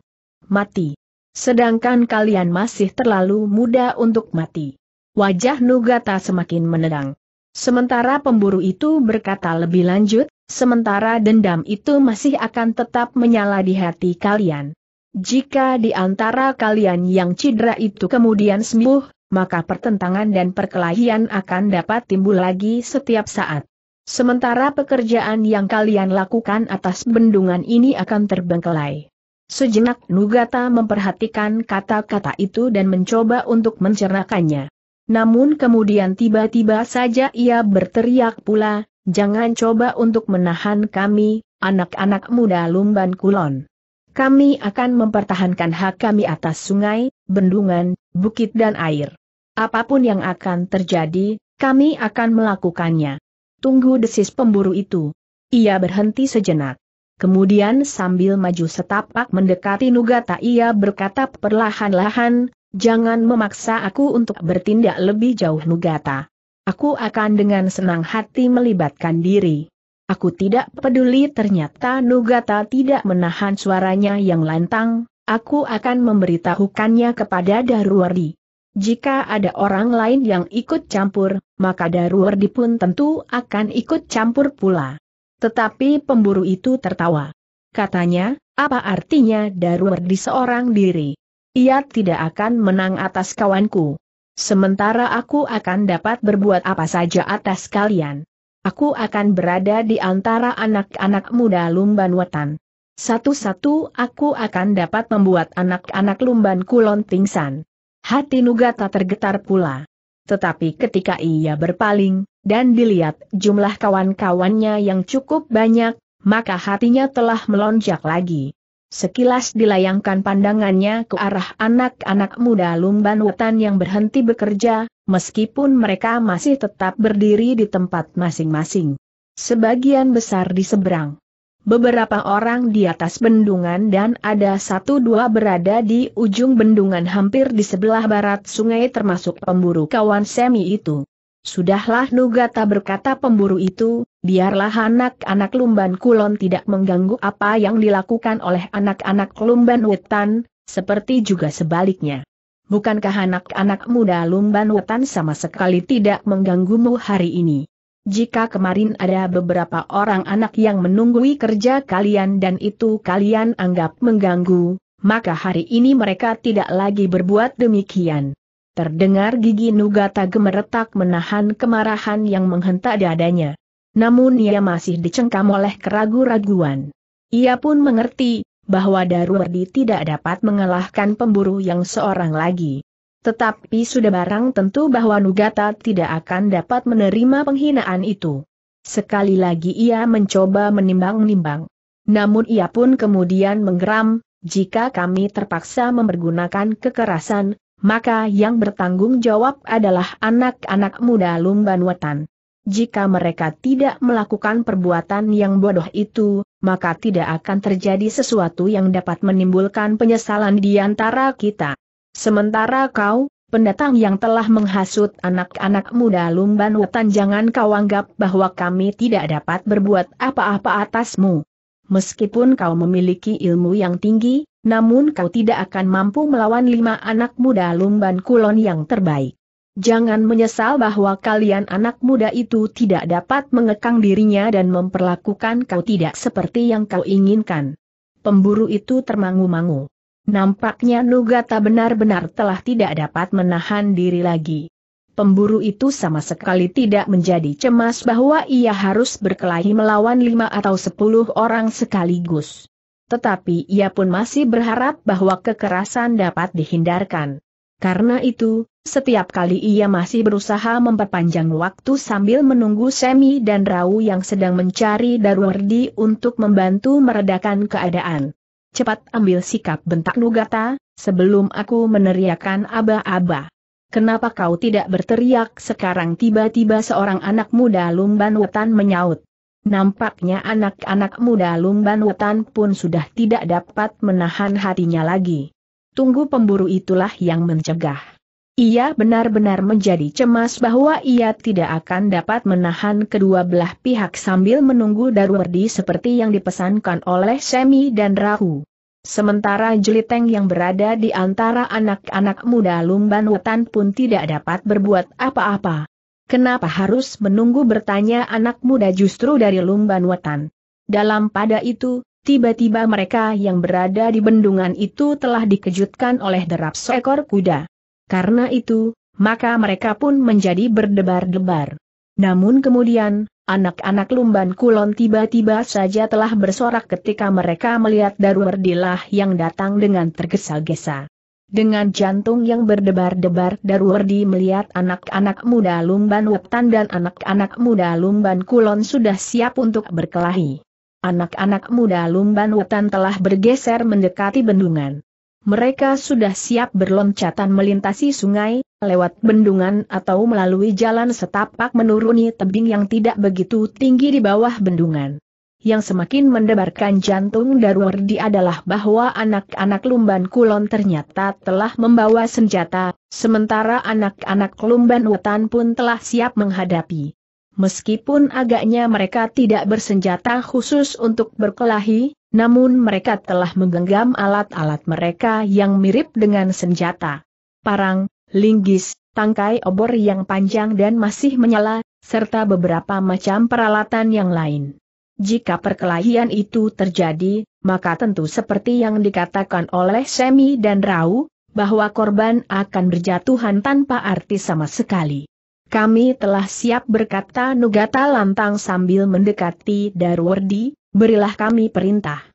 Mati. Sedangkan kalian masih terlalu muda untuk mati. Wajah Nugata semakin menerang. Sementara pemburu itu berkata lebih lanjut, sementara dendam itu masih akan tetap menyala di hati kalian. Jika di antara kalian yang cedera itu kemudian sembuh, maka pertentangan dan perkelahian akan dapat timbul lagi setiap saat. Sementara pekerjaan yang kalian lakukan atas bendungan ini akan terbengkelai. Sejenak Nugata memperhatikan kata-kata itu dan mencoba untuk mencernakannya. Namun kemudian tiba-tiba saja ia berteriak pula, jangan coba untuk menahan kami, anak-anak muda Lumban Kulon. Kami akan mempertahankan hak kami atas sungai, bendungan, bukit dan air. Apapun yang akan terjadi, kami akan melakukannya tunggu desis pemburu itu. Ia berhenti sejenak. Kemudian sambil maju setapak mendekati Nugata ia berkata perlahan-lahan, jangan memaksa aku untuk bertindak lebih jauh Nugata. Aku akan dengan senang hati melibatkan diri. Aku tidak peduli ternyata Nugata tidak menahan suaranya yang lantang, aku akan memberitahukannya kepada Darwari. Jika ada orang lain yang ikut campur, maka Daruwardi pun tentu akan ikut campur pula. Tetapi pemburu itu tertawa. Katanya, apa artinya Daruwardi seorang diri? Ia tidak akan menang atas kawanku. Sementara aku akan dapat berbuat apa saja atas kalian. Aku akan berada di antara anak-anak muda Lumban Wetan. Satu-satu aku akan dapat membuat anak-anak Lumban Kulon pingsan. Hati Nugata tergetar pula. Tetapi ketika ia berpaling, dan dilihat jumlah kawan-kawannya yang cukup banyak, maka hatinya telah melonjak lagi. Sekilas dilayangkan pandangannya ke arah anak-anak muda lumban wetan yang berhenti bekerja, meskipun mereka masih tetap berdiri di tempat masing-masing. Sebagian besar di seberang beberapa orang di atas bendungan dan ada satu dua berada di ujung bendungan hampir di sebelah barat sungai termasuk pemburu kawan Semi itu. Sudahlah Nugata berkata pemburu itu, biarlah anak-anak lumban kulon tidak mengganggu apa yang dilakukan oleh anak-anak lumban wetan, seperti juga sebaliknya. Bukankah anak-anak muda lumban wetan sama sekali tidak mengganggumu hari ini? Jika kemarin ada beberapa orang anak yang menunggui kerja kalian dan itu kalian anggap mengganggu, maka hari ini mereka tidak lagi berbuat demikian. Terdengar gigi Nugata gemeretak menahan kemarahan yang menghentak dadanya. Namun ia masih dicengkam oleh keragu-raguan. Ia pun mengerti, bahwa Daruwardi tidak dapat mengalahkan pemburu yang seorang lagi. Tetapi sudah barang tentu bahwa Nugata tidak akan dapat menerima penghinaan itu. Sekali lagi ia mencoba menimbang-nimbang. Namun ia pun kemudian menggeram, jika kami terpaksa mempergunakan kekerasan, maka yang bertanggung jawab adalah anak-anak muda Lumban Watan. Jika mereka tidak melakukan perbuatan yang bodoh itu, maka tidak akan terjadi sesuatu yang dapat menimbulkan penyesalan di antara kita. Sementara kau, pendatang yang telah menghasut anak-anak muda Lumban Wetan jangan kau anggap bahwa kami tidak dapat berbuat apa-apa atasmu. Meskipun kau memiliki ilmu yang tinggi, namun kau tidak akan mampu melawan lima anak muda Lumban Kulon yang terbaik. Jangan menyesal bahwa kalian anak muda itu tidak dapat mengekang dirinya dan memperlakukan kau tidak seperti yang kau inginkan. Pemburu itu termangu-mangu. Nampaknya Nugata benar-benar telah tidak dapat menahan diri lagi. Pemburu itu sama sekali tidak menjadi cemas bahwa ia harus berkelahi melawan lima atau sepuluh orang sekaligus. Tetapi ia pun masih berharap bahwa kekerasan dapat dihindarkan. Karena itu, setiap kali ia masih berusaha memperpanjang waktu sambil menunggu Semi dan Rau yang sedang mencari Darwardi untuk membantu meredakan keadaan cepat ambil sikap bentak Nugata, sebelum aku meneriakan aba-aba. Kenapa kau tidak berteriak sekarang tiba-tiba seorang anak muda lumban wetan menyaut. Nampaknya anak-anak muda lumban wetan pun sudah tidak dapat menahan hatinya lagi. Tunggu pemburu itulah yang mencegah. Ia benar-benar menjadi cemas bahwa ia tidak akan dapat menahan kedua belah pihak sambil menunggu Darwardi seperti yang dipesankan oleh Semi dan Rahu. Sementara Jeliteng yang berada di antara anak-anak muda Lumban Wetan pun tidak dapat berbuat apa-apa. Kenapa harus menunggu bertanya anak muda justru dari Lumban Wetan? Dalam pada itu, tiba-tiba mereka yang berada di bendungan itu telah dikejutkan oleh derap seekor kuda. Karena itu, maka mereka pun menjadi berdebar-debar. Namun kemudian, anak-anak Lumban Kulon tiba-tiba saja telah bersorak ketika mereka melihat Darwardilah yang datang dengan tergesa-gesa. Dengan jantung yang berdebar-debar Darwardi melihat anak-anak muda Lumban Weptan dan anak-anak muda Lumban Kulon sudah siap untuk berkelahi. Anak-anak muda Lumban Wetan telah bergeser mendekati bendungan mereka sudah siap berloncatan melintasi sungai, lewat bendungan atau melalui jalan setapak menuruni tebing yang tidak begitu tinggi di bawah bendungan. Yang semakin mendebarkan jantung Darwardi adalah bahwa anak-anak Lumban Kulon ternyata telah membawa senjata, sementara anak-anak Lumban Wetan pun telah siap menghadapi. Meskipun agaknya mereka tidak bersenjata khusus untuk berkelahi, namun mereka telah menggenggam alat-alat mereka yang mirip dengan senjata. Parang, linggis, tangkai obor yang panjang dan masih menyala, serta beberapa macam peralatan yang lain. Jika perkelahian itu terjadi, maka tentu seperti yang dikatakan oleh Semi dan Rau, bahwa korban akan berjatuhan tanpa arti sama sekali. Kami telah siap berkata Nugata lantang sambil mendekati Darwardi, berilah kami perintah.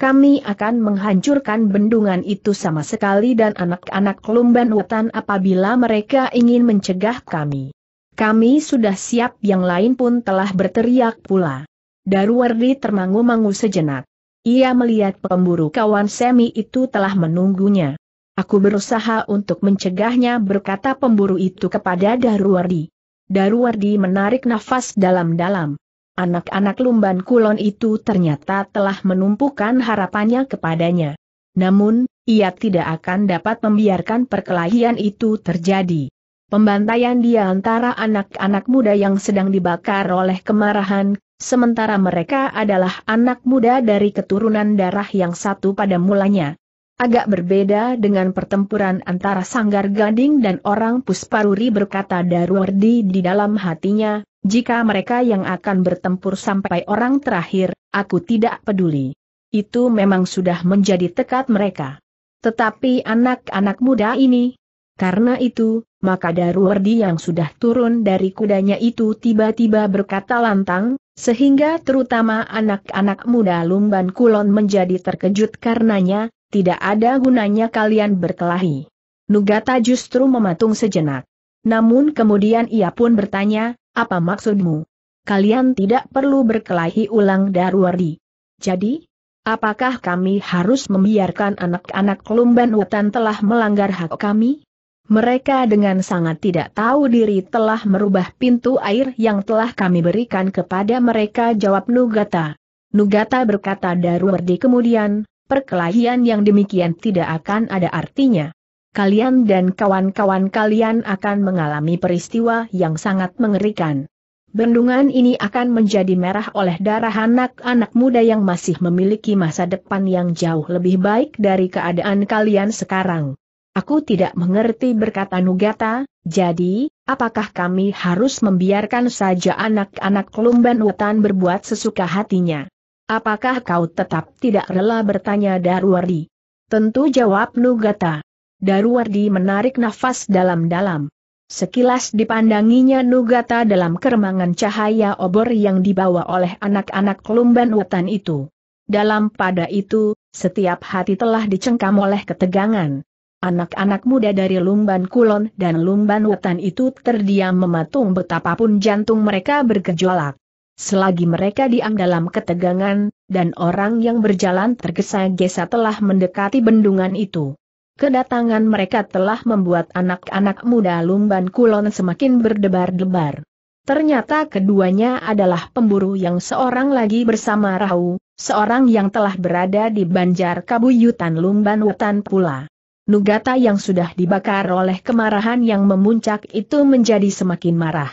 Kami akan menghancurkan bendungan itu sama sekali dan anak-anak lumban hutan apabila mereka ingin mencegah kami. Kami sudah siap yang lain pun telah berteriak pula. Daruwardi termangu-mangu sejenak. Ia melihat pemburu kawan Semi itu telah menunggunya. Aku berusaha untuk mencegahnya berkata pemburu itu kepada Daruwardi. Daruwardi menarik nafas dalam-dalam. Anak-anak lumban kulon itu ternyata telah menumpukan harapannya kepadanya. Namun, ia tidak akan dapat membiarkan perkelahian itu terjadi. Pembantaian di antara anak-anak muda yang sedang dibakar oleh kemarahan, sementara mereka adalah anak muda dari keturunan darah yang satu pada mulanya. Agak berbeda dengan pertempuran antara Sanggar Gading dan orang Pusparuri berkata Darwardi di dalam hatinya, jika mereka yang akan bertempur sampai orang terakhir, aku tidak peduli. Itu memang sudah menjadi tekad mereka. Tetapi anak-anak muda ini, karena itu, maka Daruwardi yang sudah turun dari kudanya itu tiba-tiba berkata lantang, sehingga terutama anak-anak muda Lumban Kulon menjadi terkejut karenanya, tidak ada gunanya kalian berkelahi. Nugata justru mematung sejenak. Namun kemudian ia pun bertanya, apa maksudmu? Kalian tidak perlu berkelahi ulang Darwardi. Jadi, apakah kami harus membiarkan anak-anak Lumban hutan telah melanggar hak kami? Mereka dengan sangat tidak tahu diri telah merubah pintu air yang telah kami berikan kepada mereka jawab Nugata. Nugata berkata Darwardi kemudian, perkelahian yang demikian tidak akan ada artinya kalian dan kawan-kawan kalian akan mengalami peristiwa yang sangat mengerikan. Bendungan ini akan menjadi merah oleh darah anak-anak muda yang masih memiliki masa depan yang jauh lebih baik dari keadaan kalian sekarang. Aku tidak mengerti berkata Nugata, jadi, apakah kami harus membiarkan saja anak-anak Lumban Wetan berbuat sesuka hatinya? Apakah kau tetap tidak rela bertanya Darwari? Tentu jawab Nugata. Daruwardi menarik nafas dalam-dalam. Sekilas dipandanginya Nugata dalam keremangan cahaya obor yang dibawa oleh anak-anak lumban hutan itu. Dalam pada itu, setiap hati telah dicengkam oleh ketegangan. Anak-anak muda dari Lumban Kulon dan Lumban Wetan itu terdiam mematung betapapun jantung mereka bergejolak. Selagi mereka diam dalam ketegangan, dan orang yang berjalan tergesa-gesa telah mendekati bendungan itu. Kedatangan mereka telah membuat anak-anak muda Lumban Kulon semakin berdebar-debar. Ternyata keduanya adalah pemburu yang seorang lagi bersama Rahu, seorang yang telah berada di Banjar Kabuyutan Lumban Wutan pula. Nugata yang sudah dibakar oleh kemarahan yang memuncak itu menjadi semakin marah.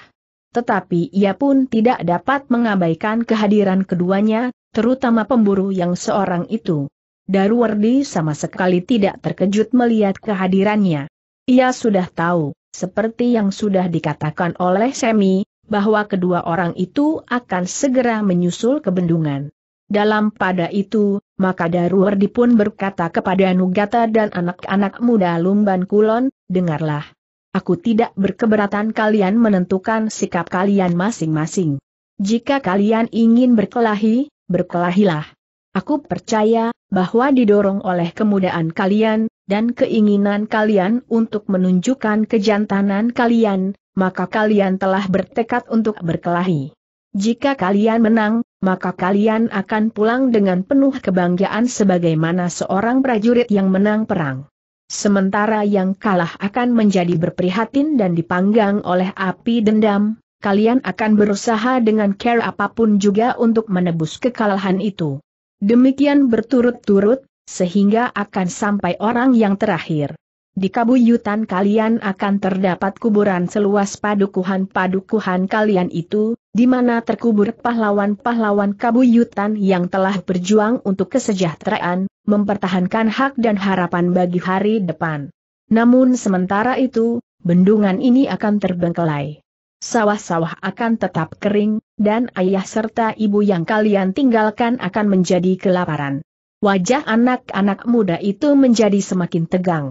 Tetapi ia pun tidak dapat mengabaikan kehadiran keduanya, terutama pemburu yang seorang itu. Darwardi sama sekali tidak terkejut melihat kehadirannya. Ia sudah tahu, seperti yang sudah dikatakan oleh Semi, bahwa kedua orang itu akan segera menyusul ke bendungan. Dalam pada itu, maka Darwardi pun berkata kepada Nugata dan anak-anak muda Lumban Kulon, dengarlah. Aku tidak berkeberatan kalian menentukan sikap kalian masing-masing. Jika kalian ingin berkelahi, berkelahilah. Aku percaya bahwa didorong oleh kemudaan kalian dan keinginan kalian untuk menunjukkan kejantanan kalian, maka kalian telah bertekad untuk berkelahi. Jika kalian menang, maka kalian akan pulang dengan penuh kebanggaan sebagaimana seorang prajurit yang menang perang. Sementara yang kalah akan menjadi berprihatin dan dipanggang oleh api dendam, kalian akan berusaha dengan care apapun juga untuk menebus kekalahan itu. Demikian berturut-turut, sehingga akan sampai orang yang terakhir. Di kabuyutan kalian akan terdapat kuburan seluas padukuhan-padukuhan kalian itu, di mana terkubur pahlawan-pahlawan kabuyutan yang telah berjuang untuk kesejahteraan, mempertahankan hak dan harapan bagi hari depan. Namun sementara itu, bendungan ini akan terbengkelai sawah-sawah akan tetap kering, dan ayah serta ibu yang kalian tinggalkan akan menjadi kelaparan. Wajah anak-anak muda itu menjadi semakin tegang.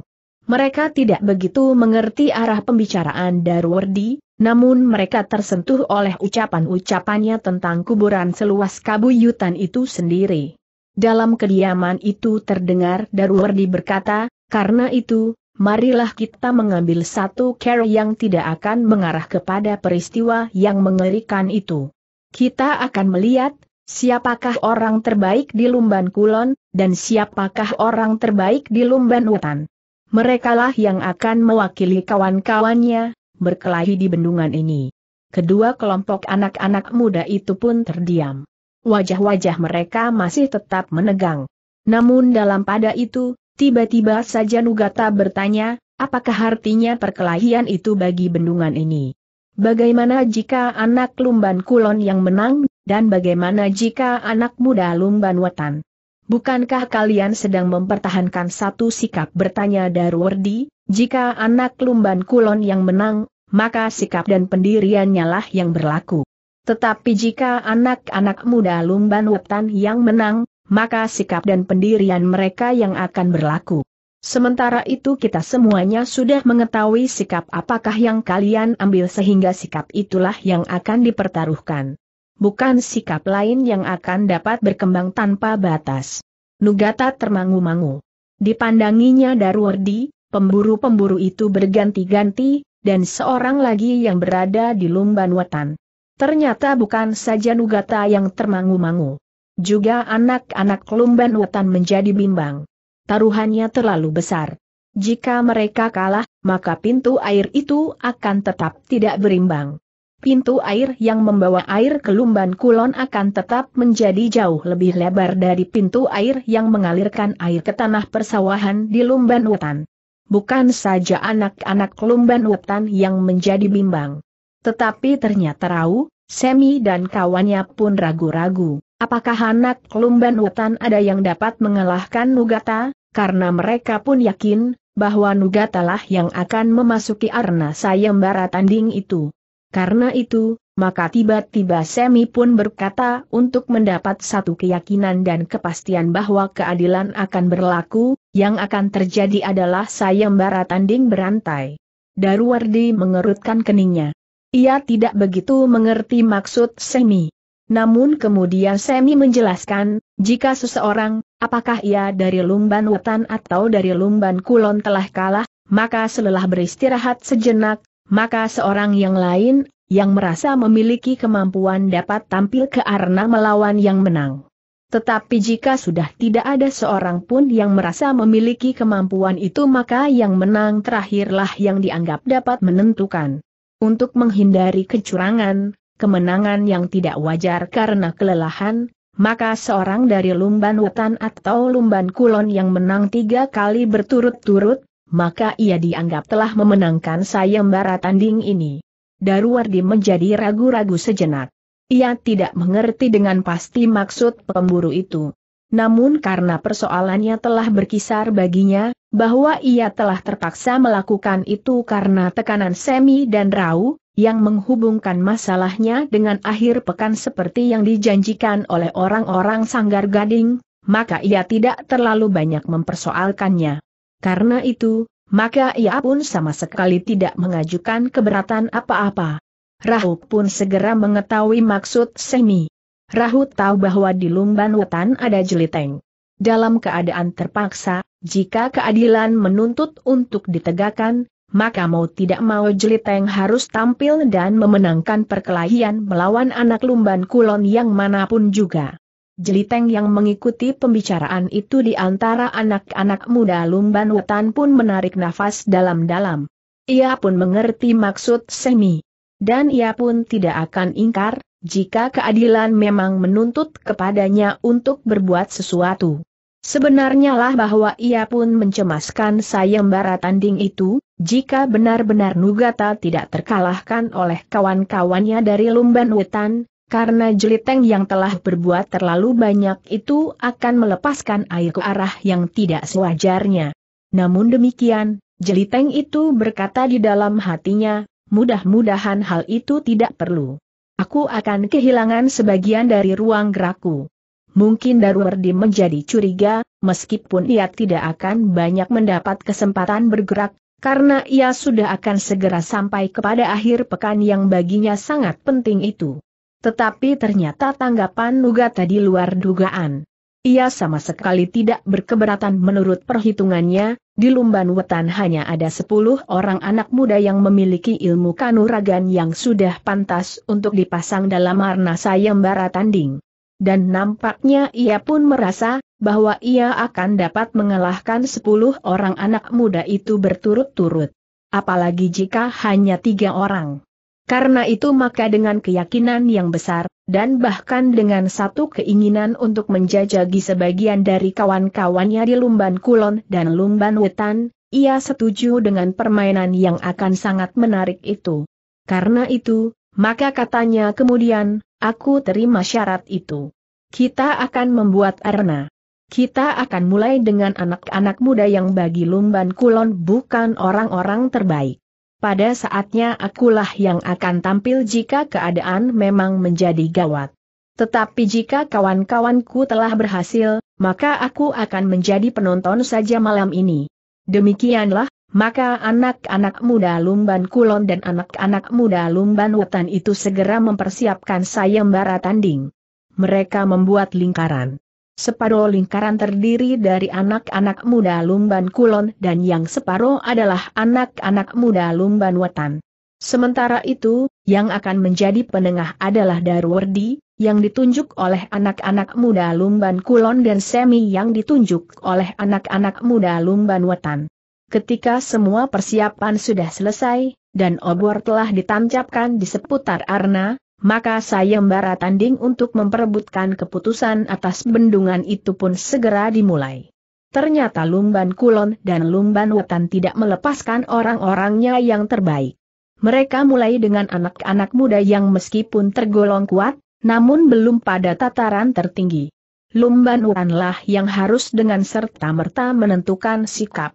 Mereka tidak begitu mengerti arah pembicaraan Darwardi, namun mereka tersentuh oleh ucapan-ucapannya tentang kuburan seluas kabuyutan itu sendiri. Dalam kediaman itu terdengar Darwardi berkata, karena itu, marilah kita mengambil satu care yang tidak akan mengarah kepada peristiwa yang mengerikan itu. Kita akan melihat, siapakah orang terbaik di Lumban Kulon, dan siapakah orang terbaik di Lumban hutan. Merekalah yang akan mewakili kawan-kawannya, berkelahi di bendungan ini. Kedua kelompok anak-anak muda itu pun terdiam. Wajah-wajah mereka masih tetap menegang. Namun dalam pada itu, Tiba-tiba saja Nugata bertanya, apakah artinya perkelahian itu bagi bendungan ini? Bagaimana jika anak Lumban Kulon yang menang, dan bagaimana jika anak muda Lumban Wetan? Bukankah kalian sedang mempertahankan satu sikap bertanya Darwardi, jika anak Lumban Kulon yang menang, maka sikap dan pendiriannya lah yang berlaku. Tetapi jika anak-anak muda Lumban Wetan yang menang, maka sikap dan pendirian mereka yang akan berlaku. Sementara itu kita semuanya sudah mengetahui sikap apakah yang kalian ambil sehingga sikap itulah yang akan dipertaruhkan. Bukan sikap lain yang akan dapat berkembang tanpa batas. Nugata termangu-mangu. Dipandanginya Darwardi, pemburu-pemburu itu berganti-ganti, dan seorang lagi yang berada di Lumban Wetan. Ternyata bukan saja Nugata yang termangu-mangu. Juga anak-anak Lumban Wetan menjadi bimbang. Taruhannya terlalu besar. Jika mereka kalah, maka pintu air itu akan tetap tidak berimbang. Pintu air yang membawa air ke Lumban Kulon akan tetap menjadi jauh lebih lebar dari pintu air yang mengalirkan air ke tanah persawahan di Lumban Wetan. Bukan saja anak-anak Lumban Wetan yang menjadi bimbang. Tetapi ternyata Rau, Semi dan kawannya pun ragu-ragu. Apakah anak Lumban Hutan ada yang dapat mengalahkan Nugata? Karena mereka pun yakin, bahwa Nugata lah yang akan memasuki arena sayembara tanding itu. Karena itu, maka tiba-tiba Semi pun berkata untuk mendapat satu keyakinan dan kepastian bahwa keadilan akan berlaku, yang akan terjadi adalah sayembara tanding berantai. Darwardi mengerutkan keningnya. Ia tidak begitu mengerti maksud Semi. Namun kemudian Semi menjelaskan, jika seseorang, apakah ia dari Lumban Wetan atau dari Lumban Kulon telah kalah, maka selelah beristirahat sejenak, maka seorang yang lain, yang merasa memiliki kemampuan dapat tampil ke arena melawan yang menang. Tetapi jika sudah tidak ada seorang pun yang merasa memiliki kemampuan itu maka yang menang terakhirlah yang dianggap dapat menentukan. Untuk menghindari kecurangan, kemenangan yang tidak wajar karena kelelahan, maka seorang dari Lumban hutan atau Lumban Kulon yang menang tiga kali berturut-turut, maka ia dianggap telah memenangkan sayembara tanding ini. Darwardi menjadi ragu-ragu sejenak. Ia tidak mengerti dengan pasti maksud pemburu itu. Namun karena persoalannya telah berkisar baginya, bahwa ia telah terpaksa melakukan itu karena tekanan Semi dan Rau, yang menghubungkan masalahnya dengan akhir pekan seperti yang dijanjikan oleh orang-orang sanggar gading, maka ia tidak terlalu banyak mempersoalkannya. Karena itu, maka ia pun sama sekali tidak mengajukan keberatan apa-apa. Rahut pun segera mengetahui maksud Semi. Rahut tahu bahwa di Lumban Wetan ada jeliteng dalam keadaan terpaksa, jika keadilan menuntut untuk ditegakkan, maka mau tidak mau Jeliteng harus tampil dan memenangkan perkelahian melawan anak lumban kulon yang manapun juga. Jeliteng yang mengikuti pembicaraan itu di antara anak-anak muda lumban wetan pun menarik nafas dalam-dalam. Ia pun mengerti maksud semi. Dan ia pun tidak akan ingkar, jika keadilan memang menuntut kepadanya untuk berbuat sesuatu. Sebenarnya lah bahwa ia pun mencemaskan sayembara tanding itu, jika benar-benar Nugata tidak terkalahkan oleh kawan-kawannya dari Lumban Wetan, karena jeliteng yang telah berbuat terlalu banyak itu akan melepaskan air ke arah yang tidak sewajarnya. Namun demikian, jeliteng itu berkata di dalam hatinya, mudah-mudahan hal itu tidak perlu. Aku akan kehilangan sebagian dari ruang gerakku. Mungkin Daruwerdi menjadi curiga, meskipun ia tidak akan banyak mendapat kesempatan bergerak, karena ia sudah akan segera sampai kepada akhir pekan yang baginya sangat penting itu. Tetapi ternyata tanggapan Nuga tadi luar dugaan. Ia sama sekali tidak berkeberatan menurut perhitungannya, di Lumban Wetan hanya ada 10 orang anak muda yang memiliki ilmu kanuragan yang sudah pantas untuk dipasang dalam arna sayembara tanding dan nampaknya ia pun merasa, bahwa ia akan dapat mengalahkan sepuluh orang anak muda itu berturut-turut. Apalagi jika hanya tiga orang. Karena itu maka dengan keyakinan yang besar, dan bahkan dengan satu keinginan untuk menjajagi sebagian dari kawan-kawannya di Lumban Kulon dan Lumban Wetan, ia setuju dengan permainan yang akan sangat menarik itu. Karena itu, maka katanya kemudian, Aku terima syarat itu. Kita akan membuat arena. Kita akan mulai dengan anak-anak muda yang bagi Lumban Kulon bukan orang-orang terbaik. Pada saatnya akulah yang akan tampil jika keadaan memang menjadi gawat. Tetapi jika kawan-kawanku telah berhasil, maka aku akan menjadi penonton saja malam ini. Demikianlah, maka anak-anak muda Lumban Kulon dan anak-anak muda Lumban Wetan itu segera mempersiapkan sayembara tanding. Mereka membuat lingkaran. Separuh lingkaran terdiri dari anak-anak muda Lumban Kulon dan yang separuh adalah anak-anak muda Lumban Wetan. Sementara itu, yang akan menjadi penengah adalah Darwardi, yang ditunjuk oleh anak-anak muda Lumban Kulon dan Semi yang ditunjuk oleh anak-anak muda Lumban Wetan. Ketika semua persiapan sudah selesai, dan obor telah ditancapkan di seputar arna, maka sayembara tanding untuk memperebutkan keputusan atas bendungan itu pun segera dimulai. Ternyata Lumban Kulon dan Lumban Wetan tidak melepaskan orang-orangnya yang terbaik. Mereka mulai dengan anak-anak muda yang meskipun tergolong kuat, namun belum pada tataran tertinggi. Lumban Wetanlah yang harus dengan serta-merta menentukan sikap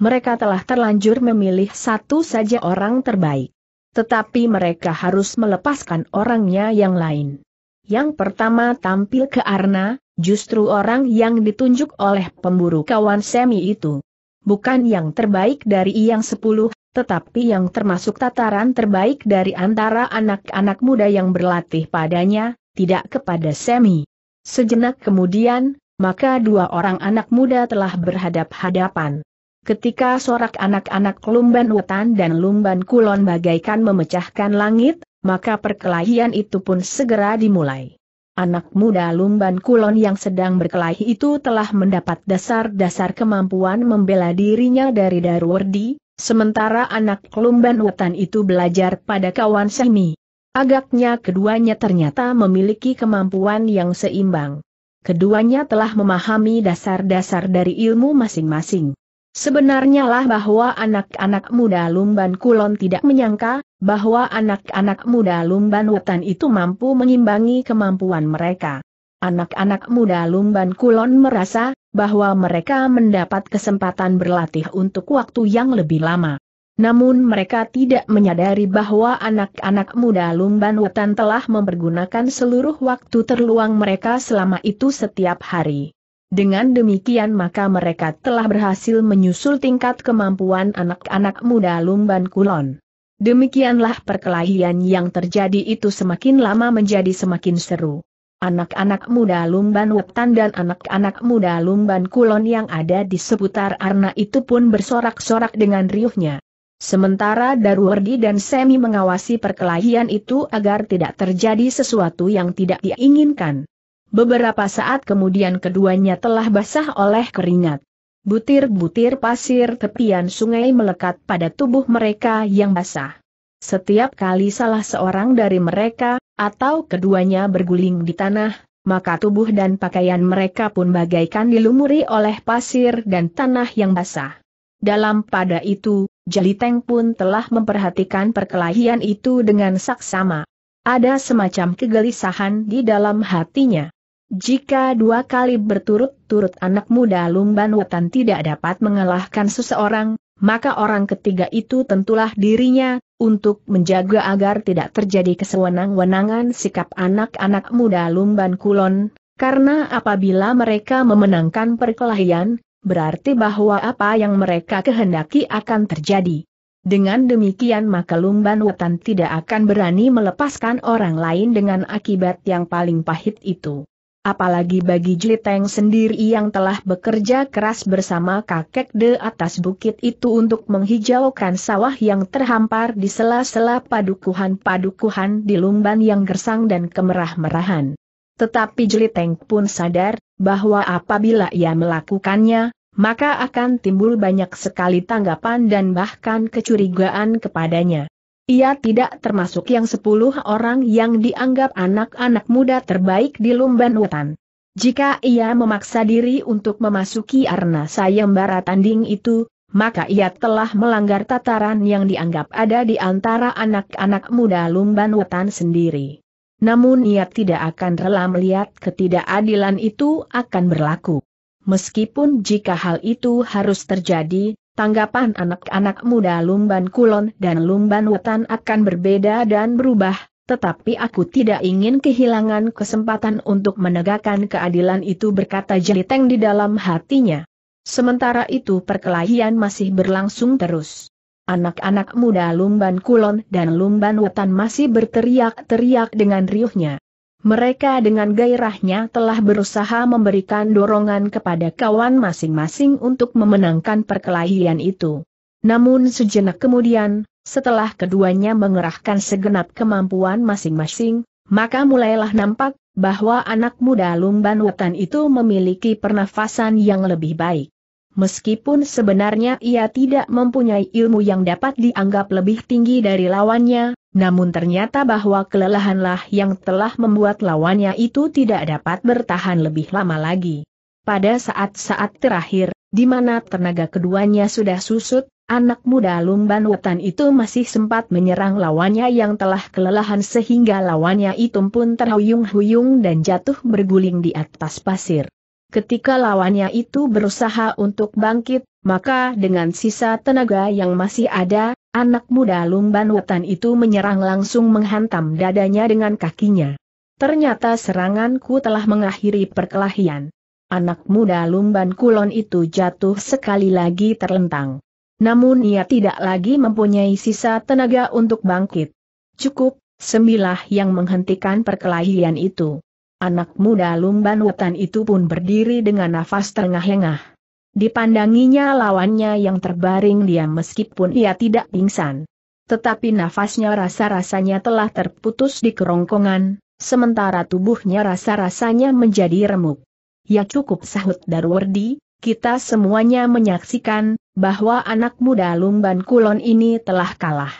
mereka telah terlanjur memilih satu saja orang terbaik. Tetapi mereka harus melepaskan orangnya yang lain. Yang pertama tampil ke Arna, justru orang yang ditunjuk oleh pemburu kawan Semi itu. Bukan yang terbaik dari yang sepuluh, tetapi yang termasuk tataran terbaik dari antara anak-anak muda yang berlatih padanya, tidak kepada Semi. Sejenak kemudian, maka dua orang anak muda telah berhadap-hadapan. Ketika sorak anak-anak Lumban Wetan dan Lumban Kulon bagaikan memecahkan langit, maka perkelahian itu pun segera dimulai. Anak muda Lumban Kulon yang sedang berkelahi itu telah mendapat dasar-dasar kemampuan membela dirinya dari Darwardi, sementara anak Lumban Wetan itu belajar pada kawan Semi. Agaknya keduanya ternyata memiliki kemampuan yang seimbang. Keduanya telah memahami dasar-dasar dari ilmu masing-masing. Sebenarnya lah bahwa anak-anak muda Lumban Kulon tidak menyangka, bahwa anak-anak muda Lumban Wetan itu mampu mengimbangi kemampuan mereka. Anak-anak muda Lumban Kulon merasa, bahwa mereka mendapat kesempatan berlatih untuk waktu yang lebih lama. Namun mereka tidak menyadari bahwa anak-anak muda Lumban Wetan telah mempergunakan seluruh waktu terluang mereka selama itu setiap hari. Dengan demikian maka mereka telah berhasil menyusul tingkat kemampuan anak-anak muda Lumban Kulon. Demikianlah perkelahian yang terjadi itu semakin lama menjadi semakin seru. Anak-anak muda Lumban Weptan dan anak-anak muda Lumban Kulon yang ada di seputar Arna itu pun bersorak-sorak dengan riuhnya. Sementara Darwardi dan Semi mengawasi perkelahian itu agar tidak terjadi sesuatu yang tidak diinginkan. Beberapa saat kemudian keduanya telah basah oleh keringat. Butir-butir pasir tepian sungai melekat pada tubuh mereka yang basah. Setiap kali salah seorang dari mereka, atau keduanya berguling di tanah, maka tubuh dan pakaian mereka pun bagaikan dilumuri oleh pasir dan tanah yang basah. Dalam pada itu, Jeliteng pun telah memperhatikan perkelahian itu dengan saksama. Ada semacam kegelisahan di dalam hatinya. Jika dua kali berturut-turut anak muda Lumban Wetan tidak dapat mengalahkan seseorang, maka orang ketiga itu tentulah dirinya, untuk menjaga agar tidak terjadi kesewenang-wenangan sikap anak-anak muda Lumban Kulon, karena apabila mereka memenangkan perkelahian, berarti bahwa apa yang mereka kehendaki akan terjadi. Dengan demikian maka Lumban Wetan tidak akan berani melepaskan orang lain dengan akibat yang paling pahit itu. Apalagi bagi Jiteng sendiri yang telah bekerja keras bersama kakek de atas bukit itu untuk menghijaukan sawah yang terhampar di sela-sela padukuhan-padukuhan di lumban yang gersang dan kemerah-merahan. Tetapi Jiteng pun sadar, bahwa apabila ia melakukannya, maka akan timbul banyak sekali tanggapan dan bahkan kecurigaan kepadanya. Ia tidak termasuk yang sepuluh orang yang dianggap anak-anak muda terbaik di Lumban hutan. Jika ia memaksa diri untuk memasuki arena sayembara tanding itu, maka ia telah melanggar tataran yang dianggap ada di antara anak-anak muda Lumban Wetan sendiri. Namun ia tidak akan rela melihat ketidakadilan itu akan berlaku. Meskipun jika hal itu harus terjadi, tanggapan anak-anak muda Lumban Kulon dan Lumban Wetan akan berbeda dan berubah, tetapi aku tidak ingin kehilangan kesempatan untuk menegakkan keadilan itu berkata Jeliteng di dalam hatinya. Sementara itu perkelahian masih berlangsung terus. Anak-anak muda Lumban Kulon dan Lumban Wetan masih berteriak-teriak dengan riuhnya. Mereka dengan gairahnya telah berusaha memberikan dorongan kepada kawan masing-masing untuk memenangkan perkelahian itu. Namun sejenak kemudian, setelah keduanya mengerahkan segenap kemampuan masing-masing, maka mulailah nampak bahwa anak muda Lumban Wetan itu memiliki pernafasan yang lebih baik. Meskipun sebenarnya ia tidak mempunyai ilmu yang dapat dianggap lebih tinggi dari lawannya, namun ternyata bahwa kelelahanlah yang telah membuat lawannya itu tidak dapat bertahan lebih lama lagi. Pada saat-saat terakhir, di mana tenaga keduanya sudah susut, anak muda Lumban Wetan itu masih sempat menyerang lawannya yang telah kelelahan sehingga lawannya itu pun terhuyung-huyung dan jatuh berguling di atas pasir ketika lawannya itu berusaha untuk bangkit, maka dengan sisa tenaga yang masih ada, anak muda Lumban Wetan itu menyerang langsung menghantam dadanya dengan kakinya. Ternyata seranganku telah mengakhiri perkelahian. Anak muda Lumban Kulon itu jatuh sekali lagi terlentang. Namun ia tidak lagi mempunyai sisa tenaga untuk bangkit. Cukup, sembilah yang menghentikan perkelahian itu. Anak muda lumban wetan itu pun berdiri dengan nafas terengah-engah. Dipandanginya lawannya yang terbaring dia meskipun ia tidak pingsan. Tetapi nafasnya rasa-rasanya telah terputus di kerongkongan, sementara tubuhnya rasa-rasanya menjadi remuk. Ya cukup sahut Darwardi, kita semuanya menyaksikan, bahwa anak muda lumban kulon ini telah kalah.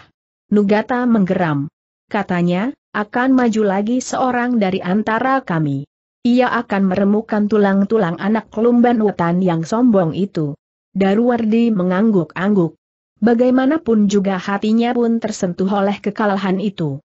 Nugata menggeram. Katanya, akan maju lagi seorang dari antara kami. Ia akan meremukkan tulang-tulang anak lumban hutan yang sombong itu. Darwardi mengangguk-angguk. Bagaimanapun juga hatinya pun tersentuh oleh kekalahan itu.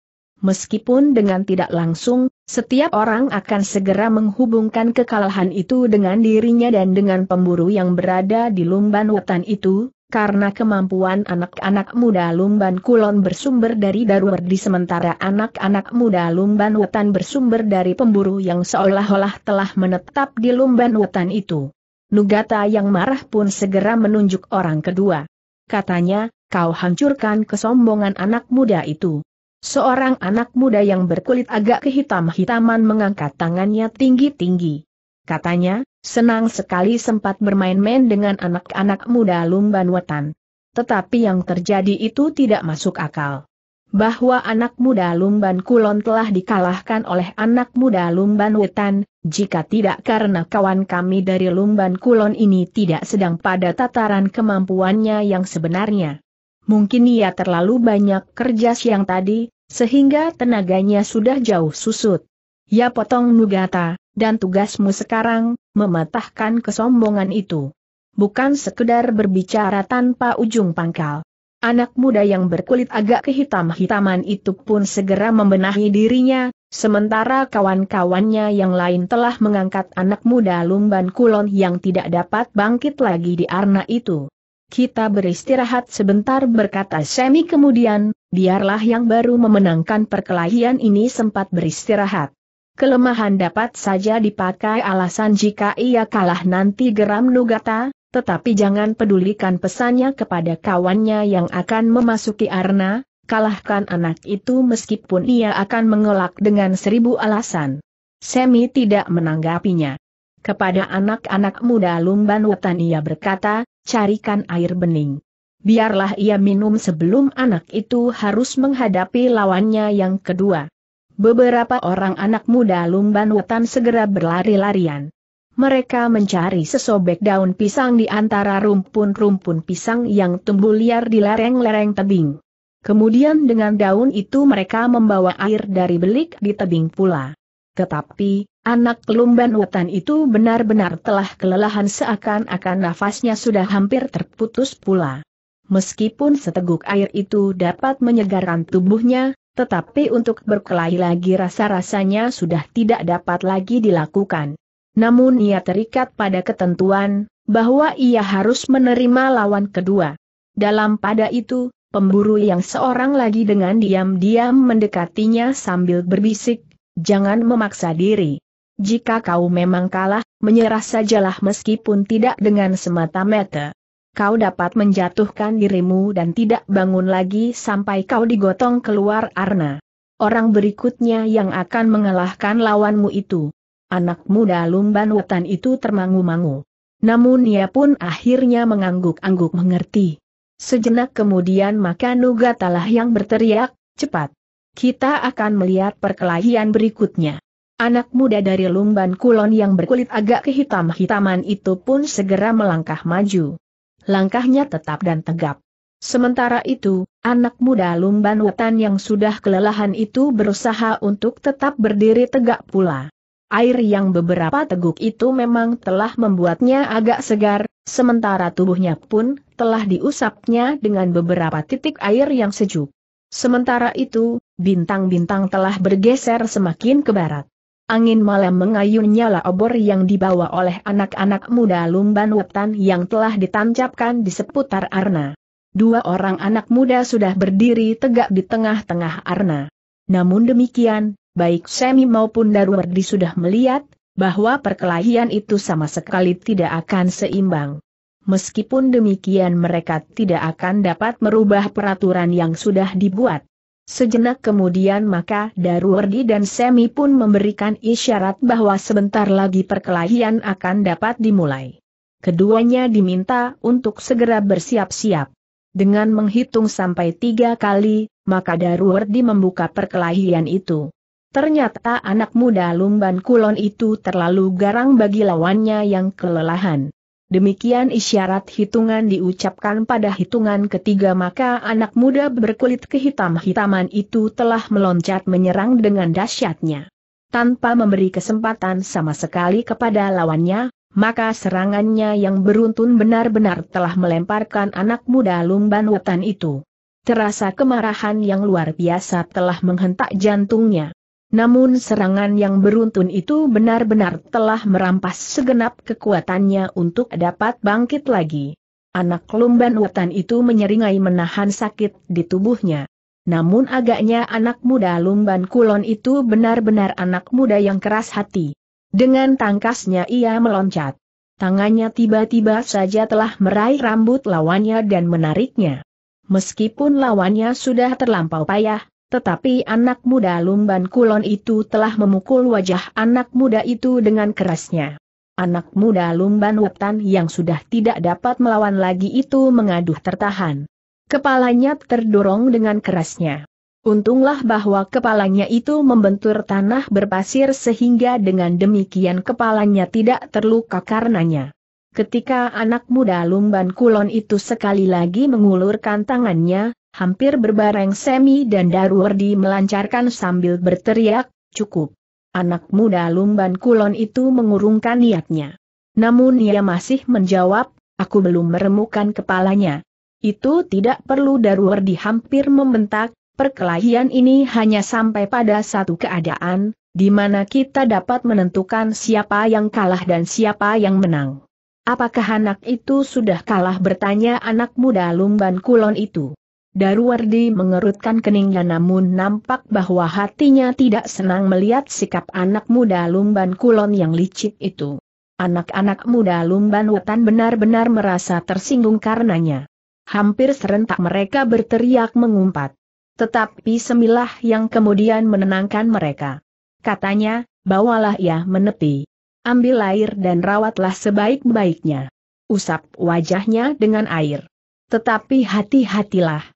Meskipun dengan tidak langsung, setiap orang akan segera menghubungkan kekalahan itu dengan dirinya dan dengan pemburu yang berada di lumban hutan itu, karena kemampuan anak-anak muda Lumban Kulon bersumber dari Darwer di sementara anak-anak muda Lumban Wetan bersumber dari pemburu yang seolah-olah telah menetap di Lumban Wetan itu. Nugata yang marah pun segera menunjuk orang kedua. Katanya, kau hancurkan kesombongan anak muda itu. Seorang anak muda yang berkulit agak kehitam-hitaman mengangkat tangannya tinggi-tinggi. Katanya, Senang sekali sempat bermain-main dengan anak-anak muda Lumban Wetan. Tetapi yang terjadi itu tidak masuk akal. Bahwa anak muda Lumban Kulon telah dikalahkan oleh anak muda Lumban Wetan, jika tidak karena kawan kami dari Lumban Kulon ini tidak sedang pada tataran kemampuannya yang sebenarnya. Mungkin ia terlalu banyak kerja siang tadi, sehingga tenaganya sudah jauh susut. Ya potong Nugata, dan tugasmu sekarang, mematahkan kesombongan itu. Bukan sekedar berbicara tanpa ujung pangkal. Anak muda yang berkulit agak kehitam-hitaman itu pun segera membenahi dirinya, sementara kawan-kawannya yang lain telah mengangkat anak muda lumban kulon yang tidak dapat bangkit lagi di arna itu. Kita beristirahat sebentar berkata Semi kemudian, biarlah yang baru memenangkan perkelahian ini sempat beristirahat kelemahan dapat saja dipakai alasan jika ia kalah nanti geram Nugata, tetapi jangan pedulikan pesannya kepada kawannya yang akan memasuki arna, kalahkan anak itu meskipun ia akan mengelak dengan seribu alasan. Semi tidak menanggapinya. Kepada anak-anak muda Lumban Wetan ia berkata, carikan air bening. Biarlah ia minum sebelum anak itu harus menghadapi lawannya yang kedua. Beberapa orang anak muda lumban wetan segera berlari-larian. Mereka mencari sesobek daun pisang di antara rumpun-rumpun pisang yang tumbuh liar di lereng-lereng tebing. Kemudian dengan daun itu mereka membawa air dari belik di tebing pula. Tetapi, anak lumban wetan itu benar-benar telah kelelahan seakan-akan nafasnya sudah hampir terputus pula. Meskipun seteguk air itu dapat menyegarkan tubuhnya, tetapi untuk berkelahi lagi rasa-rasanya sudah tidak dapat lagi dilakukan. Namun ia terikat pada ketentuan, bahwa ia harus menerima lawan kedua. Dalam pada itu, pemburu yang seorang lagi dengan diam-diam mendekatinya sambil berbisik, jangan memaksa diri. Jika kau memang kalah, menyerah sajalah meskipun tidak dengan semata mata kau dapat menjatuhkan dirimu dan tidak bangun lagi sampai kau digotong keluar arna. Orang berikutnya yang akan mengalahkan lawanmu itu. Anak muda lumban hutan itu termangu-mangu. Namun ia pun akhirnya mengangguk-angguk mengerti. Sejenak kemudian maka Nugatalah yang berteriak, cepat. Kita akan melihat perkelahian berikutnya. Anak muda dari Lumban Kulon yang berkulit agak kehitam-hitaman itu pun segera melangkah maju langkahnya tetap dan tegap. Sementara itu, anak muda Lumban Wetan yang sudah kelelahan itu berusaha untuk tetap berdiri tegak pula. Air yang beberapa teguk itu memang telah membuatnya agak segar, sementara tubuhnya pun telah diusapnya dengan beberapa titik air yang sejuk. Sementara itu, bintang-bintang telah bergeser semakin ke barat. Angin malam mengayun nyala obor yang dibawa oleh anak-anak muda lumban wetan yang telah ditancapkan di seputar arna. Dua orang anak muda sudah berdiri tegak di tengah-tengah arna. Namun demikian, baik Semi maupun darwardi sudah melihat, bahwa perkelahian itu sama sekali tidak akan seimbang. Meskipun demikian mereka tidak akan dapat merubah peraturan yang sudah dibuat. Sejenak kemudian maka Daruwardi dan Semi pun memberikan isyarat bahwa sebentar lagi perkelahian akan dapat dimulai. Keduanya diminta untuk segera bersiap-siap. Dengan menghitung sampai tiga kali, maka Daruwardi membuka perkelahian itu. Ternyata anak muda Lumban Kulon itu terlalu garang bagi lawannya yang kelelahan. Demikian isyarat hitungan diucapkan pada hitungan ketiga maka anak muda berkulit kehitam-hitaman itu telah meloncat menyerang dengan dahsyatnya. Tanpa memberi kesempatan sama sekali kepada lawannya, maka serangannya yang beruntun benar-benar telah melemparkan anak muda lumban wetan itu. Terasa kemarahan yang luar biasa telah menghentak jantungnya. Namun serangan yang beruntun itu benar-benar telah merampas segenap kekuatannya untuk dapat bangkit lagi. Anak lumban wetan itu menyeringai menahan sakit di tubuhnya. Namun agaknya anak muda lumban kulon itu benar-benar anak muda yang keras hati. Dengan tangkasnya ia meloncat. Tangannya tiba-tiba saja telah meraih rambut lawannya dan menariknya. Meskipun lawannya sudah terlampau payah, tetapi anak muda lumban kulon itu telah memukul wajah anak muda itu dengan kerasnya. Anak muda lumban wetan yang sudah tidak dapat melawan lagi itu mengaduh tertahan. Kepalanya terdorong dengan kerasnya. Untunglah bahwa kepalanya itu membentur tanah berpasir sehingga dengan demikian kepalanya tidak terluka karenanya. Ketika anak muda lumban kulon itu sekali lagi mengulurkan tangannya, hampir berbareng Semi dan Darwardi melancarkan sambil berteriak, cukup. Anak muda lumban kulon itu mengurungkan niatnya. Namun ia masih menjawab, aku belum meremukan kepalanya. Itu tidak perlu Darwardi hampir membentak, perkelahian ini hanya sampai pada satu keadaan, di mana kita dapat menentukan siapa yang kalah dan siapa yang menang. Apakah anak itu sudah kalah bertanya anak muda lumban kulon itu? Darwardi mengerutkan keningnya namun nampak bahwa hatinya tidak senang melihat sikap anak muda lumban kulon yang licik itu. Anak-anak muda lumban wetan benar-benar merasa tersinggung karenanya. Hampir serentak mereka berteriak mengumpat. Tetapi semilah yang kemudian menenangkan mereka. Katanya, bawalah ia menepi. Ambil air dan rawatlah sebaik-baiknya. Usap wajahnya dengan air. Tetapi hati-hatilah,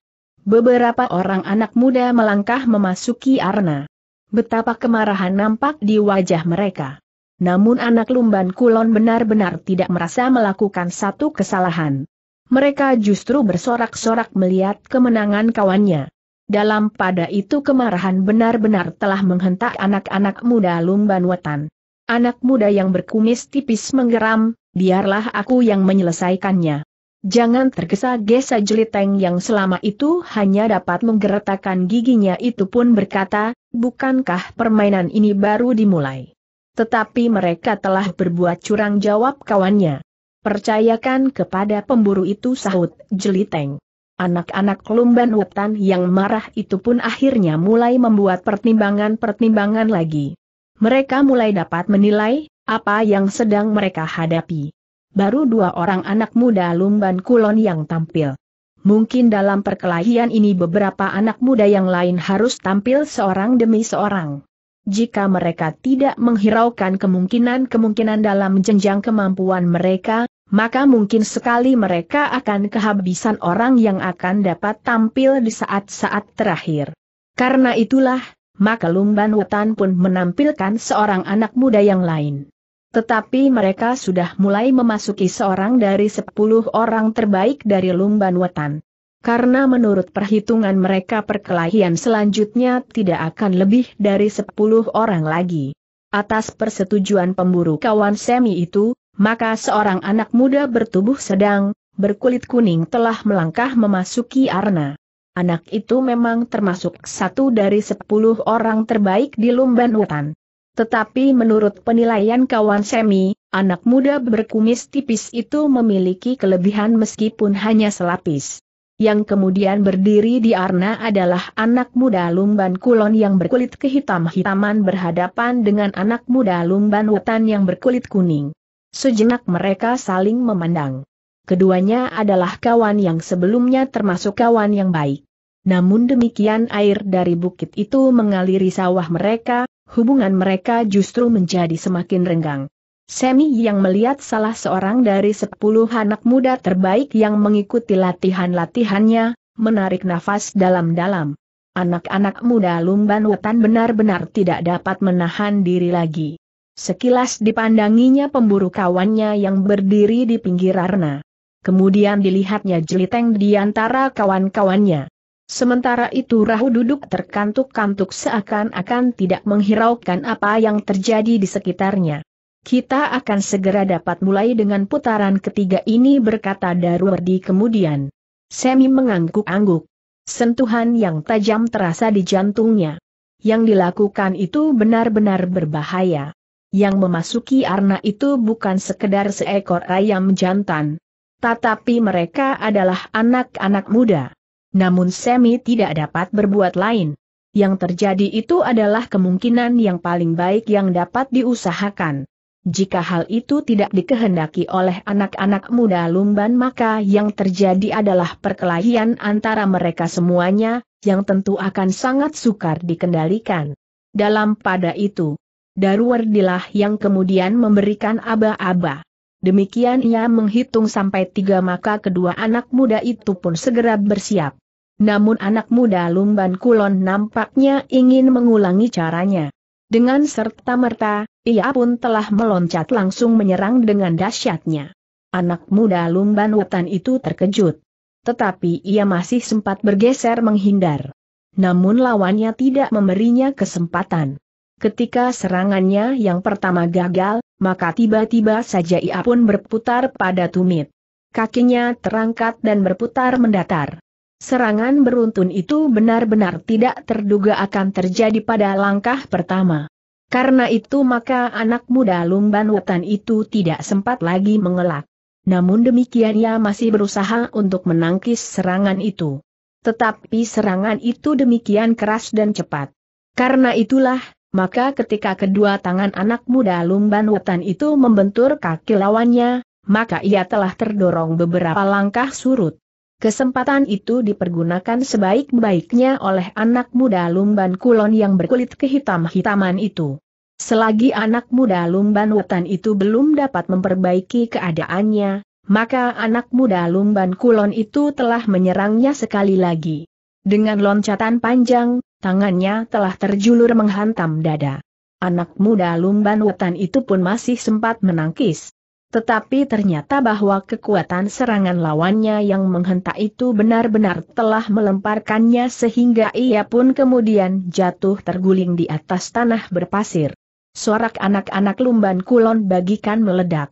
Beberapa orang anak muda melangkah memasuki arena. Betapa kemarahan nampak di wajah mereka. Namun anak lumban kulon benar-benar tidak merasa melakukan satu kesalahan. Mereka justru bersorak-sorak melihat kemenangan kawannya. Dalam pada itu kemarahan benar-benar telah menghentak anak-anak muda Lumban Wetan. Anak muda yang berkumis tipis menggeram, biarlah aku yang menyelesaikannya. Jangan tergesa-gesa jeliteng yang selama itu hanya dapat menggeretakan giginya itu pun berkata, bukankah permainan ini baru dimulai? Tetapi mereka telah berbuat curang jawab kawannya. Percayakan kepada pemburu itu sahut jeliteng. Anak-anak lumban wetan yang marah itu pun akhirnya mulai membuat pertimbangan-pertimbangan lagi. Mereka mulai dapat menilai, apa yang sedang mereka hadapi baru dua orang anak muda Lumban Kulon yang tampil. Mungkin dalam perkelahian ini beberapa anak muda yang lain harus tampil seorang demi seorang. Jika mereka tidak menghiraukan kemungkinan-kemungkinan dalam jenjang kemampuan mereka, maka mungkin sekali mereka akan kehabisan orang yang akan dapat tampil di saat-saat terakhir. Karena itulah, maka Lumban Wetan pun menampilkan seorang anak muda yang lain. Tetapi mereka sudah mulai memasuki seorang dari sepuluh orang terbaik dari Lumban Wetan. Karena menurut perhitungan mereka perkelahian selanjutnya tidak akan lebih dari sepuluh orang lagi. Atas persetujuan pemburu kawan Semi itu, maka seorang anak muda bertubuh sedang, berkulit kuning telah melangkah memasuki Arna. Anak itu memang termasuk satu dari sepuluh orang terbaik di Lumban Wetan. Tetapi menurut penilaian kawan Semi, anak muda berkumis tipis itu memiliki kelebihan meskipun hanya selapis. Yang kemudian berdiri di Arna adalah anak muda Lumban Kulon yang berkulit kehitam-hitaman berhadapan dengan anak muda Lumban Wetan yang berkulit kuning. Sejenak mereka saling memandang. Keduanya adalah kawan yang sebelumnya termasuk kawan yang baik. Namun demikian air dari bukit itu mengaliri sawah mereka, hubungan mereka justru menjadi semakin renggang. Semi yang melihat salah seorang dari sepuluh anak muda terbaik yang mengikuti latihan-latihannya, menarik nafas dalam-dalam. Anak-anak muda Lumban Wetan benar-benar tidak dapat menahan diri lagi. Sekilas dipandanginya pemburu kawannya yang berdiri di pinggir arna. Kemudian dilihatnya jeliteng di antara kawan-kawannya. Sementara itu Rahu duduk terkantuk-kantuk seakan-akan tidak menghiraukan apa yang terjadi di sekitarnya. Kita akan segera dapat mulai dengan putaran ketiga ini berkata Darwardi kemudian. Semi mengangguk-angguk. Sentuhan yang tajam terasa di jantungnya. Yang dilakukan itu benar-benar berbahaya. Yang memasuki arna itu bukan sekedar seekor ayam jantan. Tetapi mereka adalah anak-anak muda. Namun Semi tidak dapat berbuat lain. Yang terjadi itu adalah kemungkinan yang paling baik yang dapat diusahakan. Jika hal itu tidak dikehendaki oleh anak-anak muda Lumban maka yang terjadi adalah perkelahian antara mereka semuanya, yang tentu akan sangat sukar dikendalikan. Dalam pada itu, Darwardilah yang kemudian memberikan aba-aba. Demikian ia menghitung sampai tiga maka kedua anak muda itu pun segera bersiap. Namun anak muda Lumban Kulon nampaknya ingin mengulangi caranya. Dengan serta-merta, ia pun telah meloncat langsung menyerang dengan dahsyatnya. Anak muda Lumban Wetan itu terkejut. Tetapi ia masih sempat bergeser menghindar. Namun lawannya tidak memberinya kesempatan. Ketika serangannya yang pertama gagal, maka tiba-tiba saja ia pun berputar pada tumit. Kakinya terangkat dan berputar mendatar. Serangan beruntun itu benar-benar tidak terduga akan terjadi pada langkah pertama. Karena itu maka anak muda Lumban Wetan itu tidak sempat lagi mengelak. Namun demikian ia masih berusaha untuk menangkis serangan itu. Tetapi serangan itu demikian keras dan cepat. Karena itulah, maka ketika kedua tangan anak muda Lumban Wetan itu membentur kaki lawannya, maka ia telah terdorong beberapa langkah surut. Kesempatan itu dipergunakan sebaik-baiknya oleh anak muda Lumban Kulon yang berkulit kehitam-hitaman itu. Selagi anak muda Lumban Wetan itu belum dapat memperbaiki keadaannya, maka anak muda Lumban Kulon itu telah menyerangnya sekali lagi. Dengan loncatan panjang, Tangannya telah terjulur menghantam dada. Anak muda lumban wetan itu pun masih sempat menangkis. Tetapi ternyata bahwa kekuatan serangan lawannya yang menghentak itu benar-benar telah melemparkannya sehingga ia pun kemudian jatuh terguling di atas tanah berpasir. Suarak anak-anak lumban kulon bagikan meledak.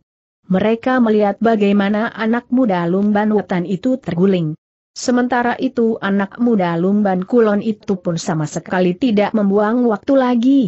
Mereka melihat bagaimana anak muda lumban wetan itu terguling. Sementara itu anak muda Lumban Kulon itu pun sama sekali tidak membuang waktu lagi.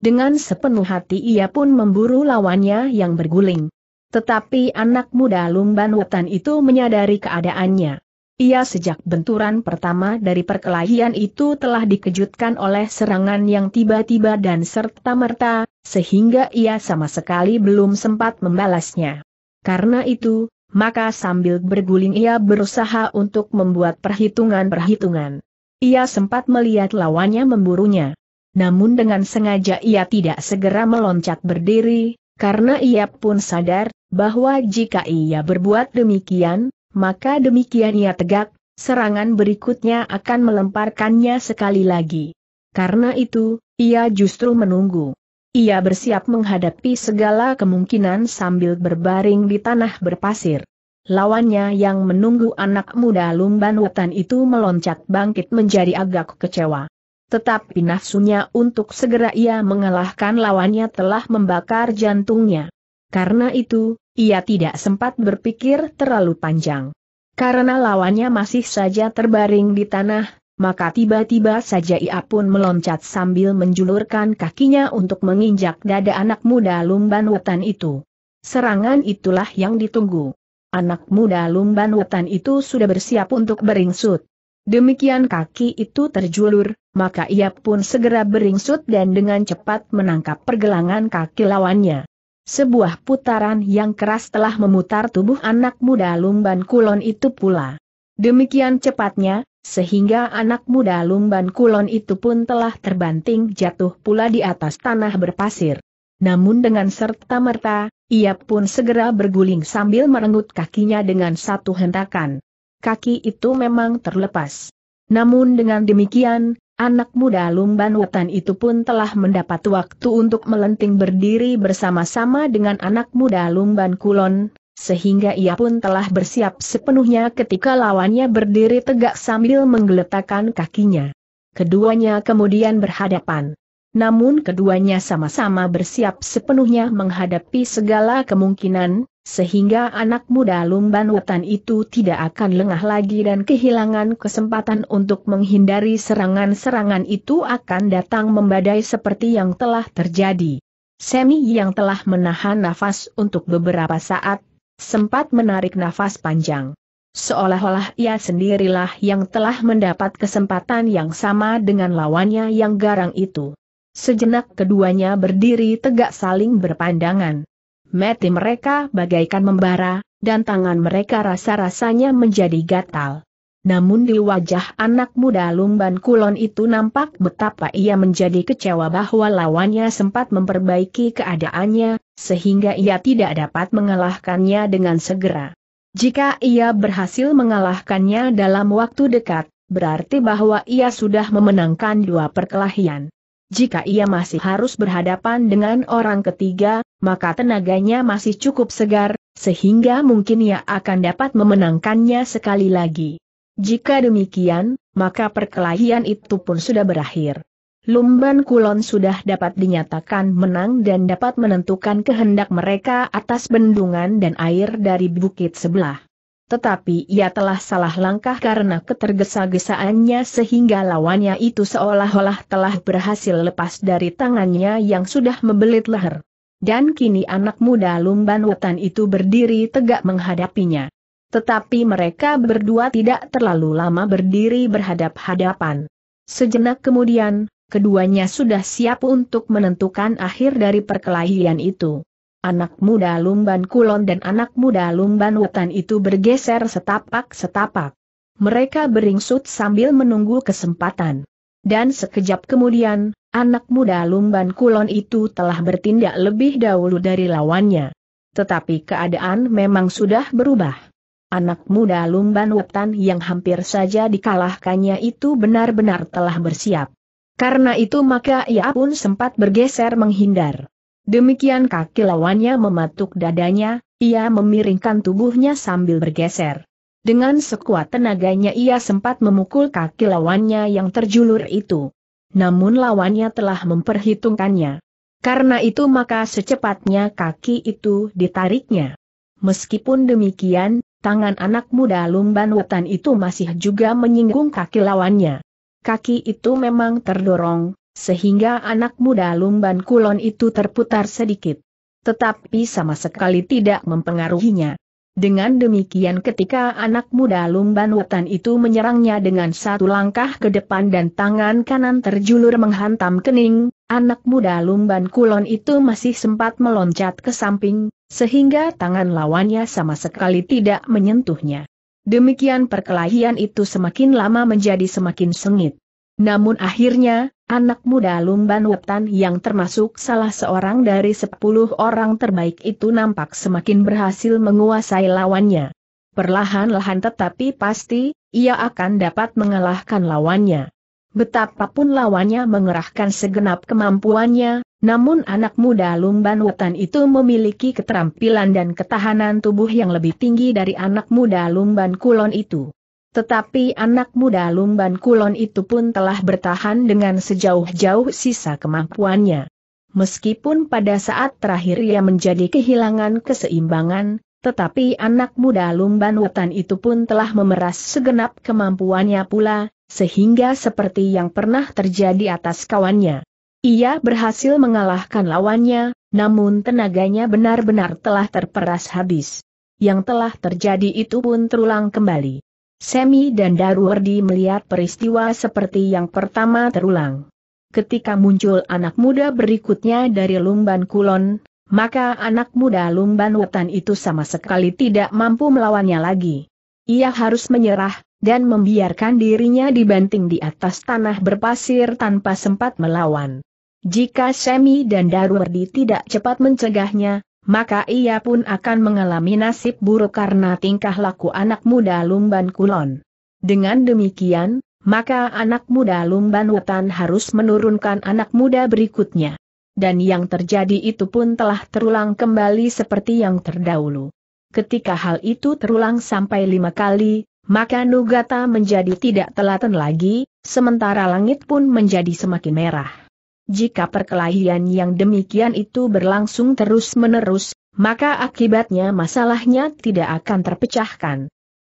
Dengan sepenuh hati ia pun memburu lawannya yang berguling. Tetapi anak muda Lumban Wetan itu menyadari keadaannya. Ia sejak benturan pertama dari perkelahian itu telah dikejutkan oleh serangan yang tiba-tiba dan serta-merta, sehingga ia sama sekali belum sempat membalasnya. Karena itu, maka sambil berguling ia berusaha untuk membuat perhitungan-perhitungan. Ia sempat melihat lawannya memburunya. Namun dengan sengaja ia tidak segera meloncat berdiri, karena ia pun sadar, bahwa jika ia berbuat demikian, maka demikian ia tegak, serangan berikutnya akan melemparkannya sekali lagi. Karena itu, ia justru menunggu. Ia bersiap menghadapi segala kemungkinan sambil berbaring di tanah berpasir. Lawannya yang menunggu anak muda lumban wetan itu meloncat bangkit menjadi agak kecewa. Tetapi nafsunya untuk segera ia mengalahkan lawannya telah membakar jantungnya. Karena itu, ia tidak sempat berpikir terlalu panjang. Karena lawannya masih saja terbaring di tanah, maka tiba-tiba saja ia pun meloncat sambil menjulurkan kakinya untuk menginjak dada anak muda lumban wetan itu. Serangan itulah yang ditunggu. Anak muda lumban wetan itu sudah bersiap untuk beringsut. Demikian kaki itu terjulur, maka ia pun segera beringsut dan dengan cepat menangkap pergelangan kaki lawannya. Sebuah putaran yang keras telah memutar tubuh anak muda lumban kulon itu pula. Demikian cepatnya, sehingga anak muda Lumban Kulon itu pun telah terbanting jatuh pula di atas tanah berpasir. Namun dengan serta-merta, ia pun segera berguling sambil merenggut kakinya dengan satu hentakan. Kaki itu memang terlepas. Namun dengan demikian, anak muda Lumban Wetan itu pun telah mendapat waktu untuk melenting berdiri bersama-sama dengan anak muda Lumban Kulon, sehingga ia pun telah bersiap sepenuhnya ketika lawannya berdiri tegak sambil menggeletakkan kakinya. Keduanya kemudian berhadapan. Namun keduanya sama-sama bersiap sepenuhnya menghadapi segala kemungkinan, sehingga anak muda Lumban Wetan itu tidak akan lengah lagi dan kehilangan kesempatan untuk menghindari serangan-serangan itu akan datang membadai seperti yang telah terjadi. Semi yang telah menahan nafas untuk beberapa saat, sempat menarik nafas panjang. Seolah-olah ia sendirilah yang telah mendapat kesempatan yang sama dengan lawannya yang garang itu. Sejenak keduanya berdiri tegak saling berpandangan. Mati mereka bagaikan membara, dan tangan mereka rasa-rasanya menjadi gatal namun di wajah anak muda Lumban Kulon itu nampak betapa ia menjadi kecewa bahwa lawannya sempat memperbaiki keadaannya, sehingga ia tidak dapat mengalahkannya dengan segera. Jika ia berhasil mengalahkannya dalam waktu dekat, berarti bahwa ia sudah memenangkan dua perkelahian. Jika ia masih harus berhadapan dengan orang ketiga, maka tenaganya masih cukup segar, sehingga mungkin ia akan dapat memenangkannya sekali lagi. Jika demikian, maka perkelahian itu pun sudah berakhir. Lumban Kulon sudah dapat dinyatakan menang dan dapat menentukan kehendak mereka atas bendungan dan air dari bukit sebelah. Tetapi ia telah salah langkah karena ketergesa-gesaannya sehingga lawannya itu seolah-olah telah berhasil lepas dari tangannya yang sudah membelit leher. Dan kini anak muda Lumban Wetan itu berdiri tegak menghadapinya. Tetapi mereka berdua tidak terlalu lama berdiri berhadap-hadapan. Sejenak kemudian, keduanya sudah siap untuk menentukan akhir dari perkelahian itu. Anak muda Lumban Kulon dan anak muda Lumban Wetan itu bergeser setapak-setapak. Mereka beringsut sambil menunggu kesempatan. Dan sekejap kemudian, anak muda Lumban Kulon itu telah bertindak lebih dahulu dari lawannya. Tetapi keadaan memang sudah berubah. Anak muda Lumban Wetan yang hampir saja dikalahkannya itu benar-benar telah bersiap. Karena itu maka ia pun sempat bergeser menghindar. Demikian kaki lawannya mematuk dadanya, ia memiringkan tubuhnya sambil bergeser. Dengan sekuat tenaganya ia sempat memukul kaki lawannya yang terjulur itu. Namun lawannya telah memperhitungkannya. Karena itu maka secepatnya kaki itu ditariknya. Meskipun demikian, tangan anak muda lumban hutan itu masih juga menyinggung kaki lawannya. Kaki itu memang terdorong, sehingga anak muda lumban kulon itu terputar sedikit. Tetapi sama sekali tidak mempengaruhinya. Dengan demikian ketika anak muda lumban hutan itu menyerangnya dengan satu langkah ke depan dan tangan kanan terjulur menghantam kening, anak muda lumban kulon itu masih sempat meloncat ke samping, sehingga tangan lawannya sama sekali tidak menyentuhnya. Demikian perkelahian itu semakin lama menjadi semakin sengit. Namun akhirnya, anak muda Lumban wetan yang termasuk salah seorang dari sepuluh orang terbaik itu nampak semakin berhasil menguasai lawannya. Perlahan-lahan tetapi pasti, ia akan dapat mengalahkan lawannya. Betapapun lawannya mengerahkan segenap kemampuannya, namun anak muda Lumban Wutan itu memiliki keterampilan dan ketahanan tubuh yang lebih tinggi dari anak muda Lumban Kulon itu. Tetapi anak muda Lumban Kulon itu pun telah bertahan dengan sejauh-jauh sisa kemampuannya. Meskipun pada saat terakhir ia menjadi kehilangan keseimbangan, tetapi anak muda Lumban Wutan itu pun telah memeras segenap kemampuannya pula, sehingga seperti yang pernah terjadi atas kawannya. Ia berhasil mengalahkan lawannya, namun tenaganya benar-benar telah terperas habis. Yang telah terjadi itu pun terulang kembali. Semi dan Darwardi melihat peristiwa seperti yang pertama terulang. Ketika muncul anak muda berikutnya dari Lumban Kulon, maka anak muda Lumban Wetan itu sama sekali tidak mampu melawannya lagi. Ia harus menyerah, dan membiarkan dirinya dibanting di atas tanah berpasir tanpa sempat melawan. Jika Semi dan Darwardi tidak cepat mencegahnya, maka ia pun akan mengalami nasib buruk karena tingkah laku anak muda Lumban Kulon. Dengan demikian, maka anak muda Lumban Wetan harus menurunkan anak muda berikutnya. Dan yang terjadi itu pun telah terulang kembali seperti yang terdahulu. Ketika hal itu terulang sampai lima kali, maka Nugata menjadi tidak telaten lagi, sementara langit pun menjadi semakin merah. Jika perkelahian yang demikian itu berlangsung terus-menerus, maka akibatnya masalahnya tidak akan terpecahkan.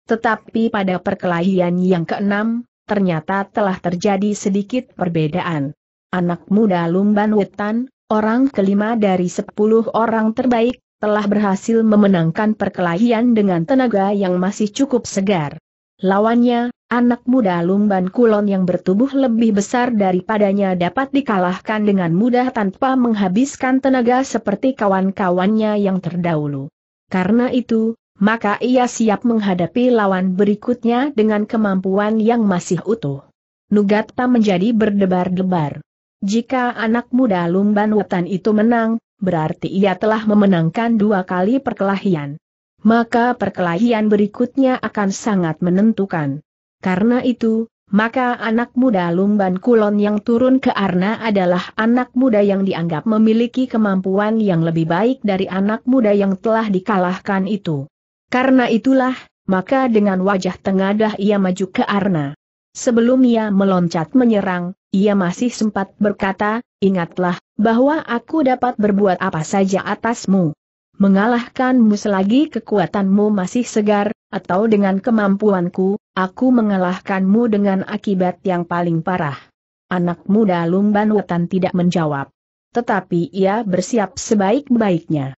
Tetapi pada perkelahian yang keenam, ternyata telah terjadi sedikit perbedaan. Anak muda Lumban Wetan, orang kelima dari sepuluh orang terbaik, telah berhasil memenangkan perkelahian dengan tenaga yang masih cukup segar. Lawannya, Anak muda Lumban Kulon yang bertubuh lebih besar daripadanya dapat dikalahkan dengan mudah tanpa menghabiskan tenaga seperti kawan-kawannya yang terdahulu. Karena itu, maka ia siap menghadapi lawan berikutnya dengan kemampuan yang masih utuh. Nugata menjadi berdebar-debar. Jika anak muda Lumban Wetan itu menang, berarti ia telah memenangkan dua kali perkelahian. Maka perkelahian berikutnya akan sangat menentukan. Karena itu, maka anak muda Lumban Kulon yang turun ke Arna adalah anak muda yang dianggap memiliki kemampuan yang lebih baik dari anak muda yang telah dikalahkan itu. Karena itulah, maka dengan wajah tengadah ia maju ke Arna. Sebelum ia meloncat menyerang, ia masih sempat berkata, ingatlah, bahwa aku dapat berbuat apa saja atasmu mengalahkanmu selagi kekuatanmu masih segar, atau dengan kemampuanku, aku mengalahkanmu dengan akibat yang paling parah. Anak muda Lumban Wetan tidak menjawab. Tetapi ia bersiap sebaik-baiknya.